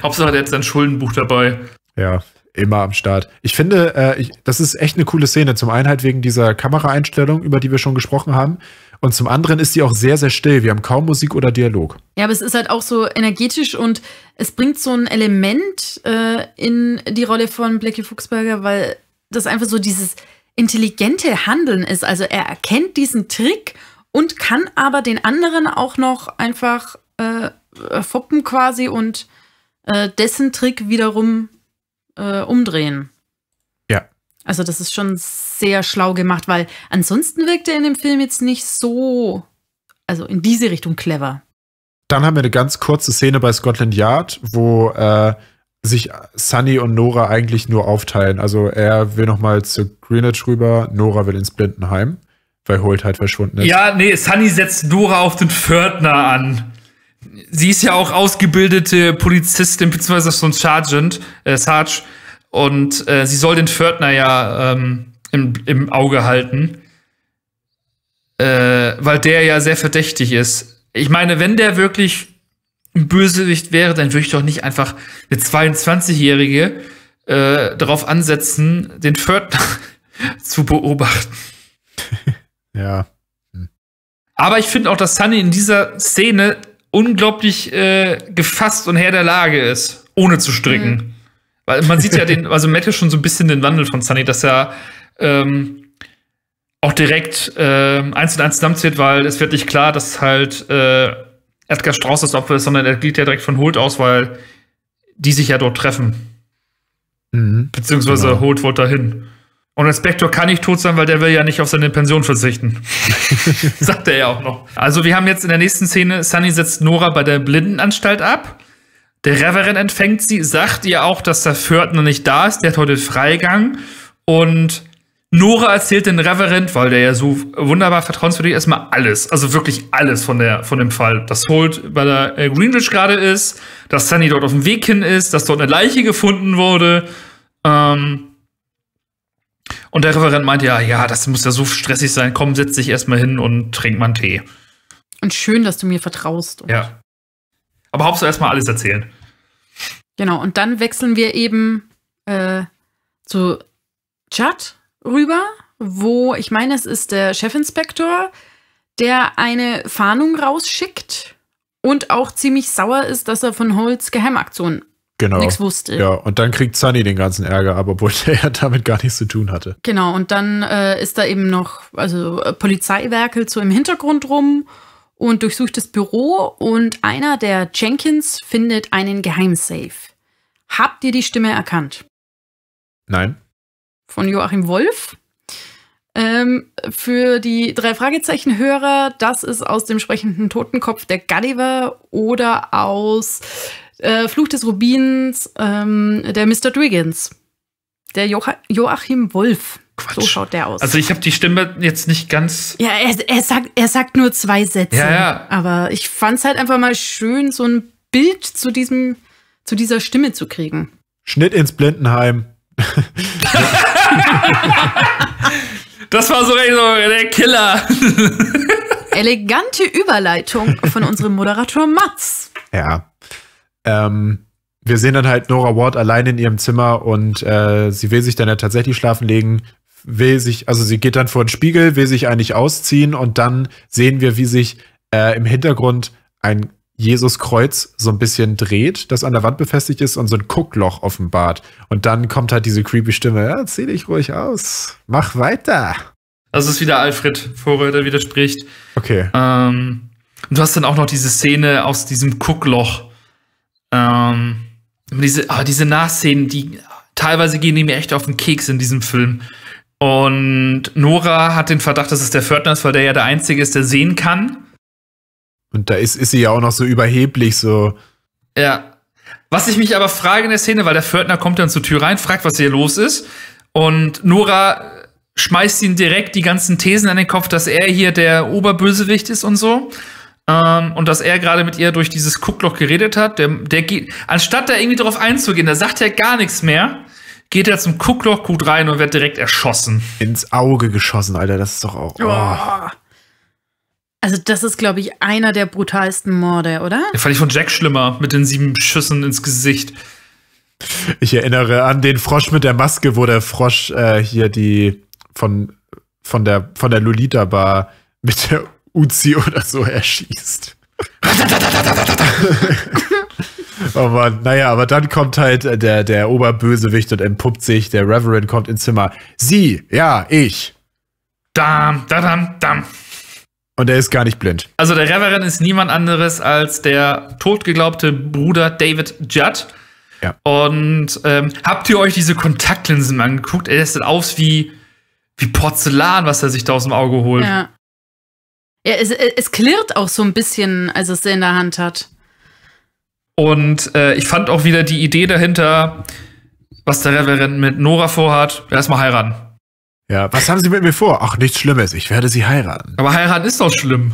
Hauptsache, der hat sein Schuldenbuch dabei. Ja, Immer am Start. Ich finde, äh, ich, das ist echt eine coole Szene. Zum einen halt wegen dieser Kameraeinstellung, über die wir schon gesprochen haben. Und zum anderen ist sie auch sehr, sehr still. Wir haben kaum Musik oder Dialog. Ja, aber es ist halt auch so energetisch und es bringt so ein Element äh, in die Rolle von Blackie Fuchsberger, weil das einfach so dieses intelligente Handeln ist. Also er erkennt diesen Trick und kann aber den anderen auch noch einfach äh, foppen quasi und äh, dessen Trick wiederum äh, umdrehen. Ja. Also das ist schon sehr schlau gemacht, weil ansonsten wirkt er in dem Film jetzt nicht so, also in diese Richtung clever. Dann haben wir eine ganz kurze Szene bei Scotland Yard, wo äh, sich Sunny und Nora eigentlich nur aufteilen. Also er will nochmal zu Greenwich rüber, Nora will ins Blindenheim, weil Holt halt verschwunden ist. Ja, nee, Sunny setzt Nora auf den Pförtner an sie ist ja auch ausgebildete Polizistin, beziehungsweise so ein Sergeant, äh, Sarge. Und äh, sie soll den Fördner ja ähm, im, im Auge halten. Äh, weil der ja sehr verdächtig ist. Ich meine, wenn der wirklich ein Bösewicht wäre, dann würde ich doch nicht einfach eine 22-Jährige äh, darauf ansetzen, den Fördner [laughs] zu beobachten. [laughs] ja. Hm. Aber ich finde auch, dass Sunny in dieser Szene unglaublich äh, gefasst und Herr der Lage ist, ohne zu stricken. Mhm. Weil man sieht ja den, [laughs] also Matt ist schon so ein bisschen den Wandel von Sunny, dass er ähm, auch direkt äh, eins und eins zusammenzählt, weil es wird nicht klar, dass halt äh, Edgar Strauß das Opfer ist, sondern er geht ja direkt von Holt aus, weil die sich ja dort treffen. Mhm. Beziehungsweise genau. Holt wollte dahin. Und Inspektor kann nicht tot sein, weil der will ja nicht auf seine Pension verzichten. [laughs] Sagt er ja auch noch. Also wir haben jetzt in der nächsten Szene, Sunny setzt Nora bei der Blindenanstalt ab. Der Reverend empfängt sie, sagt ihr auch, dass der Fürth noch nicht da ist, der hat heute Freigang. Und Nora erzählt den Reverend, weil der ja so wunderbar vertrauenswürdig erstmal alles, also wirklich alles von, der, von dem Fall. Dass holt, bei der äh, Greenwich gerade ist, dass Sunny dort auf dem Weg hin ist, dass dort eine Leiche gefunden wurde. Ähm, und der Referent meint ja, ja, das muss ja so stressig sein. Komm, setz dich erstmal hin und trink mal einen Tee. Und schön, dass du mir vertraust. Ja. Aber Hauptsache erstmal alles erzählen. Genau, und dann wechseln wir eben äh, zu Chad rüber, wo, ich meine, es ist der Chefinspektor, der eine Fahndung rausschickt und auch ziemlich sauer ist, dass er von Holz Geheimaktionen genau. nichts wusste. Ja, und dann kriegt Sunny den ganzen Ärger, ab, obwohl der [laughs] ja damit gar nichts zu tun hatte. Genau, und dann äh, ist da eben noch, also äh, Polizeiwerkel so im Hintergrund rum und durchsucht das Büro und einer der Jenkins findet einen Geheimsafe. Habt ihr die Stimme erkannt? Nein. Von Joachim Wolf? Ähm, für die drei Fragezeichen-Hörer, das ist aus dem sprechenden Totenkopf der Gulliver oder aus äh, Fluch des Rubins, ähm, der Mr. Driggins. Der jo Joachim Wolf. Quatsch. So schaut der aus. Also ich habe die Stimme jetzt nicht ganz. Ja, er, er, sagt, er sagt nur zwei Sätze. Ja, ja. Aber ich fand es halt einfach mal schön, so ein Bild zu diesem, zu dieser Stimme zu kriegen. Schnitt ins Blindenheim. das war so der Killer. Elegante Überleitung von unserem Moderator Mats. Ja. Ähm, wir sehen dann halt Nora Ward allein in ihrem Zimmer und äh, sie will sich dann ja tatsächlich schlafen legen, will sich, also sie geht dann vor den Spiegel, will sich eigentlich ausziehen und dann sehen wir, wie sich äh, im Hintergrund ein Jesuskreuz so ein bisschen dreht, das an der Wand befestigt ist und so ein Guckloch offenbart. Und dann kommt halt diese creepy Stimme, ja, zieh dich ruhig aus, mach weiter. Das ist wieder Alfred Vorher, der widerspricht. Okay. Ähm, du hast dann auch noch diese Szene aus diesem Guckloch, ähm, diese, oh, diese Nachszenen, die teilweise gehen die mir echt auf den Keks in diesem Film. Und Nora hat den Verdacht, dass es der Fördner ist, weil der ja der Einzige ist, der sehen kann. Und da ist, ist sie ja auch noch so überheblich, so. Ja. Was ich mich aber frage in der Szene, weil der Fördner kommt dann zur Tür rein, fragt, was hier los ist. Und Nora schmeißt ihm direkt die ganzen Thesen an den Kopf, dass er hier der Oberbösewicht ist und so. Ähm, und dass er gerade mit ihr durch dieses Kuckloch geredet hat. Der, der geht, anstatt da irgendwie drauf einzugehen, da sagt er gar nichts mehr, geht er zum Kuckloch, gut rein und wird direkt erschossen. Ins Auge geschossen, Alter, das ist doch auch. Oh. oh. Also, das ist, glaube ich, einer der brutalsten Morde, oder? Der fand ich von Jack schlimmer mit den sieben Schüssen ins Gesicht. Ich erinnere an den Frosch mit der Maske, wo der Frosch äh, hier die von, von, der, von der Lolita Bar mit der Uzi oder so erschießt. [laughs] oh Mann, naja, aber dann kommt halt äh, der, der Oberbösewicht und entpuppt sich, der Reverend kommt ins Zimmer. Sie, ja, ich. Dam, da, dam, dam. Und er ist gar nicht blind. Also der Reverend ist niemand anderes als der totgeglaubte Bruder David Judd. Ja. Und ähm, habt ihr euch diese Kontaktlinsen angeguckt? Er sieht aus wie, wie Porzellan, was er sich da aus dem Auge holt. Ja. Ja, es, äh, es klirrt auch so ein bisschen, als es in der Hand hat. Und äh, ich fand auch wieder die Idee dahinter, was der Reverend mit Nora vorhat. Erstmal heiraten. Ja, was haben Sie mit mir vor? Ach, nichts Schlimmes. Ich werde Sie heiraten. Aber heiraten ist doch schlimm.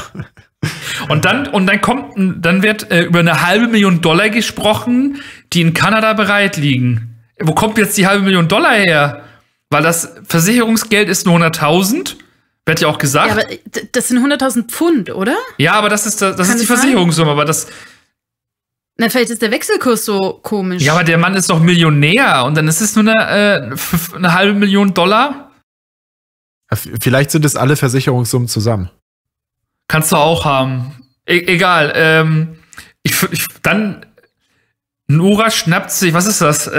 [laughs] und dann und dann kommt, dann wird äh, über eine halbe Million Dollar gesprochen, die in Kanada bereit liegen. Wo kommt jetzt die halbe Million Dollar her? Weil das Versicherungsgeld ist nur 100.000 wird ja auch gesagt. Ja, aber äh, das sind 100.000 Pfund, oder? Ja, aber das ist, das, das ist die Versicherungssumme, aber das. Na, vielleicht ist der Wechselkurs so komisch. Ja, aber der Mann ist doch Millionär und dann ist es nur eine, äh, eine halbe Million Dollar. Vielleicht sind es alle Versicherungssummen zusammen. Kannst du auch haben. E egal. Ähm, ich, ich, dann ein schnappt sich, was ist das? Äh,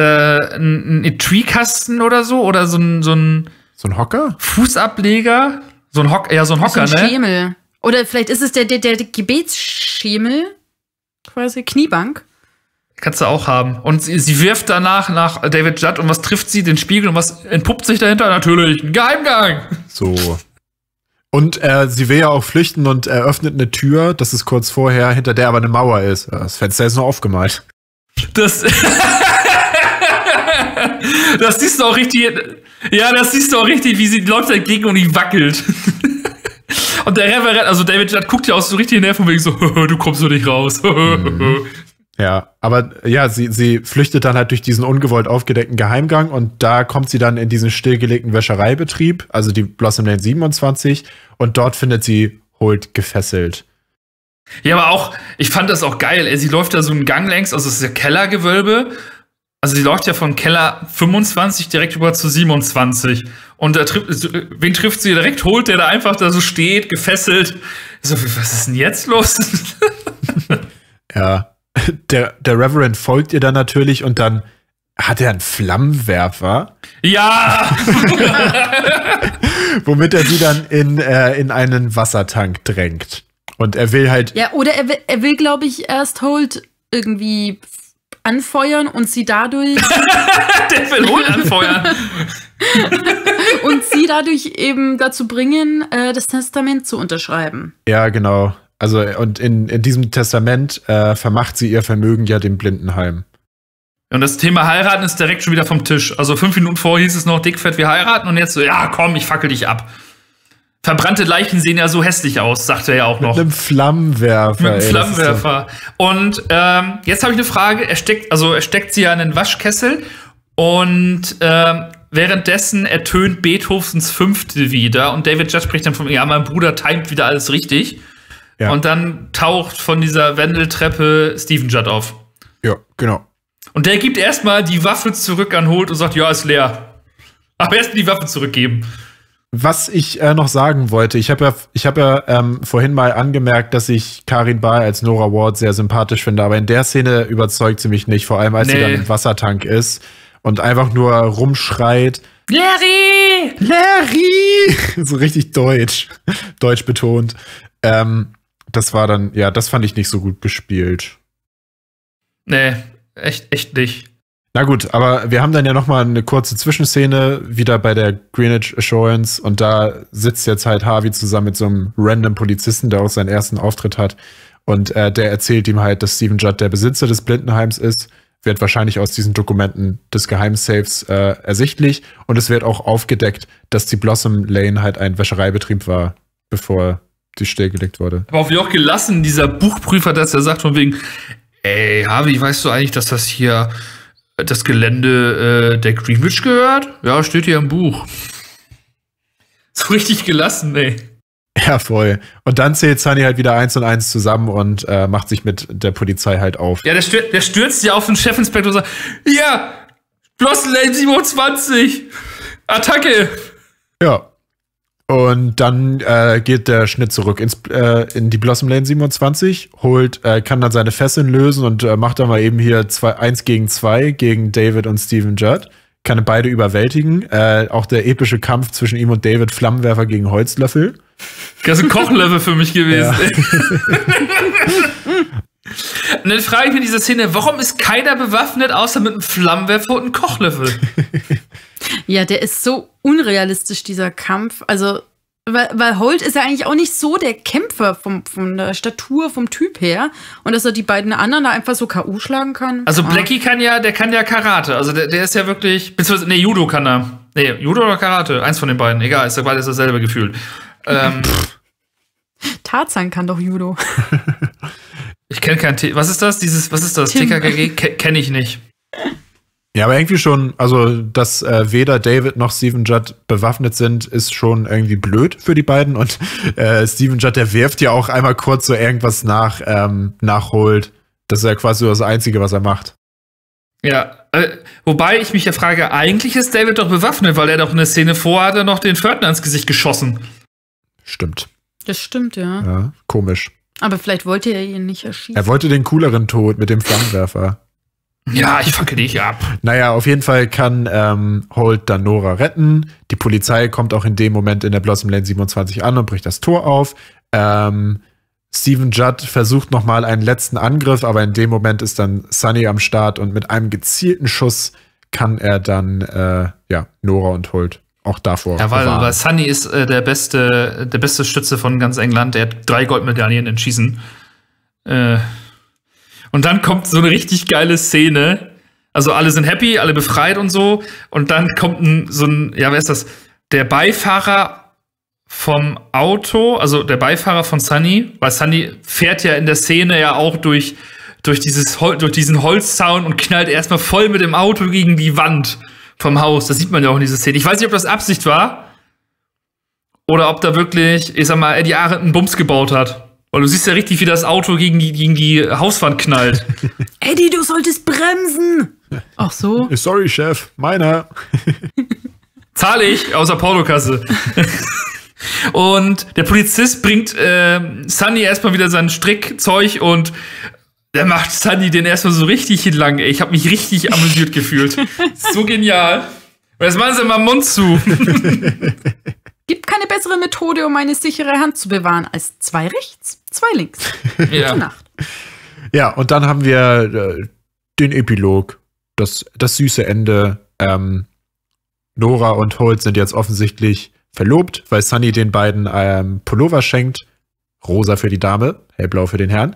ein, ein Etui-Kasten oder so? Oder so ein, so ein. So ein Hocker? Fußableger? So ein Hocker, ja, so ein Hocker, also ein ne? Schemel. Oder vielleicht ist es der, der, der Gebetsschemel, quasi Kniebank. Kannst du auch haben. Und sie, sie, wirft danach nach David Judd und was trifft sie? Den Spiegel und was entpuppt sich dahinter? Natürlich, ein Geheimgang. So. Und äh, sie will ja auch flüchten und eröffnet eine Tür, das ist kurz vorher, hinter der aber eine Mauer ist. Das Fenster ist noch aufgemalt. Das. [laughs] das siehst du auch richtig. Ja, das siehst du auch richtig, wie sie läuft dagegen und die wackelt. [laughs] und der Referent, also David Judd guckt ja auch so richtig in der wegen so, [laughs] du kommst doch nicht raus. [laughs] Mhm. Ja, aber ja, sie, sie flüchtet dann halt durch diesen ungewollt aufgedeckten Geheimgang und da kommt sie dann in diesen stillgelegten Wäschereibetrieb, also die Blossom Lane 27, und dort findet sie Holt gefesselt. Ja, aber auch, ich fand das auch geil. Sie läuft da so einen Gang längs, also das ist ja Kellergewölbe, also die läuft ja von Keller 25 direkt über zu 27. Und da trifft, wen trifft sie direkt? Holt der da einfach da so steht, gefesselt. So, was ist denn jetzt los? [laughs] ja, der, der Reverend folgt ihr dann natürlich und dann hat er einen Flammenwerfer. Ja! [laughs] Womit er sie dann in, äh, in einen Wassertank drängt. Und er will halt. Ja, oder er will, er will glaube ich, erst Holt irgendwie anfeuern und sie dadurch. [laughs] Der den Hund anfeuern! [laughs] und sie dadurch eben dazu bringen, äh, das Testament zu unterschreiben. Ja, genau. Also, und in, in diesem Testament äh, vermacht sie ihr Vermögen ja dem Blindenheim. Und das Thema heiraten ist direkt schon wieder vom Tisch. Also fünf Minuten vor hieß es noch, dickfett, wir heiraten und jetzt so, ja, komm, ich fackel dich ab. Verbrannte Leichen sehen ja so hässlich aus, sagt er ja auch noch. Mit einem Flammenwerfer. Mit einem ey, Flammenwerfer. Und ähm, jetzt habe ich eine Frage. Er steckt, also er steckt sie ja in den Waschkessel und ähm, währenddessen ertönt Beethovens Fünfte wieder und David Judd spricht dann von ja, mein Bruder timet wieder alles richtig. Ja. Und dann taucht von dieser Wendeltreppe Steven Judd auf. Ja, genau. Und der gibt erstmal die Waffe zurück an Holt und sagt, ja, ist leer. Aber erst die Waffe zurückgeben. Was ich äh, noch sagen wollte, ich habe ja, ich hab ja ähm, vorhin mal angemerkt, dass ich Karin Bahr als Nora Ward sehr sympathisch finde, aber in der Szene überzeugt sie mich nicht, vor allem als nee. sie dann im Wassertank ist und einfach nur rumschreit. Larry! Larry! [laughs] so richtig deutsch, deutsch betont. Ähm, das war dann, ja, das fand ich nicht so gut gespielt. Nee, echt, echt nicht. Na gut, aber wir haben dann ja nochmal eine kurze Zwischenszene wieder bei der Greenwich Assurance und da sitzt jetzt halt Harvey zusammen mit so einem random Polizisten, der auch seinen ersten Auftritt hat und äh, der erzählt ihm halt, dass Stephen Judd der Besitzer des Blindenheims ist, wird wahrscheinlich aus diesen Dokumenten des Geheimsafes äh, ersichtlich und es wird auch aufgedeckt, dass die Blossom Lane halt ein Wäschereibetrieb war, bevor die stillgelegt wurde. Aber auch wie auch gelassen, dieser Buchprüfer, dass er sagt von wegen, ey Harvey, weißt du eigentlich, dass das hier das Gelände äh, der Greenwich gehört? Ja, steht hier im Buch. [laughs] So richtig gelassen, ey. Ja, voll. Und dann zählt Sunny halt wieder eins und eins zusammen und äh, macht sich mit der Polizei halt auf. Ja, der, stür der stürzt ja auf den Chefinspektor und sagt: Ja, Flossen Lane 27, Attacke. Ja. Und dann äh, geht der Schnitt zurück ins, äh, in die Blossom Lane 27, holt, äh, kann dann seine Fesseln lösen und äh, macht dann mal eben hier 1 gegen 2 gegen David und Steven Judd. Kann beide überwältigen. Äh, auch der epische Kampf zwischen ihm und David, Flammenwerfer gegen Holzlöffel. [laughs] Das ist ein Kochlöffel für mich gewesen. Ja. [laughs] und dann frage ich mich in dieser Szene, warum ist keiner bewaffnet, außer mit einem Flammenwerfer und einem Kochlöffel? Ja, der ist so unrealistisch, dieser Kampf. Also, weil, weil Holt ist ja eigentlich auch nicht so der Kämpfer vom, von der Statur, vom Typ her. Und dass er die beiden anderen da einfach so K.U. schlagen kann. Also Blackie kann ja, der kann ja Karate. Also der, der ist ja wirklich. Beziehungsweise, nee, Judo kann er. Nee, Judo oder Karate? Eins von den beiden. Egal, ist ja beides dasselbe Gefühl. Ähm, Tarzan kann doch Judo. [laughs] ich kenne kein T. Was ist das? Dieses, was ist das? Tim. kenne ich nicht. Ja, aber irgendwie schon, also dass äh, weder David noch Steven Judd bewaffnet sind, ist schon irgendwie blöd für die beiden. Und äh, Steven Judd, der wirft ja auch einmal kurz so irgendwas nach, ähm, nachholt. Das ist ja quasi das Einzige, was er macht. Ja, äh, wobei ich mich ja frage, eigentlich ist David doch bewaffnet, weil er doch eine Szene vor hat noch den Fördner ins Gesicht geschossen. Stimmt. Das stimmt, ja. ja komisch. Aber vielleicht wollte er ihn nicht erschießen. Er wollte den cooleren Tod mit dem Flammenwerfer. Ja, ich fackel dich ab. Naja, auf jeden Fall kann ähm, Holt dann Nora retten. Die Polizei kommt auch in dem Moment in der Blossom Lane 27 an und bricht das Tor auf. Ähm, Steven Judd versucht nochmal einen letzten Angriff, aber in dem Moment ist dann Sunny am Start und mit einem gezielten Schuss kann er dann äh, ja, Nora und Holt auch davor. Ja, weil, weil Sunny ist äh, der beste, der beste Stütze von ganz England. Er hat drei Goldmedaillen in Schießen. Äh, und dann kommt so eine richtig geile Szene. Also alle sind happy, alle befreit und so. Und dann kommt ein, so ein, ja, wer ist das? Der Beifahrer vom Auto, also der Beifahrer von Sunny, weil Sunny fährt ja in der Szene ja auch durch, durch, dieses, durch diesen Holzzaun und knallt erstmal voll mit dem Auto gegen die Wand vom Haus. Das sieht man ja auch in dieser Szene. Ich weiß nicht, ob das Absicht war oder ob da wirklich, ich sag mal, Eddie Arendt einen Bums gebaut hat. Weil du siehst ja richtig, wie das Auto gegen die, gegen die Hauswand knallt. [laughs] Eddie, du solltest bremsen! Ach so. Äh, sorry, Chef, meiner. [laughs] Zahle ich aus der Portokasse. [laughs] und der Polizist bringt äh, Sunny erstmal wieder sein Strickzeug und der macht Sunny den erstmal so richtig lang. Ich habe mich richtig amüsiert gefühlt. So genial. Und jetzt machen sie mal Mund zu. Gibt keine bessere Methode, um eine sichere Hand zu bewahren, als zwei rechts. Zwei Links. [laughs] ja. Gute Nacht. Ja, und dann haben wir äh, den Epilog, das, das süße Ende. Ähm, Nora und Holt sind jetzt offensichtlich verlobt, weil Sunny den beiden ähm, Pullover schenkt. Rosa für die Dame, hellblau für den Herrn.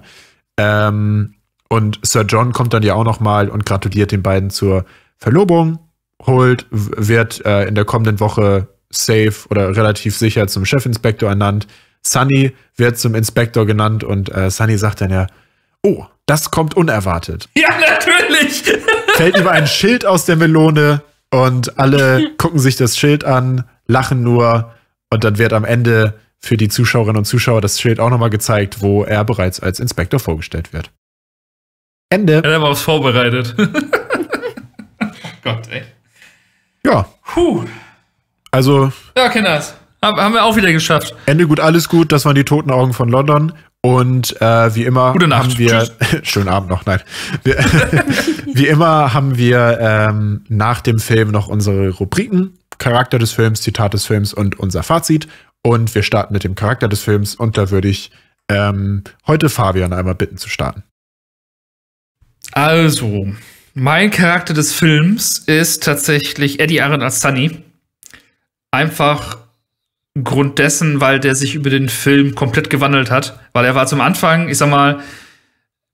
Ähm, und Sir John kommt dann ja auch nochmal und gratuliert den beiden zur Verlobung. Holt wird äh, in der kommenden Woche safe oder relativ sicher zum Chefinspektor ernannt. Sunny wird zum Inspektor genannt und äh, Sunny sagt dann ja, oh, das kommt unerwartet. Ja, natürlich. [laughs] Fällt über ein Schild aus der Melone und alle gucken sich das Schild an, lachen nur und dann wird am Ende für die Zuschauerinnen und Zuschauer das Schild auch nochmal gezeigt, wo er bereits als Inspektor vorgestellt wird. Ende. Ja, er war aufs vorbereitet. [laughs] Gott, ey. Ja. Puh. Also. Ja, Kinders. Hab, haben wir auch wieder geschafft. Ende gut, alles gut. Das waren die toten Augen von London. Und äh, wie immer Gute Nacht. haben wir [laughs] schönen Abend noch, nein. Wir, [laughs] wie immer haben wir ähm, nach dem Film noch unsere Rubriken: Charakter des Films, Zitat des Films und unser Fazit. Und wir starten mit dem Charakter des Films. Und da würde ich ähm, heute Fabian einmal bitten zu starten. Also, mein Charakter des Films ist tatsächlich Eddie Aaron als Sunny. Einfach Grund dessen, weil der sich über den Film komplett gewandelt hat. Weil er war zum Anfang, ich sag mal,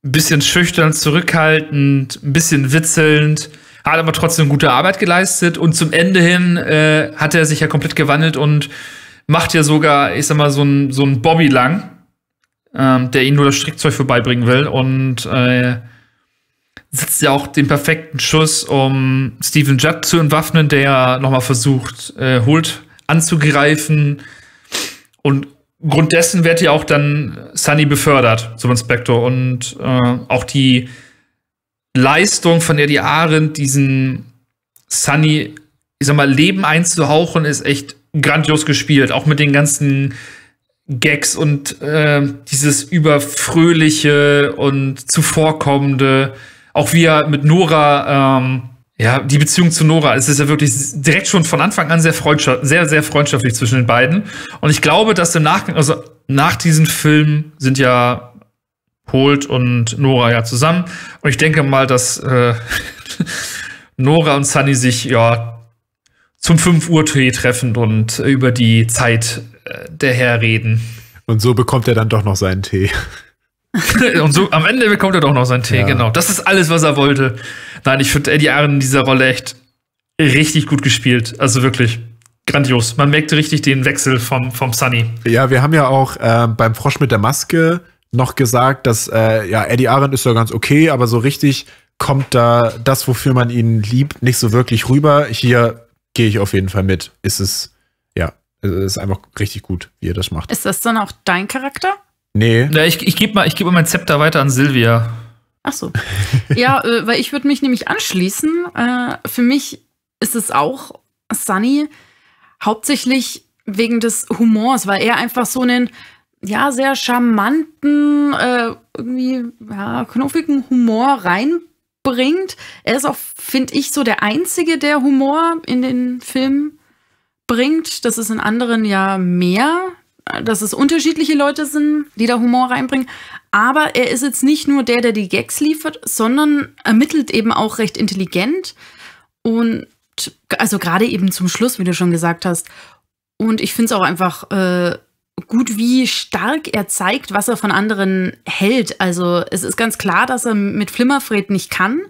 ein bisschen schüchtern, zurückhaltend, ein bisschen witzelnd, hat aber trotzdem gute Arbeit geleistet und zum Ende hin äh, hat er sich ja komplett gewandelt und macht ja sogar, ich sag mal, so einen so ein Bobby lang, ähm, der ihn nur das Strickzeug vorbeibringen will und äh, setzt ja auch den perfekten Schuss, um Steven Judd zu entwaffnen, der ja nochmal versucht, äh, Holt anzugreifen. Und Grund dessen wird ja auch dann Sunny befördert zum Inspektor. Und äh, auch die Leistung von der die Arendt, diesen Sunny, ich sag mal, Leben einzuhauchen, ist echt grandios gespielt. Auch mit den ganzen Gags und äh, dieses überfröhliche und zuvorkommende. Auch wie er mit Nora ähm, ja, die Beziehung zu Nora, es ist ja wirklich direkt schon von Anfang an sehr, freundschaft, sehr, sehr freundschaftlich zwischen den beiden. Und ich glaube, dass im Nachgang, also nach diesem Film sind ja Holt und Nora ja zusammen. Und ich denke mal, dass äh, [laughs] Nora und Sunny sich ja zum 5 Uhr Tee treffen und über die Zeit äh, der Herr reden. Und so bekommt er dann doch noch seinen Tee. [laughs] [laughs] und so am Ende bekommt er doch noch seinen Tee, ja. genau. Das ist alles, was er wollte. Nein, ich finde Eddie Aaron in dieser Rolle echt richtig gut gespielt. Also wirklich grandios. Man merkte richtig den Wechsel vom, vom Sunny. Ja, wir haben ja auch äh, beim Frosch mit der Maske noch gesagt, dass äh, ja, Eddie Aaron ist ja ganz okay, aber so richtig kommt da das, wofür man ihn liebt, nicht so wirklich rüber. Hier gehe ich auf jeden Fall mit. Ist es, ja, ist einfach richtig gut, wie er das macht. Ist das dann auch dein Charakter? Nee. Ja, ich ich gebe mal, geb mal mein Zepter weiter an Silvia. Ach so. Ja, [laughs] äh, weil ich würde mich nämlich anschließen. Äh, für mich ist es auch Sunny hauptsächlich wegen des Humors, weil er einfach so einen ja sehr charmanten äh, irgendwie ja, knuffigen Humor reinbringt. Er ist auch finde ich so der einzige, der Humor in den Film bringt. Das ist in anderen ja mehr dass es unterschiedliche Leute sind, die da Humor reinbringen. Aber er ist jetzt nicht nur der, der die Gags liefert, sondern ermittelt eben auch recht intelligent. Und also gerade eben zum Schluss, wie du schon gesagt hast. Und ich finde es auch einfach äh, gut, wie stark er zeigt, was er von anderen hält. Also es ist ganz klar, dass er mit Flimmerfred nicht kann.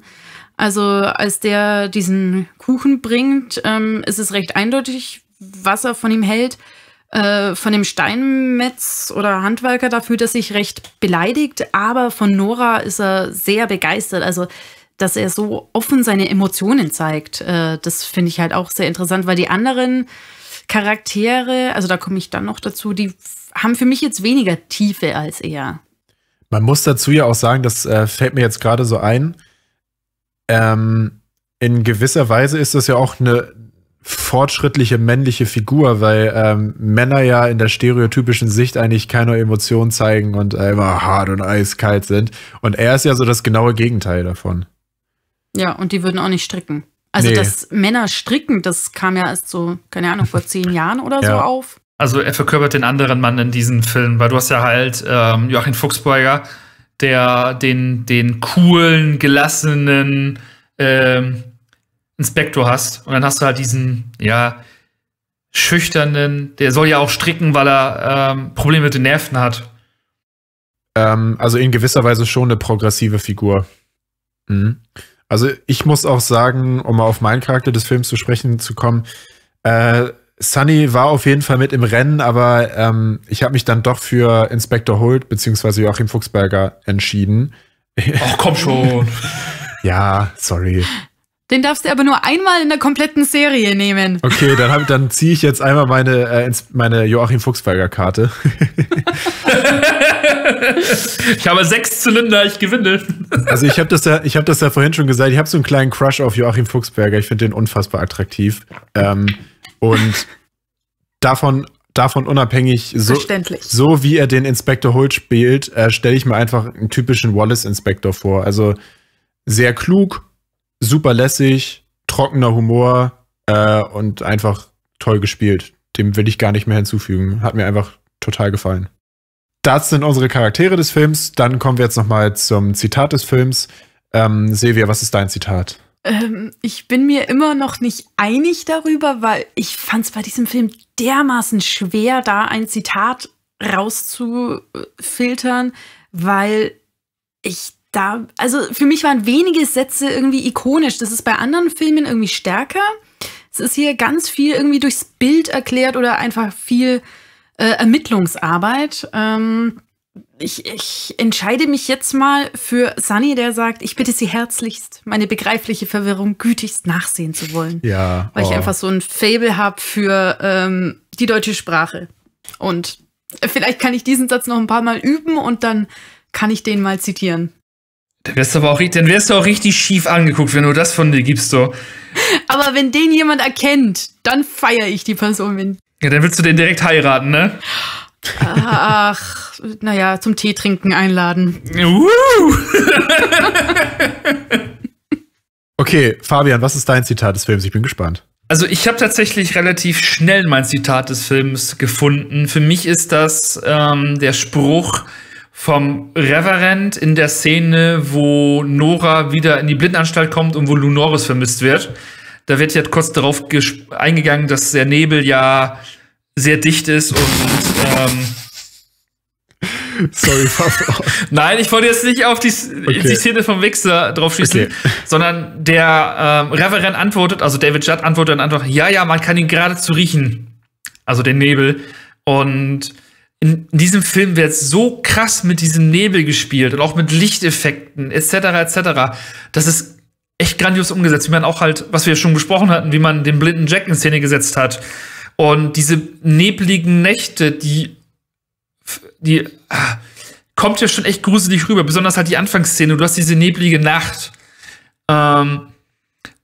Also als der diesen Kuchen bringt, ähm, ist es recht eindeutig, was er von ihm hält. Äh, von dem Steinmetz oder Handwerker, da fühlt er sich recht beleidigt, aber von Nora ist er sehr begeistert. Also, dass er so offen seine Emotionen zeigt, äh, das finde ich halt auch sehr interessant, weil die anderen Charaktere, also da komme ich dann noch dazu, die haben für mich jetzt weniger Tiefe als er. Man muss dazu ja auch sagen, das äh, fällt mir jetzt gerade so ein. Ähm, in gewisser Weise ist das ja auch eine fortschrittliche männliche Figur, weil ähm, Männer ja in der stereotypischen Sicht eigentlich keine Emotionen zeigen und immer hart und eiskalt sind. Und er ist ja so das genaue Gegenteil davon. Ja, und die würden auch nicht stricken. Also nee. das Männer stricken, das kam ja erst so, keine Ahnung, vor zehn [laughs] Jahren oder ja. so auf. Also er verkörpert den anderen Mann in diesem Film, weil du hast ja halt ähm, Joachim Fuchsberger, der den, den coolen, gelassenen, ähm, Inspektor hast. Und dann hast du halt diesen, ja, schüchternen, der soll ja auch stricken, weil er ähm, Probleme mit den Nerven hat. Ähm, also in gewisser Weise schon eine progressive Figur. Mhm. Also ich muss auch sagen, um mal auf meinen Charakter des Films zu sprechen zu kommen, äh, Sunny war auf jeden Fall mit im Rennen, aber ähm, ich habe mich dann doch für Inspektor Holt bzw. Joachim Fuchsberger entschieden. Ach komm schon. [laughs] ja, sorry. Den darfst du aber nur einmal in der kompletten Serie nehmen. Okay, dann, dann ziehe ich jetzt einmal meine, äh, meine Joachim Fuchsberger-Karte. [laughs] ich habe sechs Zylinder, ich gewinne. Also ich habe das, ja, hab das ja vorhin schon gesagt, ich habe so einen kleinen Crush auf Joachim Fuchsberger. Ich finde den unfassbar attraktiv. Ähm, und davon, davon unabhängig, so, so wie er den Inspektor Holt spielt, äh, stelle ich mir einfach einen typischen Wallace-Inspektor vor. Also sehr klug, super lässig, trockener Humor äh, und einfach toll gespielt. Dem will ich gar nicht mehr hinzufügen. Hat mir einfach total gefallen. Das sind unsere Charaktere des Films. Dann kommen wir jetzt nochmal zum Zitat des Films. Ähm, Silvia, was ist dein Zitat? Ähm, ich bin mir immer noch nicht einig darüber, weil ich fand es bei diesem Film dermaßen schwer, da ein Zitat rauszufiltern, weil ich da, also für mich waren wenige Sätze irgendwie ikonisch. Das ist bei anderen Filmen irgendwie stärker. Es ist hier ganz viel irgendwie durchs Bild erklärt oder einfach viel äh, Ermittlungsarbeit. Ähm, ich, ich entscheide mich jetzt mal für Sunny, der sagt, ich bitte Sie herzlichst, meine begreifliche Verwirrung gütigst nachsehen zu wollen. Ja. Weil oh. ich einfach so ein Fable habe für ähm, die deutsche Sprache. Und vielleicht kann ich diesen Satz noch ein paar Mal üben und dann kann ich den mal zitieren. Dann wärst, du aber auch, dann wärst du auch richtig schief angeguckt, wenn du das von dir gibst, so. Aber wenn den jemand erkennt, dann feiere ich die Person. Wenn ja, dann willst du den direkt heiraten, ne? Ach, naja, zum Tee trinken einladen. Uh. okay, Fabian, was ist dein Zitat des Films? Ich bin gespannt. Also ich habe tatsächlich relativ schnell mein Zitat des Films gefunden. Für mich ist das ähm, der Spruch, vom Reverend in der Szene, wo Nora wieder in die Blindenanstalt kommt und wo Lunoris vermisst wird. Da wird ja kurz darauf eingegangen, dass der Nebel ja sehr dicht ist und ähm, Sorry, [laughs] Nein, ich wollte jetzt nicht auf die, okay. die Szene vom Wichser drauf schießen, okay. sondern der ähm, Reverend antwortet, also David Judd antwortet dann einfach, ja, ja, man kann ihn geradezu riechen. Also den Nebel. Und in diesem Film wird so krass mit diesem Nebel gespielt und auch mit Lichteffekten etc. etc. Das ist echt grandios umgesetzt, wie man auch halt, was wir schon besprochen hatten, wie man den blinden Jack in Szene gesetzt hat. Und diese nebligen Nächte, die, die ah, kommt ja schon echt gruselig rüber, besonders halt die Anfangsszene. Du hast diese neblige Nacht. Ähm,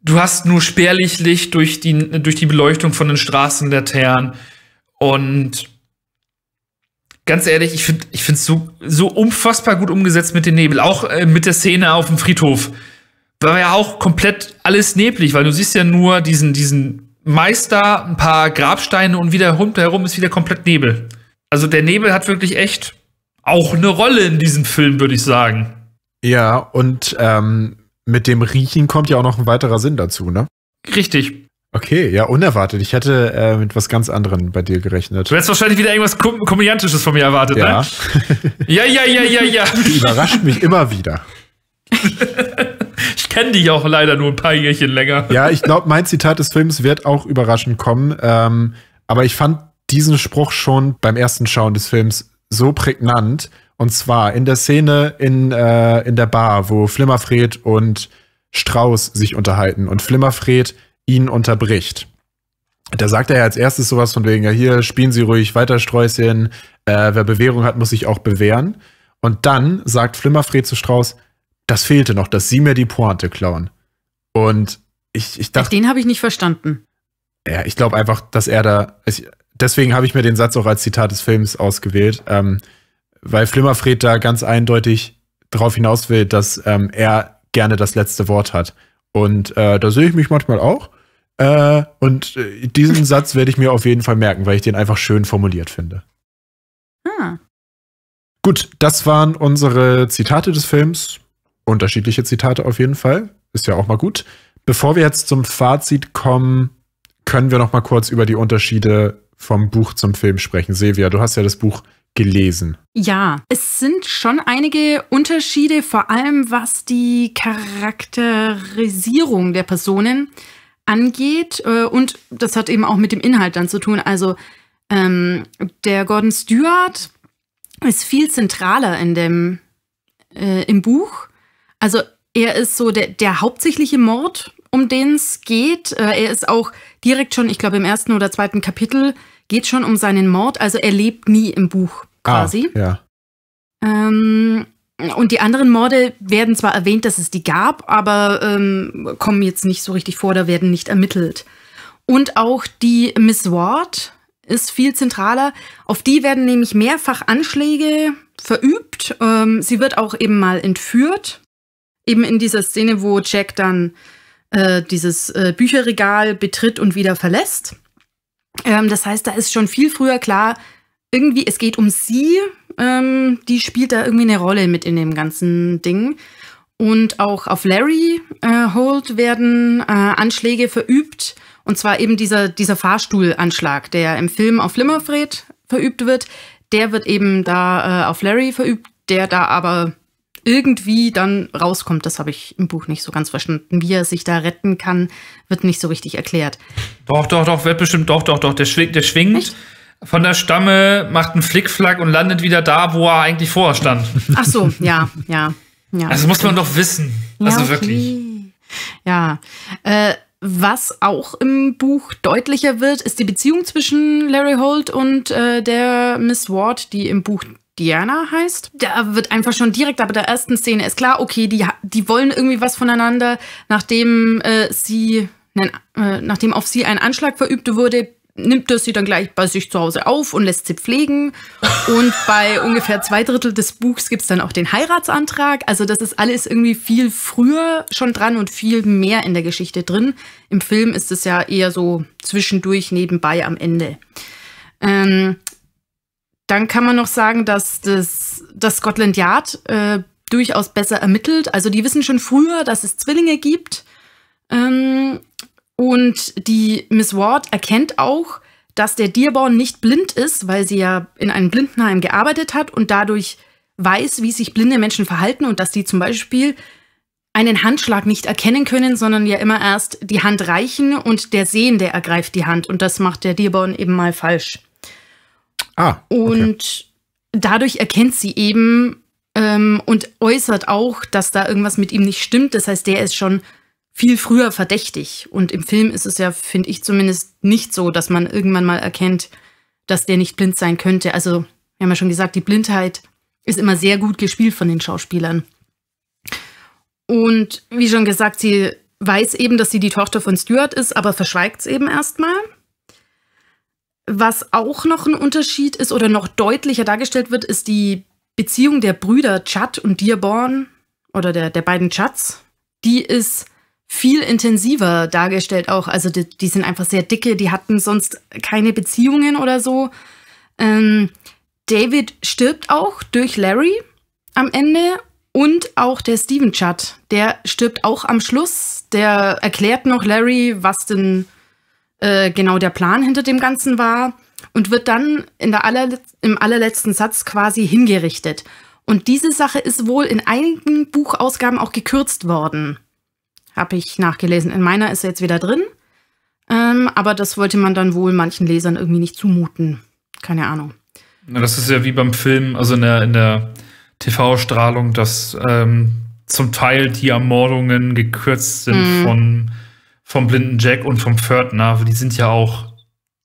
du hast nur spärlich Licht durch die, durch die Beleuchtung von den Straßenlaternen. Und ganz ehrlich, ich finde ich es so, so unfassbar gut umgesetzt mit dem Nebel. Auch äh, mit der Szene auf dem Friedhof. War ja auch komplett alles neblig, weil du siehst ja nur diesen, diesen Meister, ein paar Grabsteine und wieder rundherum ist wieder komplett Nebel. Also der Nebel hat wirklich echt auch eine Rolle in diesem Film, würde ich sagen. Ja, und ähm, mit dem Riechen kommt ja auch noch ein weiterer Sinn dazu, ne? Richtig. Okay, ja, unerwartet. Ich hätte äh, mit was ganz anderem bei dir gerechnet. Du hättest wahrscheinlich wieder irgendwas Kom Komödiantisches von mir erwartet, ja. ne? [laughs] ja, ja, ja, ja, ja. Die überrascht mich immer wieder. ich kenne dich auch leider nur ein paar Jährchen länger. Ja, ich glaube, mein Zitat des Films wird auch überraschend kommen. Ähm, aber ich fand diesen Spruch schon beim ersten Schauen des Films so prägnant. Und zwar in der Szene in, äh, in der Bar, wo Flimmerfred und Strauß sich unterhalten. Und Flimmerfred ihn unterbricht. Da sagt er ja als erstes sowas von wegen, ja hier, spielen Sie ruhig weiter, Sträußchen, äh, wer Bewährung hat, muss sich auch bewähren. Und dann sagt Flimmerfred zu Strauß, das fehlte noch, dass Sie mir die Pointe klauen. Und ich, ich dachte. Den habe ich nicht verstanden. Ja, ich glaube einfach, dass er da. Ich, deswegen habe ich mir den Satz auch als Zitat des Films ausgewählt, ähm, weil Flimmerfred da ganz eindeutig darauf hinaus will, dass ähm, er gerne das letzte Wort hat. Und äh, da sehe ich mich manchmal auch. Äh, und äh, diesen Satz werde ich mir auf jeden Fall merken, weil ich den einfach schön formuliert finde. Ah. Gut, das waren unsere Zitate des Films. Unterschiedliche Zitate auf jeden Fall. Ist ja auch mal gut. Bevor wir jetzt zum Fazit kommen, können wir noch mal kurz über die Unterschiede vom Buch zum Film sprechen. Silvia, du hast ja das Buch gelesen. Ja, es sind schon einige Unterschiede, vor allem was die Charakterisierung der Personen angeht angeht. Äh, und das hat eben auch mit dem Inhalt dann zu tun. Also ähm, der Gordon Stewart ist viel zentraler in dem, äh, im Buch. Also er ist so der, der hauptsächliche Mord, um den es geht. Äh, er ist auch direkt schon, ich glaube, im ersten oder zweiten Kapitel geht schon um seinen Mord. Also er lebt nie im Buch ah, quasi. Ah, ja. Ähm, und die anderen Morde werden zwar erwähnt, dass es die gab, aber ähm, kommen jetzt nicht so richtig vor, da werden nicht ermittelt. Und auch die Miss Ward ist viel zentraler. Auf die werden nämlich mehrfach Anschläge verübt. Ähm, sie wird auch eben mal entführt. Eben in dieser Szene, wo Jack dann äh, dieses äh, Bücherregal betritt und wieder verlässt. Ähm, das heißt, da ist schon viel früher klar, irgendwie, es geht um sie, ähm, die spielt da irgendwie eine Rolle mit in dem ganzen Ding. Und auch auf Larry äh, Holt werden äh, Anschläge verübt. Und zwar eben dieser, dieser Fahrstuhlanschlag, der im Film auf Limmerfred verübt wird. Der wird eben da äh, auf Larry verübt, der da aber irgendwie dann rauskommt. Das habe ich im Buch nicht so ganz verstanden. Wie er sich da retten kann, wird nicht so richtig erklärt. Doch, doch, doch, wird bestimmt, doch, doch, doch. Der, schwingt, der schwingt Echt? von der Stamme, macht einen Flickflack und landet wieder da, wo er eigentlich vorher stand. Ach so, ja, ja. ja also muss man doch wissen. Ja, also wirklich. Okay. Ja. Äh, was auch im Buch deutlicher wird, ist die Beziehung zwischen Larry Holt und äh, der Miss Ward, die im Buch Diana heißt. Da wird einfach schon direkt ab der ersten Szene ist klar, okay, die, die wollen irgendwie was voneinander, nachdem äh, sie, nein, äh, nachdem auf sie ein Anschlag verübt wurde, nimmt er sie dann gleich bei sich zu Hause auf und lässt sie pflegen. Und bei ungefähr zwei Drittel des Buchs gibt es dann auch den Heiratsantrag. Also das ist alles irgendwie viel früher schon dran und viel mehr in der Geschichte drin. Im Film ist es ja eher so zwischendurch, nebenbei am Ende. Ähm, dann kann man noch sagen, dass das dass Scotland Yard äh, durchaus besser ermittelt. Also die wissen schon früher, dass es Zwillinge gibt. Ähm, und die Miss Ward erkennt auch, dass der Dearborn nicht blind ist, weil sie ja in einem Blindenheim gearbeitet hat und dadurch weiß, wie sich blinde Menschen verhalten und dass die zum Beispiel einen Handschlag nicht erkennen können, sondern ja immer erst die Hand reichen und der Sehende ergreift die Hand. Und das macht der Dearborn eben mal falsch. Ah. Okay. Und dadurch erkennt sie eben ähm, und äußert auch, dass da irgendwas mit ihm nicht stimmt. Das heißt, der ist schon viel früher verdächtig. Und im Film ist es ja, finde ich zumindest, nicht so, dass man irgendwann mal erkennt, dass der nicht blind sein könnte. Also, wir haben ja schon gesagt, die Blindheit ist immer sehr gut gespielt von den Schauspielern. Und wie schon gesagt, sie weiß eben, dass sie die Tochter von Stuart ist, aber verschweigt es eben erstmal. Was auch noch ein Unterschied ist oder noch deutlicher dargestellt wird, ist die Beziehung der Brüder Chad und Dearborn oder der, der beiden Chads. Die ist viel intensiver dargestellt auch. Also die, die sind einfach sehr dicke, die hatten sonst keine Beziehungen oder so. Ähm, David stirbt auch durch Larry am Ende und auch der Steven Chad, der stirbt auch am Schluss. Der erklärt noch Larry, was denn äh, genau der Plan hinter dem Ganzen war und wird dann in der allerlet im allerletzten Satz quasi hingerichtet. Und diese Sache ist wohl in einigen Buchausgaben auch gekürzt worden. Habe ich nachgelesen. In meiner ist er jetzt wieder drin. Ähm, aber das wollte man dann wohl manchen Lesern irgendwie nicht zumuten. Keine Ahnung. Na, das ist ja wie beim Film, also in der, in der TV-Strahlung, dass ähm, zum Teil die Ermordungen gekürzt sind mhm. von, vom blinden Jack und vom Pförtner. Ne? Die sind ja auch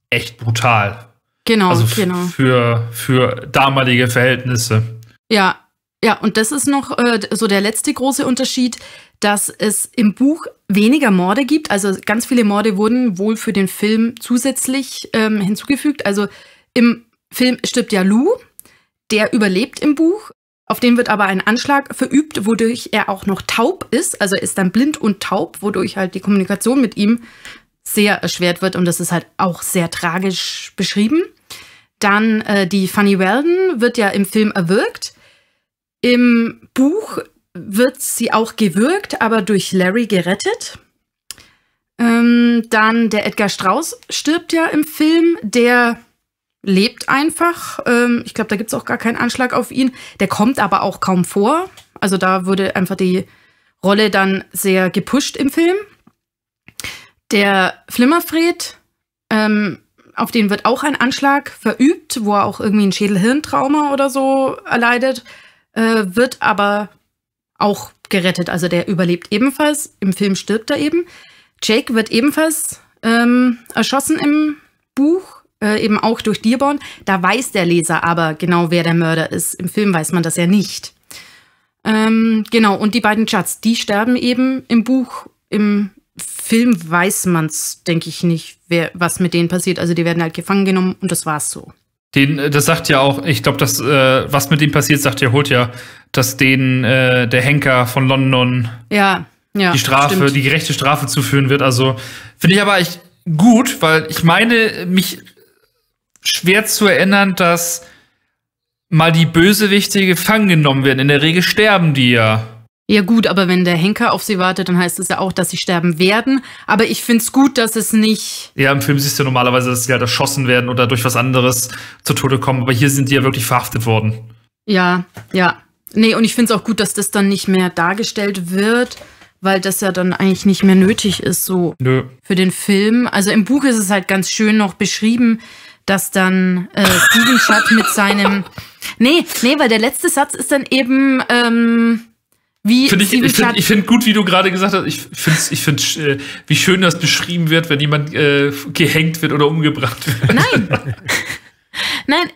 echt brutal. Genau, also genau. Für, für damalige Verhältnisse. Ja, ja, und das ist noch äh, so der letzte große Unterschied dass es im Buch weniger Morde gibt. Also ganz viele Morde wurden wohl für den Film zusätzlich ähm, hinzugefügt. Also im Film stirbt ja Lou, der überlebt im Buch. Auf den wird aber ein Anschlag verübt, wodurch er auch noch taub ist. Also er ist dann blind und taub, wodurch halt die Kommunikation mit ihm sehr erschwert wird. Und das ist halt auch sehr tragisch beschrieben. Dann äh, die Fanny Weldon wird ja im Film erwürgt. Im Buch wird sie auch gewürgt, aber durch Larry gerettet. Ähm, dann der Edgar Strauß stirbt ja im Film, der lebt einfach. Ähm, ich glaube, da gibt es auch gar keinen Anschlag auf ihn. Der kommt aber auch kaum vor. Also da wurde einfach die Rolle dann sehr gepusht im Film. Der Flimmerfred, ähm, auf den wird auch ein Anschlag verübt, wo er auch irgendwie ein Schädelhirntrauma oder so erleidet, äh, wird aber auch gerettet. Also der überlebt ebenfalls. Im Film stirbt er eben. Jake wird ebenfalls ähm, erschossen im Buch, äh, eben auch durch Dearborn. Da weiß der Leser aber genau, wer der Mörder ist. Im Film weiß man das ja nicht. Ähm, genau, und die beiden Chats, die sterben eben im Buch. Im Film weiß man es, denke ich, nicht, wer, was mit denen passiert. Also die werden halt gefangen genommen und das war's so. Den, äh, das sagt ja auch, ich glaube, das, äh, was mit ihm passiert, sagt ja Holt ja, dass den äh, der Henker von London ja, ja, die Strafe, stimmt. die gerechte Strafe zuführen wird. Also finde ich aber echt gut, weil ich meine, mich schwer zu erinnern, dass mal die Bösewichte gefangen genommen werden. In der Regel sterben die ja. Ja gut, aber wenn der Henker auf sie wartet, dann heißt es ja auch, dass sie sterben werden. Aber ich finde es gut, dass es nicht. Ja, im Film siehst du normalerweise, dass sie halt erschossen werden oder durch was anderes zu Tode kommen. Aber hier sind die ja wirklich verhaftet worden. Ja, ja. Nee, und ich finde es auch gut, dass das dann nicht mehr dargestellt wird, weil das ja dann eigentlich nicht mehr nötig ist, so Nö. für den Film. Also im Buch ist es halt ganz schön noch beschrieben, dass dann äh, Steven Schatt mit seinem. [laughs] Nee, nee, weil der letzte Satz ist dann eben. Ähm, wie find ich ich finde find gut, wie du gerade gesagt hast. Ich finde, ich find, äh, wie schön das beschrieben wird, wenn jemand äh, gehängt wird oder umgebracht wird. Nein. [laughs] Nein,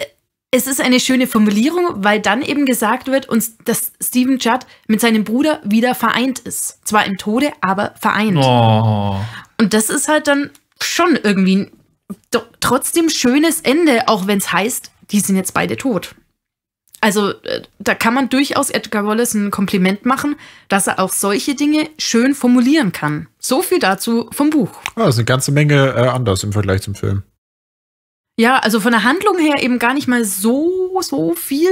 es ist eine schöne Formulierung, weil dann eben gesagt wird, uns, dass Stephen Judd mit seinem Bruder wieder vereint ist. Zwar im Tode, aber vereint. Oh. Und das ist halt dann schon irgendwie ein trotzdem schönes Ende, auch wenn es heißt, die sind jetzt beide tot. Also äh, da kann man durchaus Edgar Wallace ein Kompliment machen, dass er auch solche Dinge schön formulieren kann. So viel dazu vom Buch. Ja, ah, das ist eine ganze Menge äh, anders im Vergleich zum Film. Ja, also von der Handlung her eben gar nicht mal so, so viel,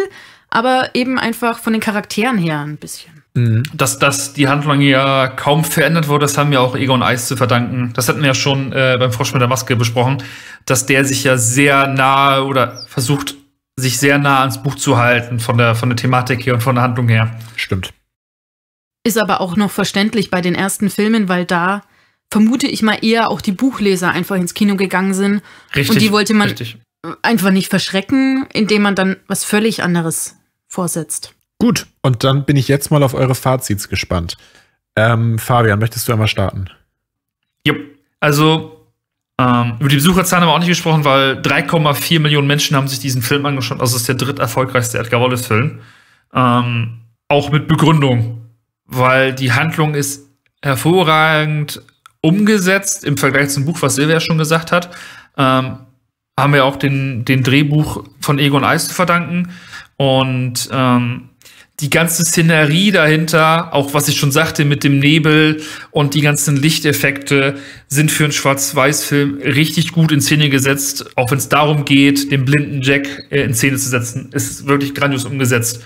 aber eben einfach von den Charakteren her ein bisschen. Mhm. Dass, dass die Handlung ja kaum verändert wurde, das haben ja auch Egon Eis zu verdanken. Das hatten wir ja schon äh, beim Frosch mit der Maske besprochen, dass der sich ja sehr nahe oder versucht sich sehr nah ans Buch zu halten, von der, von der Thematik her und von der Handlung her. Stimmt. Ist aber auch noch verständlich bei den ersten Filmen, weil da vermute ich mal eher auch die Buchleser einfach ins Kino gegangen sind. Richtig. Und die wollte man richtig. einfach nicht verschrecken, indem man dann was völlig anderes vorsetzt. Gut, und dann bin ich jetzt mal auf eure Fazits gespannt. Ähm, Fabian, möchtest du einmal starten? Jupp. Also ähm, über die Besucherzahlen haben wir auch nicht gesprochen, weil 3,4 Millionen Menschen haben sich diesen Film angeschaut. Also es ist der erfolgreichste Edgar Wallace-Film. Ähm, auch mit Begründung, weil die Handlung ist hervorragend umgesetzt im Vergleich zum Buch, was Silvia schon gesagt hat. Ähm, haben wir auch den, den Drehbuch von Egon Eis zu verdanken. Und ähm, die ganze Szenerie dahinter, auch was ich schon sagte mit dem Nebel und die ganzen Lichteffekte sind für einen Schwarz-Weiß-Film richtig gut in Szene gesetzt. Auch wenn es darum geht, den blinden Jack äh, in Szene zu setzen, ist wirklich grandios umgesetzt.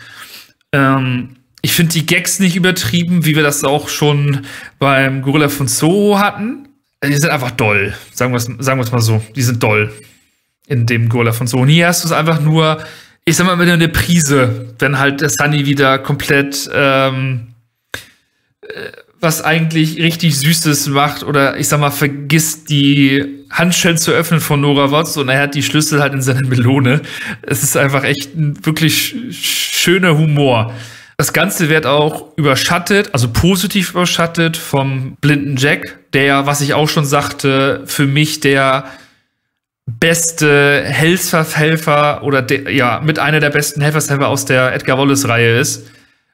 Ähm, ich finde die Gags nicht übertrieben, wie wir das auch schon beim Gorilla von Zoo hatten. Die sind einfach doll. Sagen wir es sagen mal so. Die sind doll. In dem Gorilla von Zoo. Und hier hast du es einfach nur ich sag mal, mit eine Prise, wenn halt der Sunny wieder komplett ähm, äh, was eigentlich richtig Süßes macht oder ich sag mal, vergisst die Handschellen zu öffnen von Nora Watts und er hat die Schlüssel halt in seiner Melone. Es ist einfach echt ein wirklich schöner Humor. Das Ganze wird auch überschattet, also positiv überschattet vom blinden Jack, der was ich auch schon sagte, für mich der beste Helfer-Helfer oder de, ja, mit einer der besten Helfershelfer aus der Edgar Wallace-Reihe ist,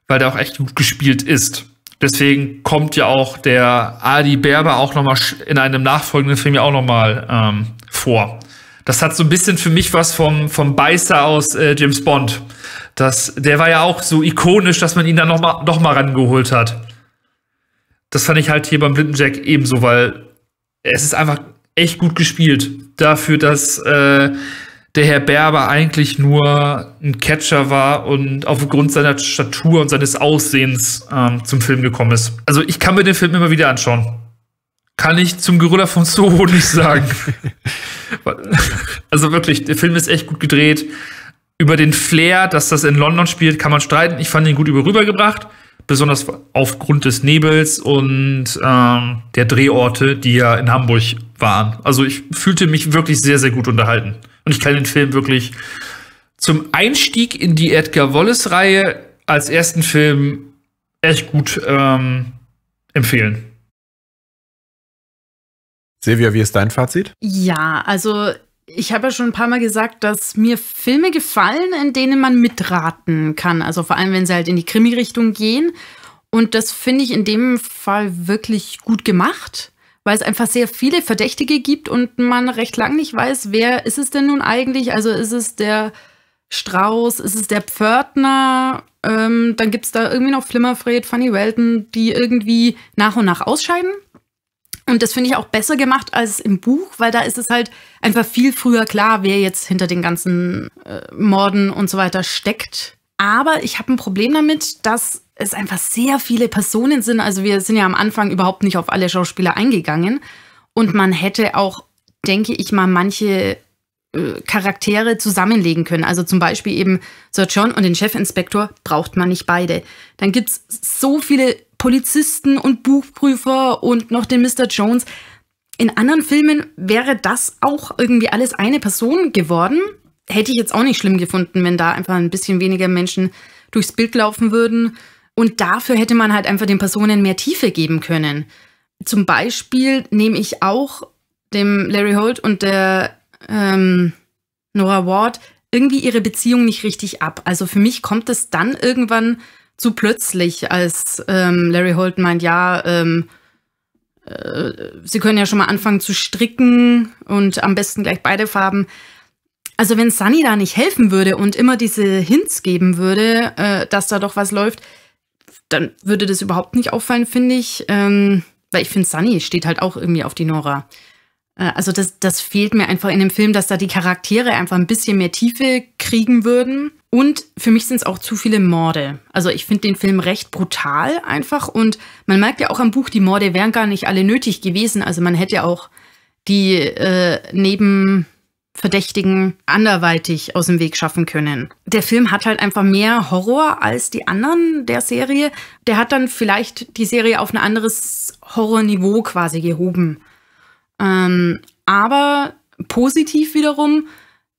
weil der auch echt gut gespielt ist. Deswegen kommt ja auch der Adi Berber auch nochmal in einem nachfolgenden Film ja auch nochmal ähm, vor. Das hat so ein bisschen für mich was vom, vom Beißer aus äh, James Bond. Das, der war ja auch so ikonisch, dass man ihn dann nochmal noch mal rangeholt hat. Das fand ich halt hier beim Blinden Jack ebenso, weil es ist einfach echt gut gespielt. Dafür, dass äh, der Herr Berber eigentlich nur ein Catcher war und aufgrund seiner Statur und seines Aussehens ähm, zum Film gekommen ist. Also ich kann mir den Film immer wieder anschauen. Kann ich zum Gorilla von Soho [laughs] nicht sagen. also wirklich, der Film ist echt gut gedreht. Über den Flair, dass das in London spielt, kann man streiten. Ich fand ihn gut überrübergebracht, besonders aufgrund des Nebels und ähm, der Drehorte, die ja in Hamburg waren. Also ich fühlte mich wirklich sehr, sehr gut unterhalten. Und ich kann den Film wirklich zum Einstieg in die Edgar Wallace-Reihe als ersten Film echt gut ähm, empfehlen. Silvia, wie ist dein Fazit? Ja, also ich habe ja schon ein paar Mal gesagt, dass mir Filme gefallen, in denen man mitraten kann. Also vor allem, wenn sie halt in die Krimi-Richtung gehen. Und das finde ich in dem Fall wirklich gut gemacht weil es einfach sehr viele Verdächtige gibt und man recht lang nicht weiß, wer ist es denn nun eigentlich? Also ist es der Strauß, ist es der Pförtner? Ähm, dann gibt es da irgendwie noch Flimmerfred, Fanny Welton, die irgendwie nach und nach ausscheiden. Und das finde ich auch besser gemacht als im Buch, weil da ist es halt einfach viel früher klar, wer jetzt hinter den ganzen äh, Morden und so weiter steckt. Aber ich habe ein Problem damit, dass es einfach sehr viele Personen sind. Also wir sind ja am Anfang überhaupt nicht auf alle Schauspieler eingegangen. Und man hätte auch, denke ich mal, manche äh, Charaktere zusammenlegen können. Also zum Beispiel eben Sir John und den Chefinspektor braucht man nicht beide. Dann gibt es so viele Polizisten und Buchprüfer und noch den Mr. Jones. In anderen Filmen wäre das auch irgendwie alles eine Person geworden. Hätte ich jetzt auch nicht schlimm gefunden, wenn da einfach ein bisschen weniger Menschen durchs Bild laufen würden und dafür hätte man halt einfach den Personen mehr Tiefe geben können. Zum Beispiel nehme ich auch dem Larry Holt und der ähm, Nora Ward irgendwie ihre Beziehung nicht richtig ab. Also für mich kommt es dann irgendwann zu plötzlich, als ähm, Larry Holt meint, ja, ähm, äh, sie können ja schon mal anfangen zu stricken und am besten gleich beide Farben. Also wenn Sunny da nicht helfen würde und immer diese Hints geben würde, äh, dass da doch was läuft, dann würde das überhaupt nicht auffallen, finde ich. Ähm, weil ich finde, Sunny steht halt auch irgendwie auf die Nora. Äh, also das, das fehlt mir einfach in dem Film, dass da die Charaktere einfach ein bisschen mehr Tiefe kriegen würden. Und für mich sind es auch zu viele Morde. Also ich finde den Film recht brutal einfach. Und man merkt ja auch am Buch, die Morde wären gar nicht alle nötig gewesen. Also man hätte auch die äh, neben Verdächtigen anderweitig aus dem Weg schaffen können. Der Film hat halt einfach mehr Horror als die anderen der Serie. Der hat dann vielleicht die Serie auf ein anderes Horrorniveau quasi gehoben. Ähm, aber positiv wiederum,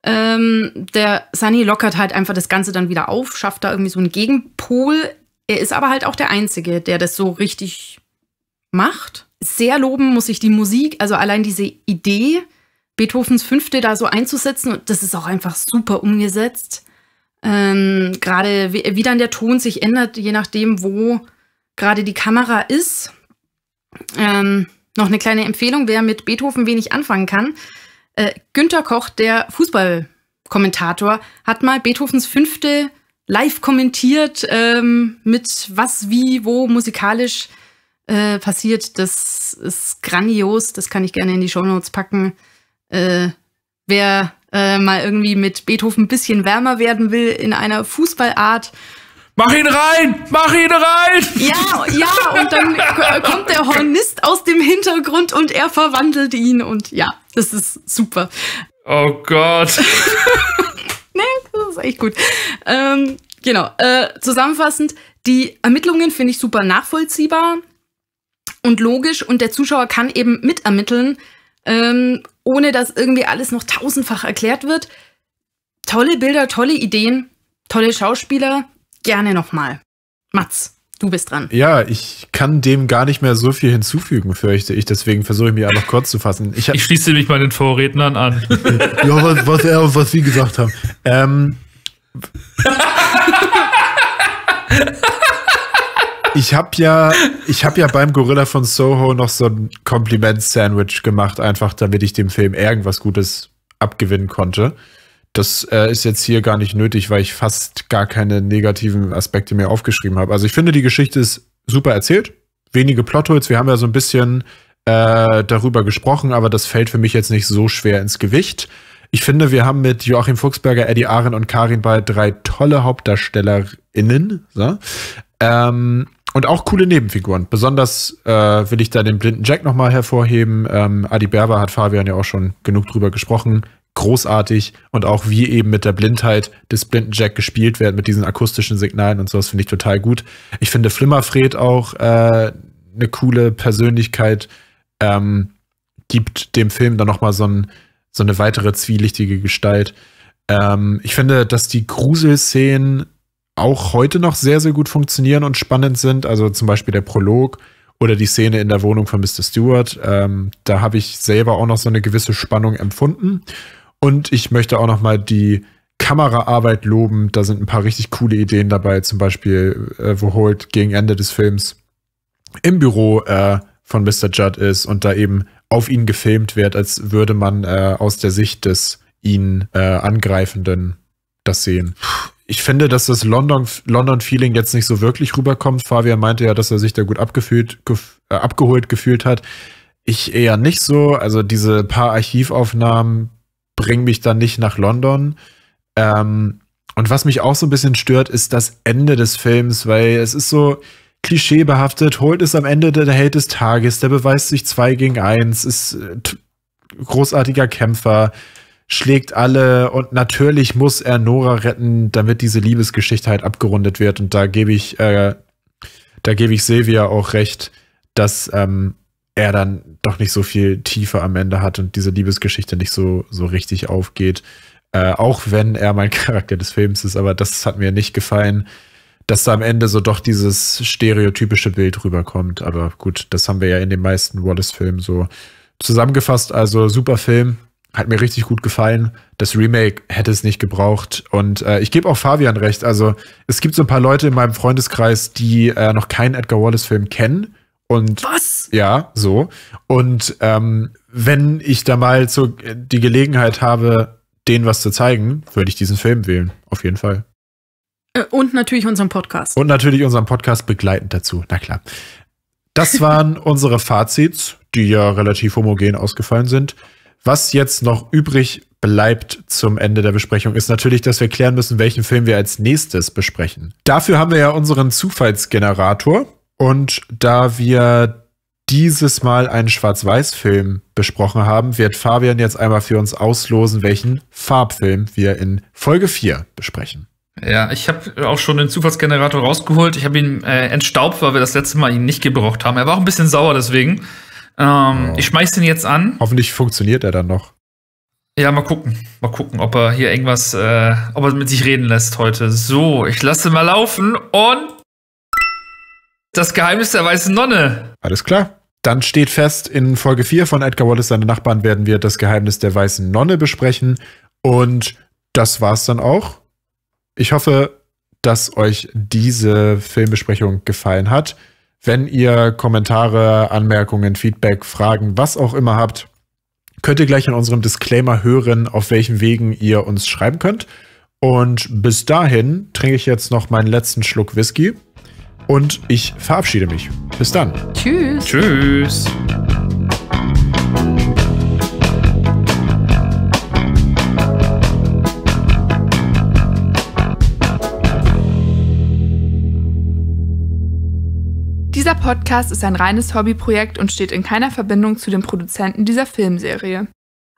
ähm, der Sunny lockert halt einfach das Ganze dann wieder auf, schafft da irgendwie so einen Gegenpol. Er ist aber halt auch der Einzige, der das so richtig macht. Sehr loben muss ich die Musik, also allein diese Idee, Beethovens Fünfte da so einzusetzen. Und das ist auch einfach super umgesetzt. Ähm, gerade wie, wie, dann der Ton sich ändert, je nachdem, wo gerade die Kamera ist. Ähm, noch eine kleine Empfehlung, wer mit Beethoven wenig anfangen kann. Äh, Günter Koch, der Fußballkommentator, hat mal Beethovens Fünfte live kommentiert ähm, mit was, wie, wo musikalisch äh, passiert. Das ist grandios. Das kann ich gerne in die Show Notes packen äh, wer äh, mal irgendwie mit Beethoven ein bisschen wärmer werden will in einer Fußballart. Mach ihn rein! Mach ihn rein! Ja, ja, und dann kommt der Hornist aus dem Hintergrund und er verwandelt ihn und ja, das ist super. Oh Gott. [laughs] nee, das ist echt gut. Ähm, genau, äh, zusammenfassend, die Ermittlungen finde ich super nachvollziehbar und logisch und der Zuschauer kann eben mitermitteln, ähm, ohne dass irgendwie alles noch tausendfach erklärt wird. Tolle Bilder, tolle Ideen, tolle Schauspieler. Gerne nochmal. Mats, du bist dran. Ja, ich kann dem gar nicht mehr so viel hinzufügen, fürchte ich. Deswegen versuche ich mich auch noch kurz zu fassen. Ich, ich schließe mich mal den Vorrednern an. [laughs] ja, was, was er und was sie gesagt haben. Ähm. [laughs] ich habe ja, ich habe ja beim Gorilla von Soho noch so ein Kompliment-Sandwich gemacht, einfach damit ich dem Film irgendwas Gutes abgewinnen konnte. Das äh, ist jetzt hier gar nicht nötig, weil ich fast gar keine negativen Aspekte mehr aufgeschrieben habe. Also ich finde, die Geschichte ist super erzählt. Wenige Plotholes. Wir haben ja so ein bisschen äh, darüber gesprochen, aber das fällt für mich jetzt nicht so schwer ins Gewicht. Ich finde, wir haben mit Joachim Fuchsberger, Eddie Aren und Karin Ball drei tolle HauptdarstellerInnen. So. Ähm, und auch coole Nebenfiguren. Besonders äh, will ich da den blinden Jack nochmal hervorheben. Ähm, Adi Berber hat Fabian ja auch schon genug drüber gesprochen. Großartig. Und auch wie eben mit der Blindheit des blinden Jack gespielt wird, mit diesen akustischen Signalen und sowas, finde ich total gut. Ich finde Flimmerfred auch äh, eine coole Persönlichkeit. Ähm, gibt dem Film dann nochmal so, ein, so eine weitere zwielichtige Gestalt. Ähm, ich finde, dass die Gruselszenen auch heute noch sehr, sehr gut funktionieren und spannend sind. Also zum Beispiel der Prolog oder die Szene in der Wohnung von Mr. Stewart. Ähm, da habe ich selber auch noch so eine gewisse Spannung empfunden. Und ich möchte auch noch mal die Kameraarbeit loben. Da sind ein paar richtig coole Ideen dabei. Zum Beispiel, äh, wo Holt gegen Ende des Films im Büro äh, von Mr. Judd ist und da eben auf ihn gefilmt wird, als würde man äh, aus der Sicht des ihn äh, Angreifenden das sehen. Puh ich finde, dass das London-Feeling London jetzt nicht so wirklich rüberkommt. Fabian meinte ja, dass er sich da gut abgefühlt, gef äh, abgeholt gefühlt hat. Ich eher nicht so. Also diese paar Archivaufnahmen bringen mich dann nicht nach London. Ähm, und was mich auch so ein bisschen stört, ist das Ende des Films, weil es ist so klischeebehaftet. Holt ist am Ende der Held des Tages, der beweist sich zwei gegen eins, ist äh, großartiger Kämpfer schlägt alle und natürlich muss er Nora retten, damit diese Liebesgeschichte halt abgerundet wird. Und da gebe ich, äh, da gebe ich Silvia auch recht, dass ähm, er dann doch nicht so viel Tiefe am Ende hat und diese Liebesgeschichte nicht so, so richtig aufgeht. Äh, auch wenn er mein [laughs] Charakter des Films ist, aber das hat mir nicht gefallen, dass da am Ende so doch dieses stereotypische Bild rüberkommt. Aber gut, das haben wir ja in den meisten Wallace-Filmen so zusammengefasst. Also super Film, hat mir richtig gut gefallen. Das Remake hätte es nicht gebraucht. Und äh, ich gebe auch Fabian recht. Also es gibt so ein paar Leute in meinem Freundeskreis, die äh, noch keinen Edgar Wallace-Film kennen. Und was? Ja, so. Und ähm, wenn ich da mal so die Gelegenheit habe, denen was zu zeigen, würde ich diesen Film wählen. Auf jeden Fall. Äh, und natürlich unseren Podcast. Und natürlich unseren Podcast begleitend dazu. Na klar. Das waren [laughs] unsere Fazits, die ja relativ homogen ausgefallen sind. Was jetzt noch übrig bleibt zum Ende der Besprechung, ist natürlich, dass wir klären müssen, welchen Film wir als nächstes besprechen. Dafür haben wir ja unseren Zufallsgenerator. Und da wir dieses Mal einen Schwarz-Weiß-Film besprochen haben, wird Fabian jetzt einmal für uns auslosen, welchen Farbfilm wir in Folge 4 besprechen. Ja, ich habe auch schon den Zufallsgenerator rausgeholt. Ich habe ihn äh, entstaubt, weil wir das letzte Mal ihn nicht gebraucht haben. Er war auch ein bisschen sauer deswegen. Ähm, oh. Ich schmeiß den jetzt an. Hoffentlich funktioniert er dann noch. Ja, mal gucken. Mal gucken, ob er hier irgendwas, äh, ob er mit sich reden lässt heute. So, ich lasse mal laufen und das Geheimnis der weißen Nonne. Alles klar. Dann steht fest, in Folge 4 von Edgar Wallace, seine Nachbarn, werden wir das Geheimnis der weißen Nonne besprechen. Und das war's dann auch. Ich hoffe, dass euch diese Filmbesprechung gefallen hat. Wenn ihr Kommentare, Anmerkungen, Feedback, Fragen, was auch immer habt, könnt ihr gleich in unserem Disclaimer hören, auf welchen Wegen ihr uns schreiben könnt. Und bis dahin trinke ich jetzt noch meinen letzten Schluck Whisky und ich verabschiede mich. Bis dann. Tschüss. Tschüss. Podcast ist ein reines Hobbyprojekt und steht in keiner Verbindung zu den Produzenten dieser Filmserie.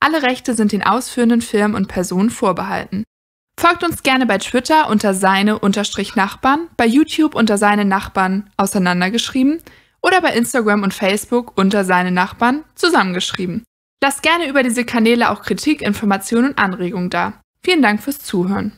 Alle Rechte sind den ausführenden Firmen und Personen vorbehalten. Folgt uns gerne bei Twitter unter seine-nachbarn, bei YouTube unter seine Nachbarn auseinandergeschrieben oder bei Instagram und Facebook unter seine Nachbarn zusammengeschrieben. Lasst gerne über diese Kanäle auch Kritik, Informationen und Anregungen da. Vielen Dank fürs Zuhören.